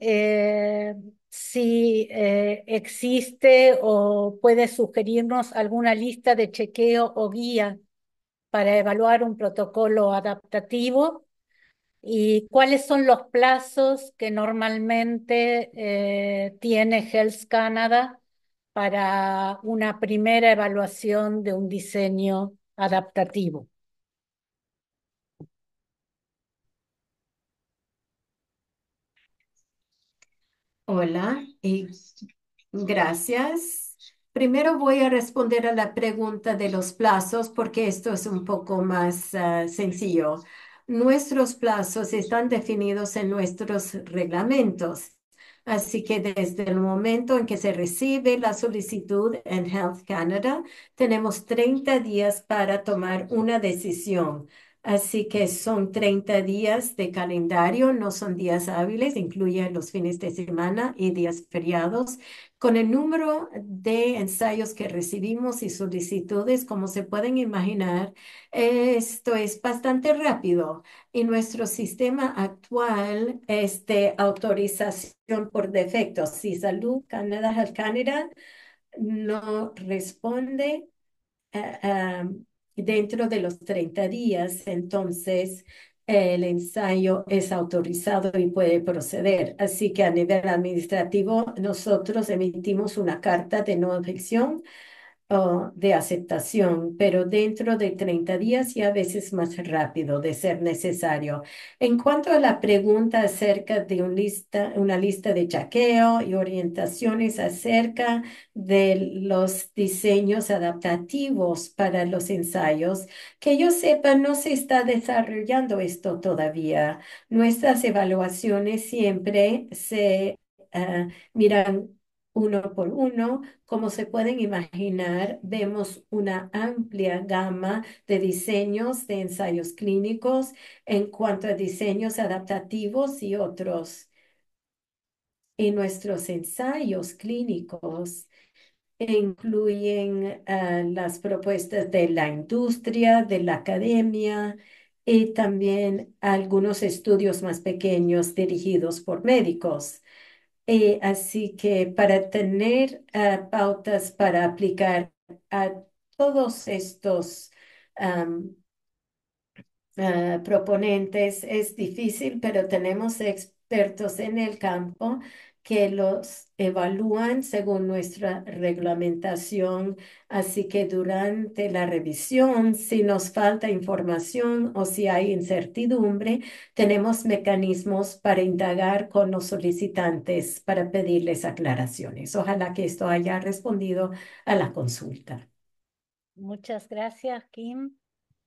si eh, existe o puede sugerirnos alguna lista de chequeo o guía para evaluar un protocolo adaptativo y cuáles son los plazos que normalmente eh, tiene Health Canada para una primera evaluación de un diseño adaptativo. Hola, y gracias. Primero voy a responder a la pregunta de los plazos porque esto es un poco más ah, sencillo. Nuestros plazos están definidos en nuestros reglamentos. Así que desde el momento en que se recibe la solicitud en Health Canada, tenemos 30 días para tomar una decisión. Así que son 30 días de calendario, no son días hábiles, incluyen los fines de semana y días feriados. Con el número de ensayos que recibimos y solicitudes, como se pueden imaginar, esto es bastante rápido y nuestro sistema actual es de autorización por defecto. Si Salud Canadá Canadá no responde, eh, eh, dentro de los 30 días, entonces el ensayo es autorizado y puede proceder. Así que a nivel administrativo, nosotros emitimos una carta de no objeción Oh, de aceptación, pero dentro de 30 días y a veces más rápido de ser necesario. En cuanto a la pregunta acerca de una lista de chaqueo y orientaciones acerca de los diseños adaptativos para los ensayos, que yo sepa, no se está desarrollando esto todavía. Nuestras evaluaciones siempre se ah, miran uno por uno. Como se pueden imaginar, vemos una amplia gama de diseños de ensayos clínicos en cuanto a diseños adaptativos y otros. Y nuestros ensayos clínicos incluyen eh, las propuestas de la industria, de la academia y también algunos estudios más pequeños dirigidos por médicos. Eh, así que para tener ah, pautas para aplicar a todos estos ah, proponentes es difícil, pero tenemos expertos en el campo que los evalúan según nuestra reglamentación. Así que durante la revisión, si nos falta información o si hay incertidumbre, tenemos mecanismos para indagar con los solicitantes para pedirles aclaraciones. Ojalá que esto haya respondido a la consulta. Muchas gracias, Kim.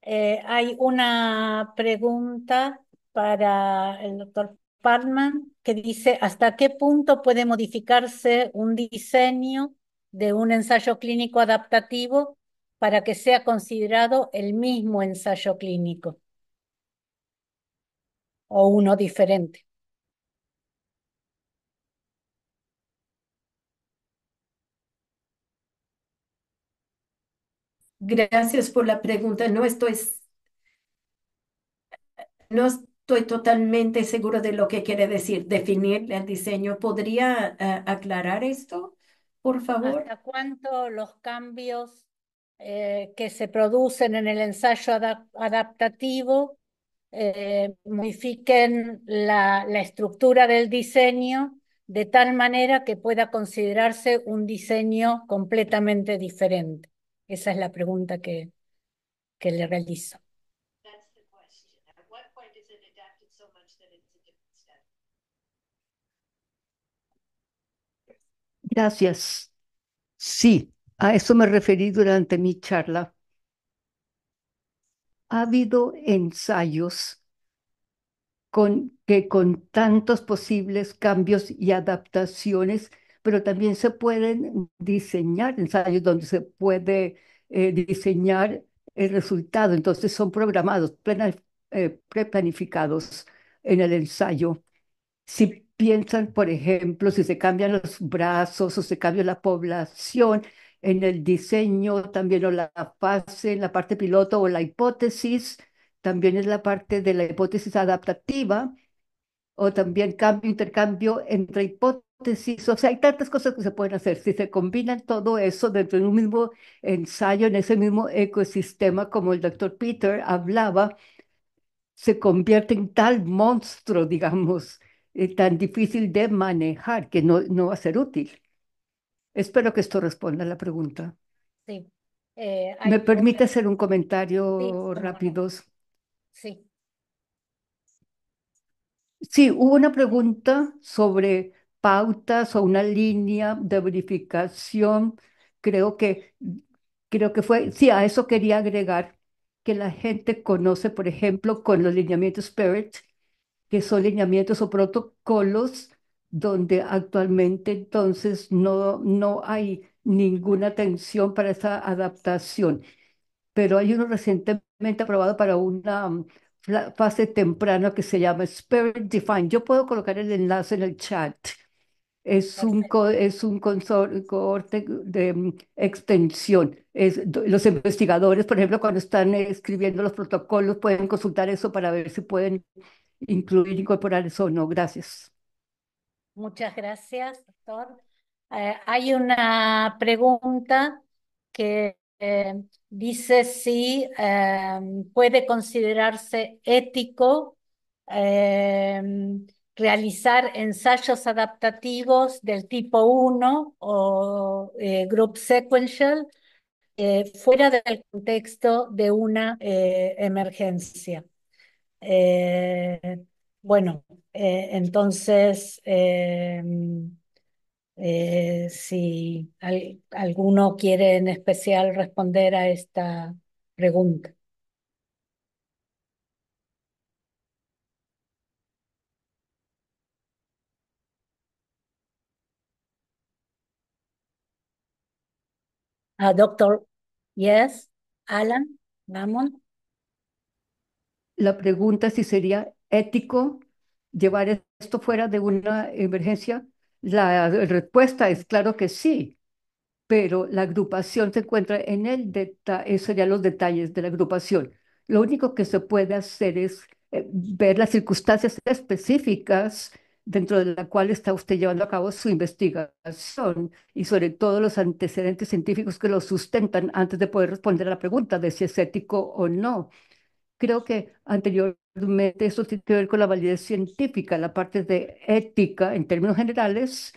Eh, hay una pregunta para el doctor Partman que dice hasta qué punto puede modificarse un diseño de un ensayo clínico adaptativo para que sea considerado el mismo ensayo clínico o uno diferente. Gracias por la pregunta. No es... no, Estoy totalmente seguro de lo que quiere decir definir el diseño. ¿Podría eh, aclarar esto, por favor? ¿Hasta cuánto los cambios eh, que se producen en el ensayo adaptativo eh, modifiquen la, la estructura del diseño de tal manera que pueda considerarse un diseño completamente diferente? Esa es la pregunta que, que le realizo. Gracias. Sí, a eso me referí durante mi charla. Ha habido ensayos con, que con tantos posibles cambios y adaptaciones, pero también se pueden diseñar ensayos donde se puede eh, diseñar el resultado. Entonces son programados, plena, eh, preplanificados en el ensayo. Si piensan, por ejemplo, si se cambian los brazos o se cambia la población, en el diseño también o la fase, en la parte piloto o la hipótesis, también es la parte de la hipótesis adaptativa o también cambio, intercambio entre hipótesis. O sea, hay tantas cosas que se pueden hacer. Si se combinan todo eso dentro de un mismo ensayo, en ese mismo ecosistema, como el doctor Peter hablaba, se convierte en tal monstruo, digamos, eh, tan difícil de manejar que no, no va a ser útil. Espero que esto responda a la pregunta. Sí. Eh, ¿Me permite hacer un comentario rápido? Sí. Sí, hubo una pregunta sobre pautas o una línea de verificación. Creo que, creo que fue, sí, a eso quería agregar que la gente conoce, por ejemplo, con los lineamientos SPIRIT, que son lineamientos o protocolos donde actualmente entonces no, no hay ninguna atención para esa adaptación. Pero hay uno recientemente aprobado para una mm, fase temprana que se llama Spirit Define. Yo puedo colocar el enlace en el chat. Es un, es un consorte de mm, extensión. Es, los investigadores, por ejemplo, cuando están escribiendo los protocolos, pueden consultar eso para ver si pueden incluir, incorporar eso. No, gracias. Muchas gracias, doctor. Eh, hay una pregunta que eh, dice si eh, puede considerarse ético realizar ensayos adaptativos del tipo 1 o group sequential fuera del contexto de una emergencia. Eh, bueno, eh, entonces, em, eh, si alguno quiere en especial responder a esta pregunta. Ah, doctor, yes, Alan, vamos la pregunta es si sería ético llevar esto fuera de una emergencia, la respuesta es claro que sí, pero la agrupación se encuentra en el detalle, serían los detalles de la agrupación. Lo único que se puede hacer es eh, ver las circunstancias específicas dentro de la cual está usted llevando a cabo su investigación y sobre todo los antecedentes científicos que lo sustentan antes de poder responder a la pregunta de si es ético o no. Creo que anteriormente eso tiene que ver con la validez científica, la parte de ética en términos generales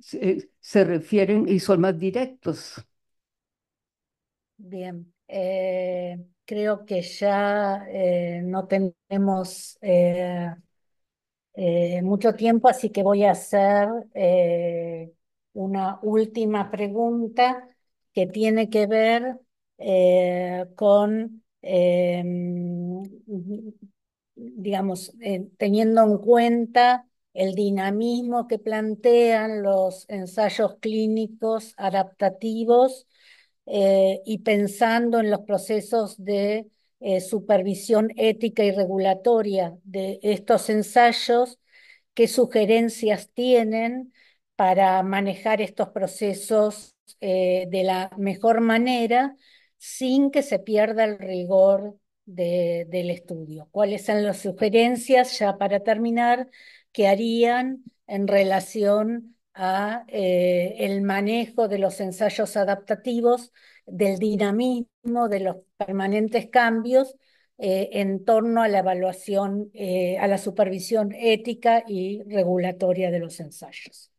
se, refieren y son más directos. Bien, eh, creo que ya eh, no tenemos eh, mucho tiempo, así que voy a hacer una última pregunta que tiene que ver con em, digamos, eh, teniendo en cuenta el dinamismo que plantean los ensayos clínicos adaptativos eh, y pensando en los procesos de eh, supervisión ética y regulatoria de estos ensayos, qué sugerencias tienen para manejar estos procesos de la mejor manera sin que se pierda el rigor del estudio. ¿Cuáles son las sugerencias, ya para terminar, que harían en relación a eh, el manejo de los ensayos adaptativos, del dinamismo, de los permanentes cambios eh, en torno a la evaluación, eh, a la supervisión ética y regulatoria de los ensayos.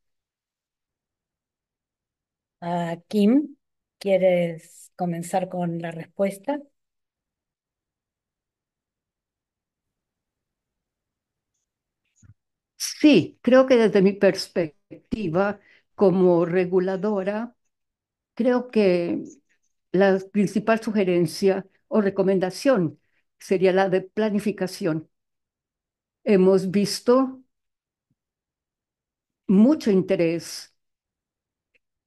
Ah, Kim, ¿quieres comenzar con la respuesta? Sí, creo que desde mi perspectiva como reguladora, creo que la principal sugerencia o recomendación sería la de planificación. Hemos visto mucho interés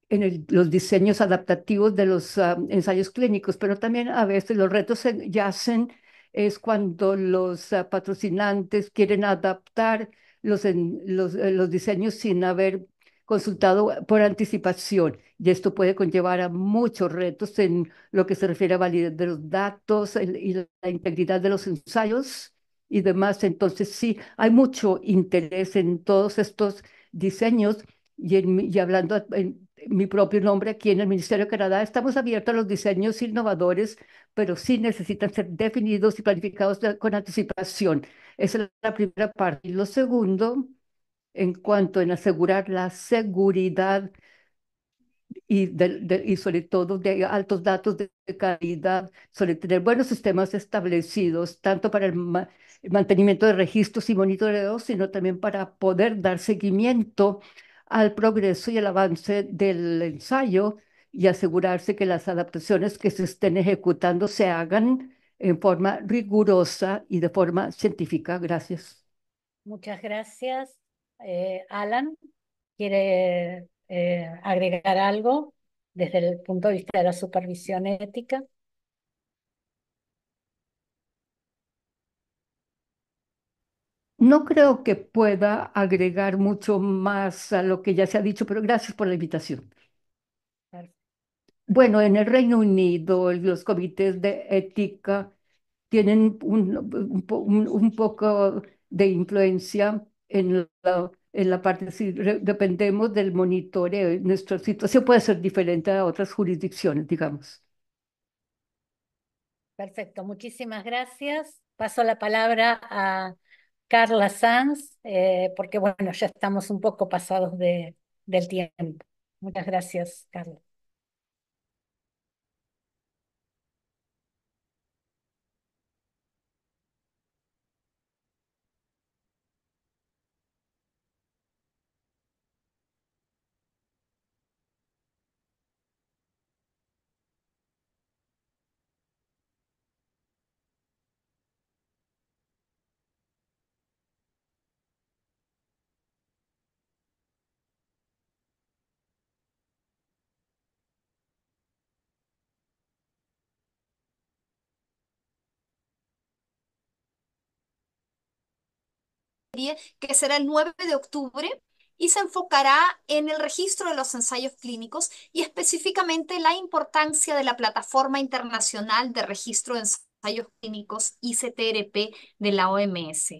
en los diseños adaptativos de los ah, ensayos clínicos, pero también a veces los retos yacen es cuando los ah, patrocinantes quieren adaptar los, eh, los, diseños sin haber consultado por anticipación y esto puede conllevar a muchos retos en lo que se refiere a validez de los datos y la integridad de los ensayos y demás. Entonces sí, hay mucho interés en todos estos diseños y, y hablando en mi propio nombre aquí en el Ministerio de Canadá, estamos abiertos a los diseños innovadores, pero sí necesitan ser definidos y planificados con anticipación. Esa es la primera parte. Y lo segundo, en cuanto en asegurar la seguridad y, y sobre todo de altos datos de calidad, sobre tener buenos sistemas establecidos, tanto para el, el mantenimiento de registros y monitoreos, sino también para poder dar seguimiento al progreso y el avance del ensayo y asegurarse que las adaptaciones que se estén ejecutando se hagan en forma rigurosa y de forma científica. Gracias. Muchas gracias. Eh, Alan, ¿quiere eh, agregar algo desde el punto de vista de la supervisión ética? No creo que pueda agregar mucho más a lo que ya se ha dicho, pero gracias por la invitación. Bueno, en el Reino Unido, los comités de ética tienen un, poco de influencia en la, en la parte, dependemos del monitoreo, nuestra situación puede ser diferente a otras jurisdicciones, digamos. Perfecto, muchísimas gracias. Paso la palabra a Carla Sanz, eh, porque bueno, ya estamos un poco pasados de, del tiempo. Muchas gracias, Carla. que será el 9 de octubre y se enfocará en el registro de los ensayos clínicos y específicamente la importancia de la Plataforma Internacional de Registro de Ensayos Clínicos ICTRP de la OMS.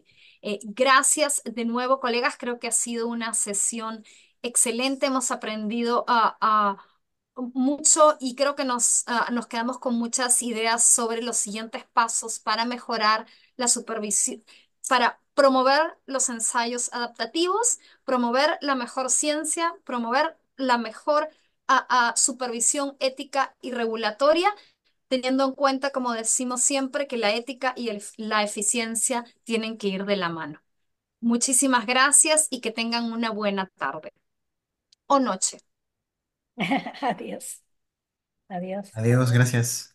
Eh, gracias de nuevo, colegas. Creo que ha sido una sesión excelente. Hemos aprendido mucho y creo que nos, nos quedamos con muchas ideas sobre los siguientes pasos para mejorar la supervisión, para promover los ensayos adaptativos, promover la mejor ciencia, promover la mejor supervisión ética y regulatoria, teniendo en cuenta, como decimos siempre, que la ética y la eficiencia tienen que ir de la mano. Muchísimas gracias y que tengan una buena tarde o noche. Adiós. Adiós. Adiós, gracias.